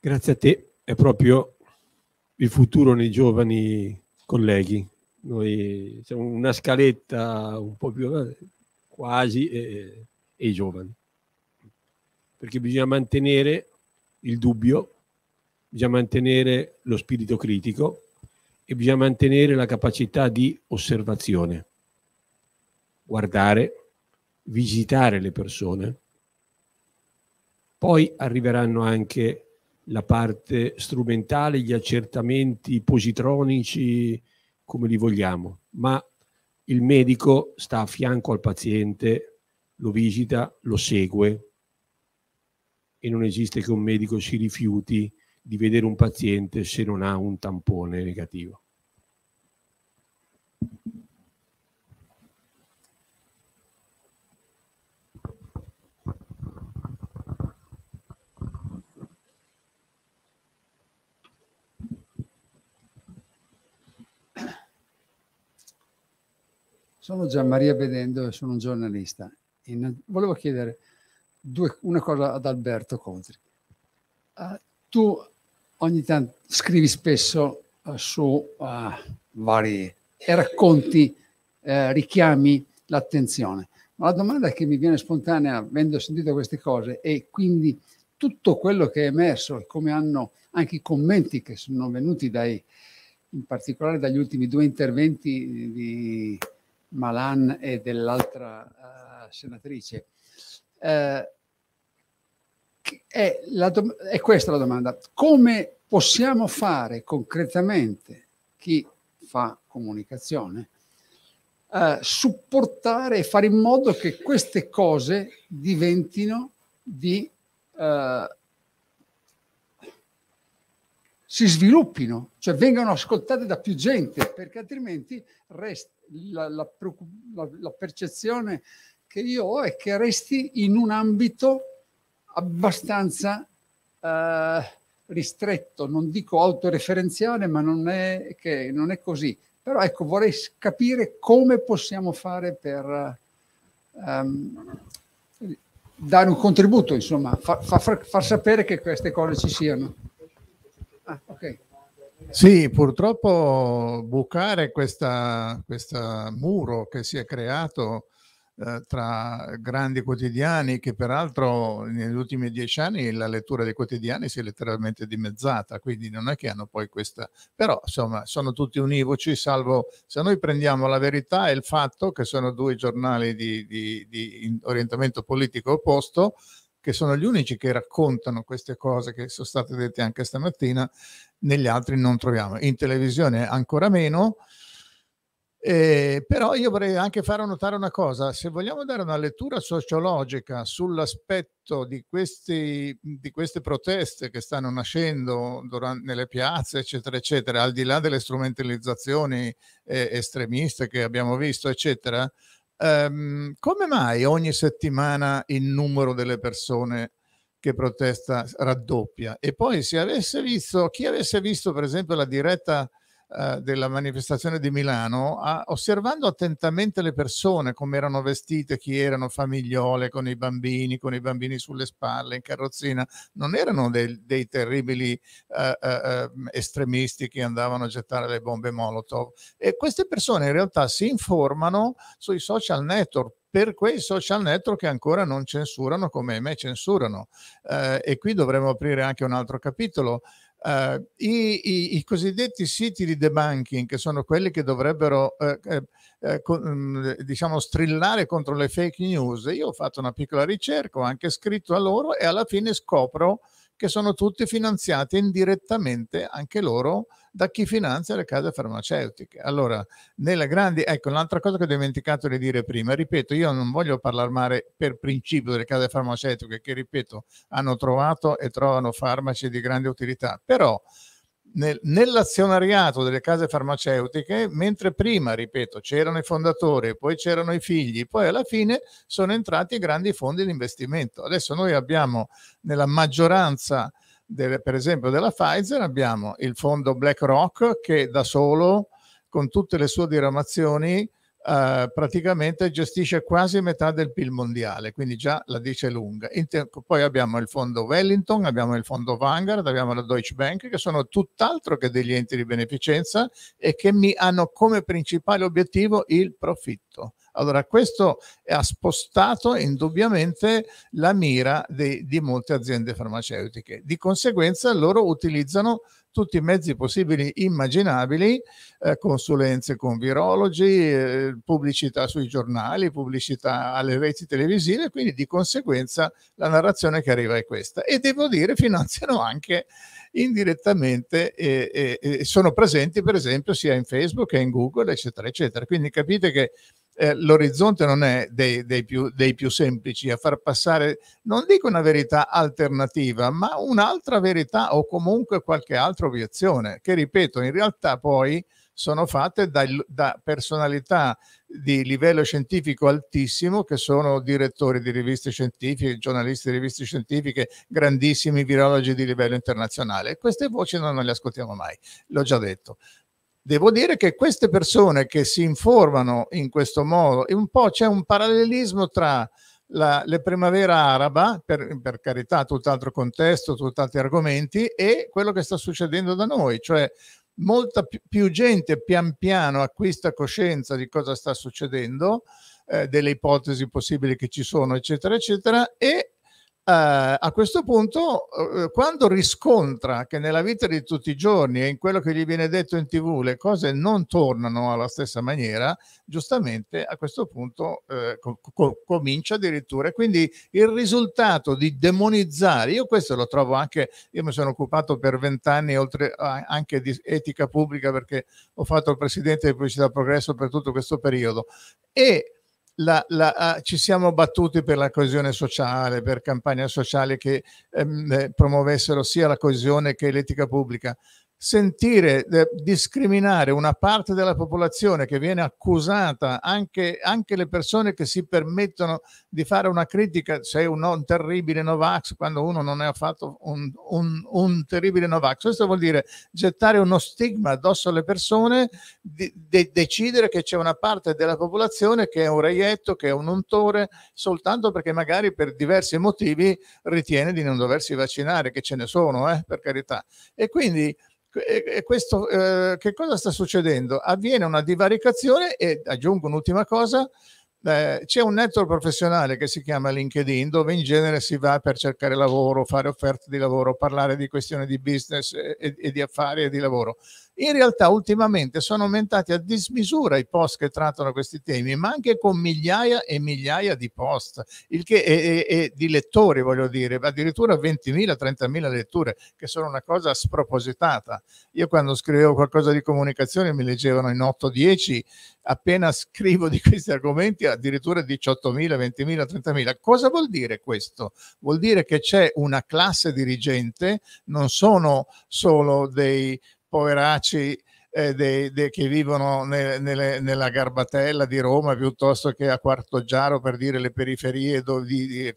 Grazie a te, è proprio il futuro nei giovani colleghi. Noi siamo una scaletta un po' più avanti quasi e, e i giovani. Perché bisogna mantenere il dubbio, bisogna mantenere lo spirito critico e bisogna mantenere la capacità di osservazione, guardare, visitare le persone. Poi arriveranno anche la parte strumentale, gli accertamenti positronici, come li vogliamo, ma il medico sta a fianco al paziente, lo visita, lo segue e non esiste che un medico si rifiuti di vedere un paziente se non ha un tampone negativo. Sono Gianmaria Bedendo e sono un giornalista. In, volevo chiedere due, una cosa ad Alberto Contri. Uh, tu ogni tanto scrivi spesso uh, su uh, vari e racconti, eh, richiami l'attenzione. Ma la domanda che mi viene spontanea, avendo sentito queste cose, è quindi tutto quello che è emerso e come hanno anche i commenti che sono venuti dai, in particolare dagli ultimi due interventi di Malan e dell'altra uh, senatrice. Eh, è, la è questa la domanda. Come possiamo fare concretamente chi fa comunicazione? Eh, supportare e fare in modo che queste cose diventino di eh, si sviluppino, cioè vengano ascoltate da più gente, perché altrimenti resta la, la, la percezione che io ho è che resti in un ambito abbastanza eh, ristretto, non dico autoreferenziale, ma non è, che, non è così. Però ecco, vorrei capire come possiamo fare per um, dare un contributo, insomma, far, far, far sapere che queste cose ci siano. Ah, okay. Sì, purtroppo bucare questo muro che si è creato eh, tra grandi quotidiani, che peraltro negli ultimi dieci anni la lettura dei quotidiani si è letteralmente dimezzata, quindi non è che hanno poi questa... però insomma sono tutti univoci, salvo se noi prendiamo la verità e il fatto, che sono due giornali di, di, di orientamento politico opposto, che sono gli unici che raccontano queste cose che sono state dette anche stamattina, negli altri non troviamo. In televisione ancora meno. Eh, però io vorrei anche far notare una cosa, se vogliamo dare una lettura sociologica sull'aspetto di, questi, di queste proteste che stanno nascendo durante, nelle piazze, eccetera, eccetera, al di là delle strumentalizzazioni eh, estremiste che abbiamo visto, eccetera, Um, come mai ogni settimana il numero delle persone che protesta raddoppia? E poi se avesse visto, chi avesse visto per esempio la diretta eh, della manifestazione di Milano, a, osservando attentamente le persone, come erano vestite, chi erano famigliole con i bambini, con i bambini sulle spalle, in carrozzina, non erano dei, dei terribili eh, eh, eh, estremisti che andavano a gettare le bombe Molotov. E queste persone in realtà si informano sui social network per quei social network che ancora non censurano come me censurano. Eh, e qui dovremmo aprire anche un altro capitolo. Uh, i, i, i, cosiddetti siti di debunking, che sono quelli che dovrebbero eh, eh, eh con, mm, diciamo strillare contro le fake news, io ho fatto una piccola ricerca, ho anche scritto a loro e alla fine scopro che sono tutti finanziati indirettamente anche loro da chi finanzia le case farmaceutiche. Allora, nella grandi, ecco, un'altra cosa che ho dimenticato di dire prima, ripeto, io non voglio parlare male per principio delle case farmaceutiche che, ripeto, hanno trovato e trovano farmaci di grande utilità, però nel, nell'azionariato delle case farmaceutiche, mentre prima, ripeto, c'erano i fondatori, poi c'erano i figli, poi alla fine sono entrati grandi fondi di investimento. Adesso noi abbiamo nella maggioranza delle, per esempio della Pfizer abbiamo il fondo BlackRock che da solo con tutte le sue diramazioni eh, praticamente gestisce quasi metà del PIL mondiale, quindi già la dice lunga. Te- poi abbiamo il fondo Wellington, abbiamo il fondo Vanguard, abbiamo la Deutsche Bank, che sono tutt'altro che degli enti di beneficenza e che mi hanno come principale obiettivo il profitto. Allora, questo ha spostato indubbiamente la mira di, di molte aziende farmaceutiche. Di conseguenza, loro utilizzano tutti i mezzi possibili immaginabili, eh, consulenze con virologi, eh, pubblicità sui giornali, pubblicità alle reti televisive, quindi di conseguenza la narrazione che arriva è questa. E devo dire finanziano anche indirettamente e, e, e sono presenti per esempio sia in Facebook che in Google, eccetera, eccetera. Quindi capite che eh, l'orizzonte non è dei, dei, più, dei, più, semplici a far passare, non dico una verità alternativa, ma un'altra verità o comunque qualche altra obiezione, che ripeto, in realtà poi sono fatte da, da personalità di livello scientifico altissimo che sono direttori di riviste scientifiche, giornalisti di riviste scientifiche, grandissimi virologi di livello internazionale. Queste voci non, non le ascoltiamo mai, l'ho già detto. Devo dire che queste persone che si informano in questo modo, un po' c'è un parallelismo tra la, le primavera araba, per, per carità, tutt'altro contesto, tutt'altri argomenti, e quello che sta succedendo da noi, cioè molta più, più gente pian piano acquista coscienza di cosa sta succedendo, eh, delle ipotesi possibili che ci sono, eccetera, eccetera, e eh, a questo punto, eh, eh, quando riscontra che nella vita di tutti i giorni e in quello che gli viene detto in tv le cose non tornano alla stessa maniera, giustamente a questo punto eh, co- comincia addirittura. Quindi il risultato di demonizzare, io questo lo trovo anche, io mi sono occupato per vent'anni oltre a, anche di etica pubblica perché ho fatto il presidente di Pubblicità Progresso per tutto questo periodo e la, la, ah, ci siamo battuti per la coesione sociale, per campagne sociali che ehm, eh, promuovessero sia la coesione che l'etica pubblica sentire eh, discriminare una parte della popolazione che viene accusata, anche, anche, le persone che si permettono di fare una critica, sei un, un terribile Novax, quando uno non è affatto un, un, un, terribile Novax. Questo vuol dire gettare uno stigma addosso alle persone, di, di decidere che c'è una parte della popolazione che è un reietto, che è un untore, soltanto perché magari per diversi motivi ritiene di non doversi vaccinare, che ce ne sono, eh, per carità. E quindi e questo, eh, che cosa sta succedendo? Avviene una divaricazione e aggiungo un'ultima cosa, eh, c'è un network professionale che si chiama LinkedIn dove in genere si va per cercare lavoro, fare offerte di lavoro, parlare di questioni di business eh, e, e di affari e di lavoro. In realtà ultimamente sono aumentati a dismisura i post che trattano questi temi, ma anche con migliaia e migliaia di post, il che è, è, è di lettori, voglio dire, addirittura 20.000, 30.000 letture, che sono una cosa spropositata. Io quando scrivevo qualcosa di comunicazione mi leggevano in 8-10, appena scrivo di questi argomenti addirittura 18.000, 20.000, 30.000. Cosa vuol dire questo? Vuol dire che c'è una classe dirigente, non sono solo dei poveracci eh, dei, dei, che vivono ne, nelle, nella Garbatella di Roma piuttosto che a Quartoggiaro per dire le periferie dove, di,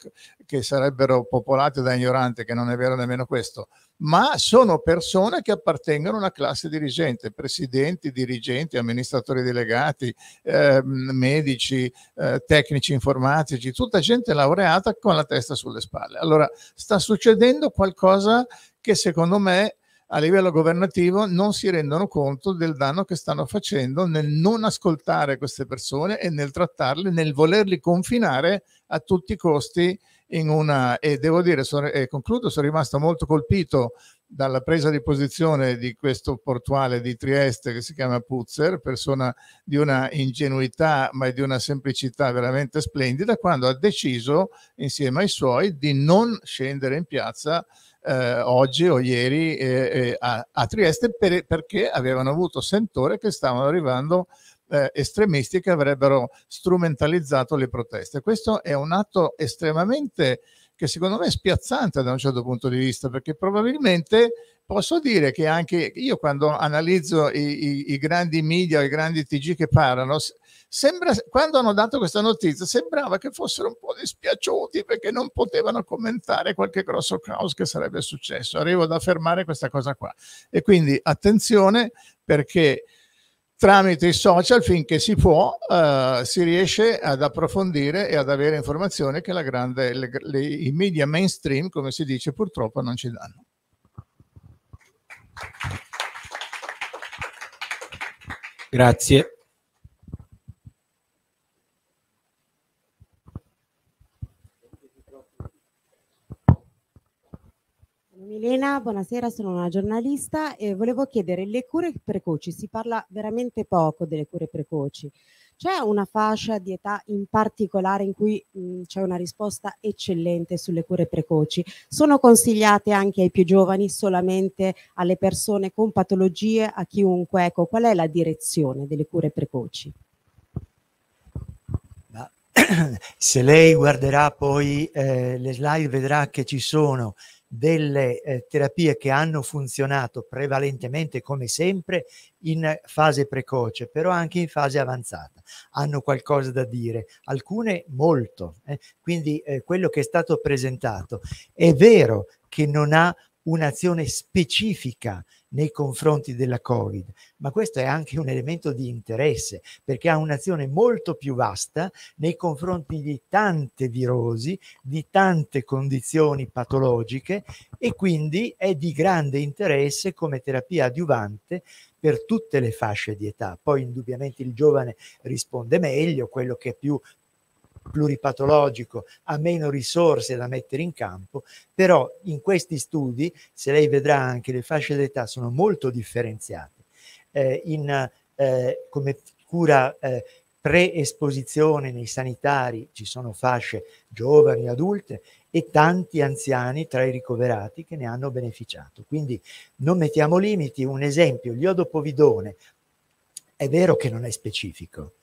che sarebbero popolate da ignoranti, che non è vero nemmeno questo, ma sono persone che appartengono a una classe dirigente, presidenti, dirigenti, amministratori delegati, eh, medici, eh, tecnici informatici, tutta gente laureata con la testa sulle spalle. Allora sta succedendo qualcosa che secondo me a livello governativo non si rendono conto del danno che stanno facendo nel non ascoltare queste persone e nel trattarle, nel volerli confinare a tutti i costi in una... E devo dire, sono, e concludo, sono rimasto molto colpito dalla presa di posizione di questo portuale di Trieste che si chiama Putzer, persona di una ingenuità ma di una semplicità veramente splendida, quando ha deciso insieme ai suoi di non scendere in piazza eh, oggi o ieri eh, a, a, Trieste per, perché avevano avuto sentore che stavano arrivando eh, estremisti che avrebbero strumentalizzato le proteste. Questo è un atto estremamente che secondo me è spiazzante da un certo punto di vista perché probabilmente posso dire che anche io quando analizzo i, i, i grandi media, i grandi TG che parlano, Sembra, quando hanno dato questa notizia sembrava che fossero un po' dispiaciuti perché non potevano commentare qualche grosso caos che sarebbe successo. Arrivo ad affermare questa cosa qua. E quindi attenzione perché tramite i social finché si può eh, si riesce ad approfondire e ad avere informazioni che grande, le, le, i media mainstream, come si dice, purtroppo non ci danno. Grazie. Elena, buonasera, sono una giornalista e volevo chiedere le cure precoci, si parla veramente poco delle cure precoci. C'è una fascia di età in particolare in cui mh, c'è una risposta eccellente sulle cure precoci? Sono consigliate anche ai più giovani, solamente alle persone con patologie, a chiunque? Ecco, qual è la direzione delle cure precoci? (clears throat) se lei guarderà poi eh, le slide vedrà che ci sono delle eh, terapie che hanno funzionato prevalentemente come sempre in fase precoce, però anche in fase avanzata. Hanno qualcosa da dire, alcune molto. Eh? Quindi eh, quello che è stato presentato è vero che non ha un'azione specifica nei confronti della Covid, ma questo è anche un elemento di interesse perché ha un'azione molto più vasta nei confronti di tante virosi, di tante condizioni patologiche e quindi è di grande interesse come terapia adiuvante per tutte le fasce di età. Poi indubbiamente il giovane risponde meglio, quello che è più pluripatologico ha meno risorse da mettere in campo, però in questi studi, se lei vedrà anche le fasce d'età sono molto differenziate. Eh, in, eh, come cura eh, pre-esposizione nei sanitari ci sono fasce giovani, adulte e tanti anziani tra i ricoverati che ne hanno beneficiato. Quindi non mettiamo limiti. Un esempio, l'iodopovidone, è vero che non è specifico,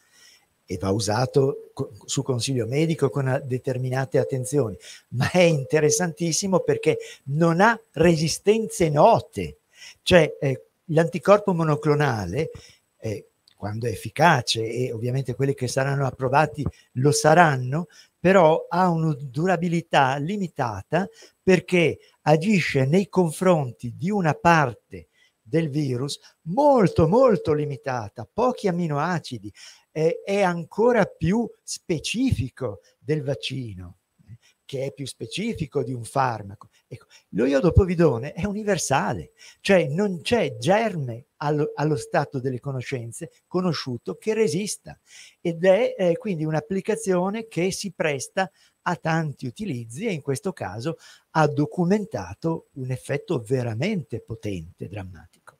e va usato co- su consiglio medico con determinate attenzioni, ma è interessantissimo perché non ha resistenze note, cioè eh, l'anticorpo monoclonale eh, quando è efficace e ovviamente quelli che saranno approvati lo saranno, però ha una durabilità limitata perché agisce nei confronti di una parte del virus molto molto limitata, pochi amminoacidi, eh, è ancora più specifico del vaccino, eh, che è più specifico di un farmaco. Ecco, lo iodopovidone è universale, cioè non c'è germe allo, allo, stato delle conoscenze conosciuto che resista ed è eh, quindi un'applicazione che si presta a tanti utilizzi e in questo caso ha documentato un effetto veramente potente, drammatico.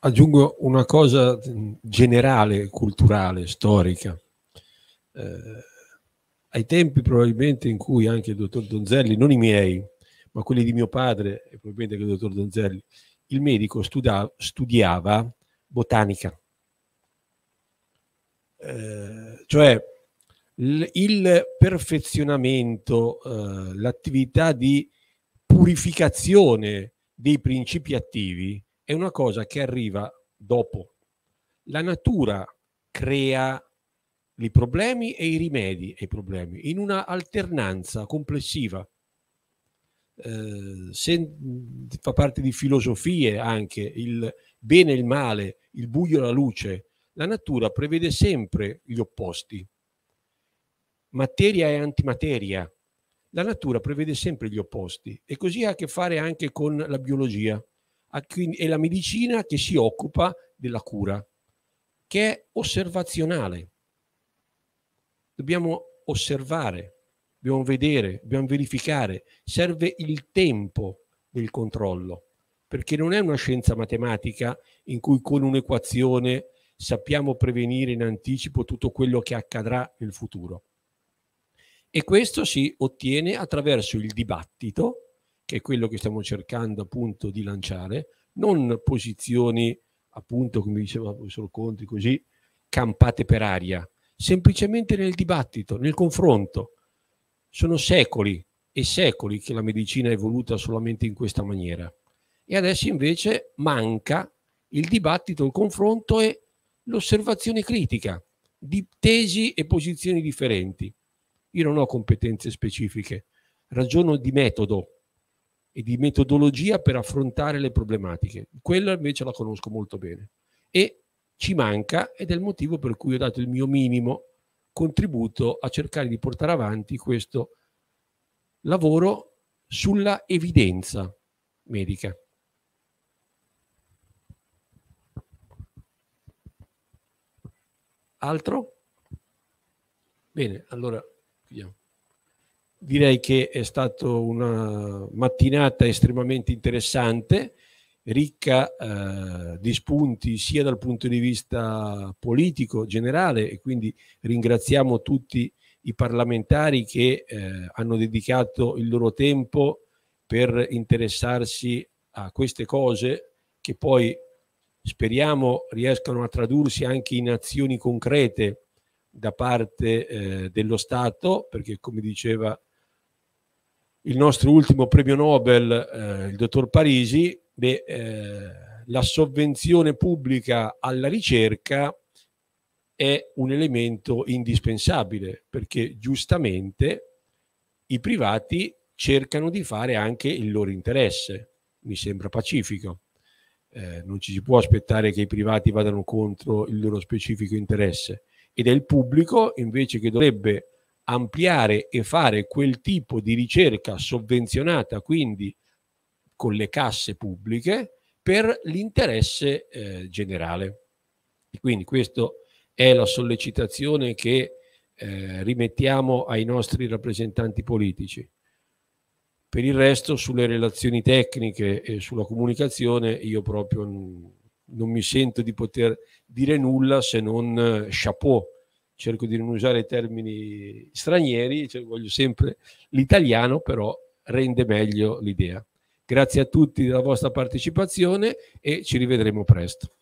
aggiungo una cosa mm, generale, culturale, storica. Eh, ai tempi probabilmente in cui anche il dottor Donzelli, non i miei, ma quelli di mio padre e probabilmente anche il dottor Donzelli, il medico studia, studiava botanica. Eh, cioè il perfezionamento, eh, l'attività di purificazione dei principi attivi è una cosa che arriva dopo. La natura crea i problemi e i rimedi ai problemi in una alternanza complessiva. Eh, se, fa parte di filosofie anche il bene e il male, il buio e la luce. La natura prevede sempre gli opposti. Materia e antimateria. La natura prevede sempre gli opposti e così ha a che fare anche con la biologia è la medicina che si occupa della cura, che è osservazionale. Dobbiamo osservare, dobbiamo vedere, dobbiamo verificare. Serve il tempo del controllo, perché non è una scienza matematica in cui con un'equazione sappiamo prevenire in anticipo tutto quello che accadrà nel futuro. E questo si ottiene attraverso il dibattito che è quello che stiamo cercando appunto di lanciare, non posizioni appunto, come diceva il professor Conti, così campate per aria, semplicemente nel dibattito, nel confronto. Sono secoli e secoli che la medicina è evoluta solamente in questa maniera. E adesso invece manca il dibattito, il confronto e l'osservazione critica di tesi e posizioni differenti. Io non ho competenze specifiche, ragiono di metodo, e di metodologia per affrontare le problematiche. Quella invece la conosco molto bene e ci manca ed è il motivo per cui ho dato il mio minimo contributo a cercare di portare avanti questo lavoro sulla evidenza medica. Altro? Bene, allora chiudiamo. Direi che è stata una mattinata estremamente interessante, ricca eh, di spunti sia dal punto di vista politico generale e quindi ringraziamo tutti i parlamentari che eh, hanno dedicato il loro tempo per interessarsi a queste cose che poi speriamo riescano a tradursi anche in azioni concrete da parte eh, dello Stato, perché come diceva il nostro ultimo premio Nobel, eh, il dottor Parisi, beh, eh, la sovvenzione pubblica alla ricerca è un elemento indispensabile perché giustamente i privati cercano di fare anche il loro interesse, mi sembra pacifico. Eh, non ci si può aspettare che i privati vadano contro il loro specifico interesse ed è il pubblico invece che dovrebbe ampliare e fare quel tipo di ricerca sovvenzionata, quindi con le casse pubbliche, per l'interesse eh, generale. E quindi questa è la sollecitazione che eh, rimettiamo ai nostri rappresentanti politici. Per il resto sulle relazioni tecniche e sulla comunicazione io proprio non mi sento di poter dire nulla se non eh, chapeau cerco di non usare termini stranieri, cioè voglio sempre l'italiano, però rende meglio l'idea. Grazie a tutti della vostra partecipazione e ci rivedremo presto.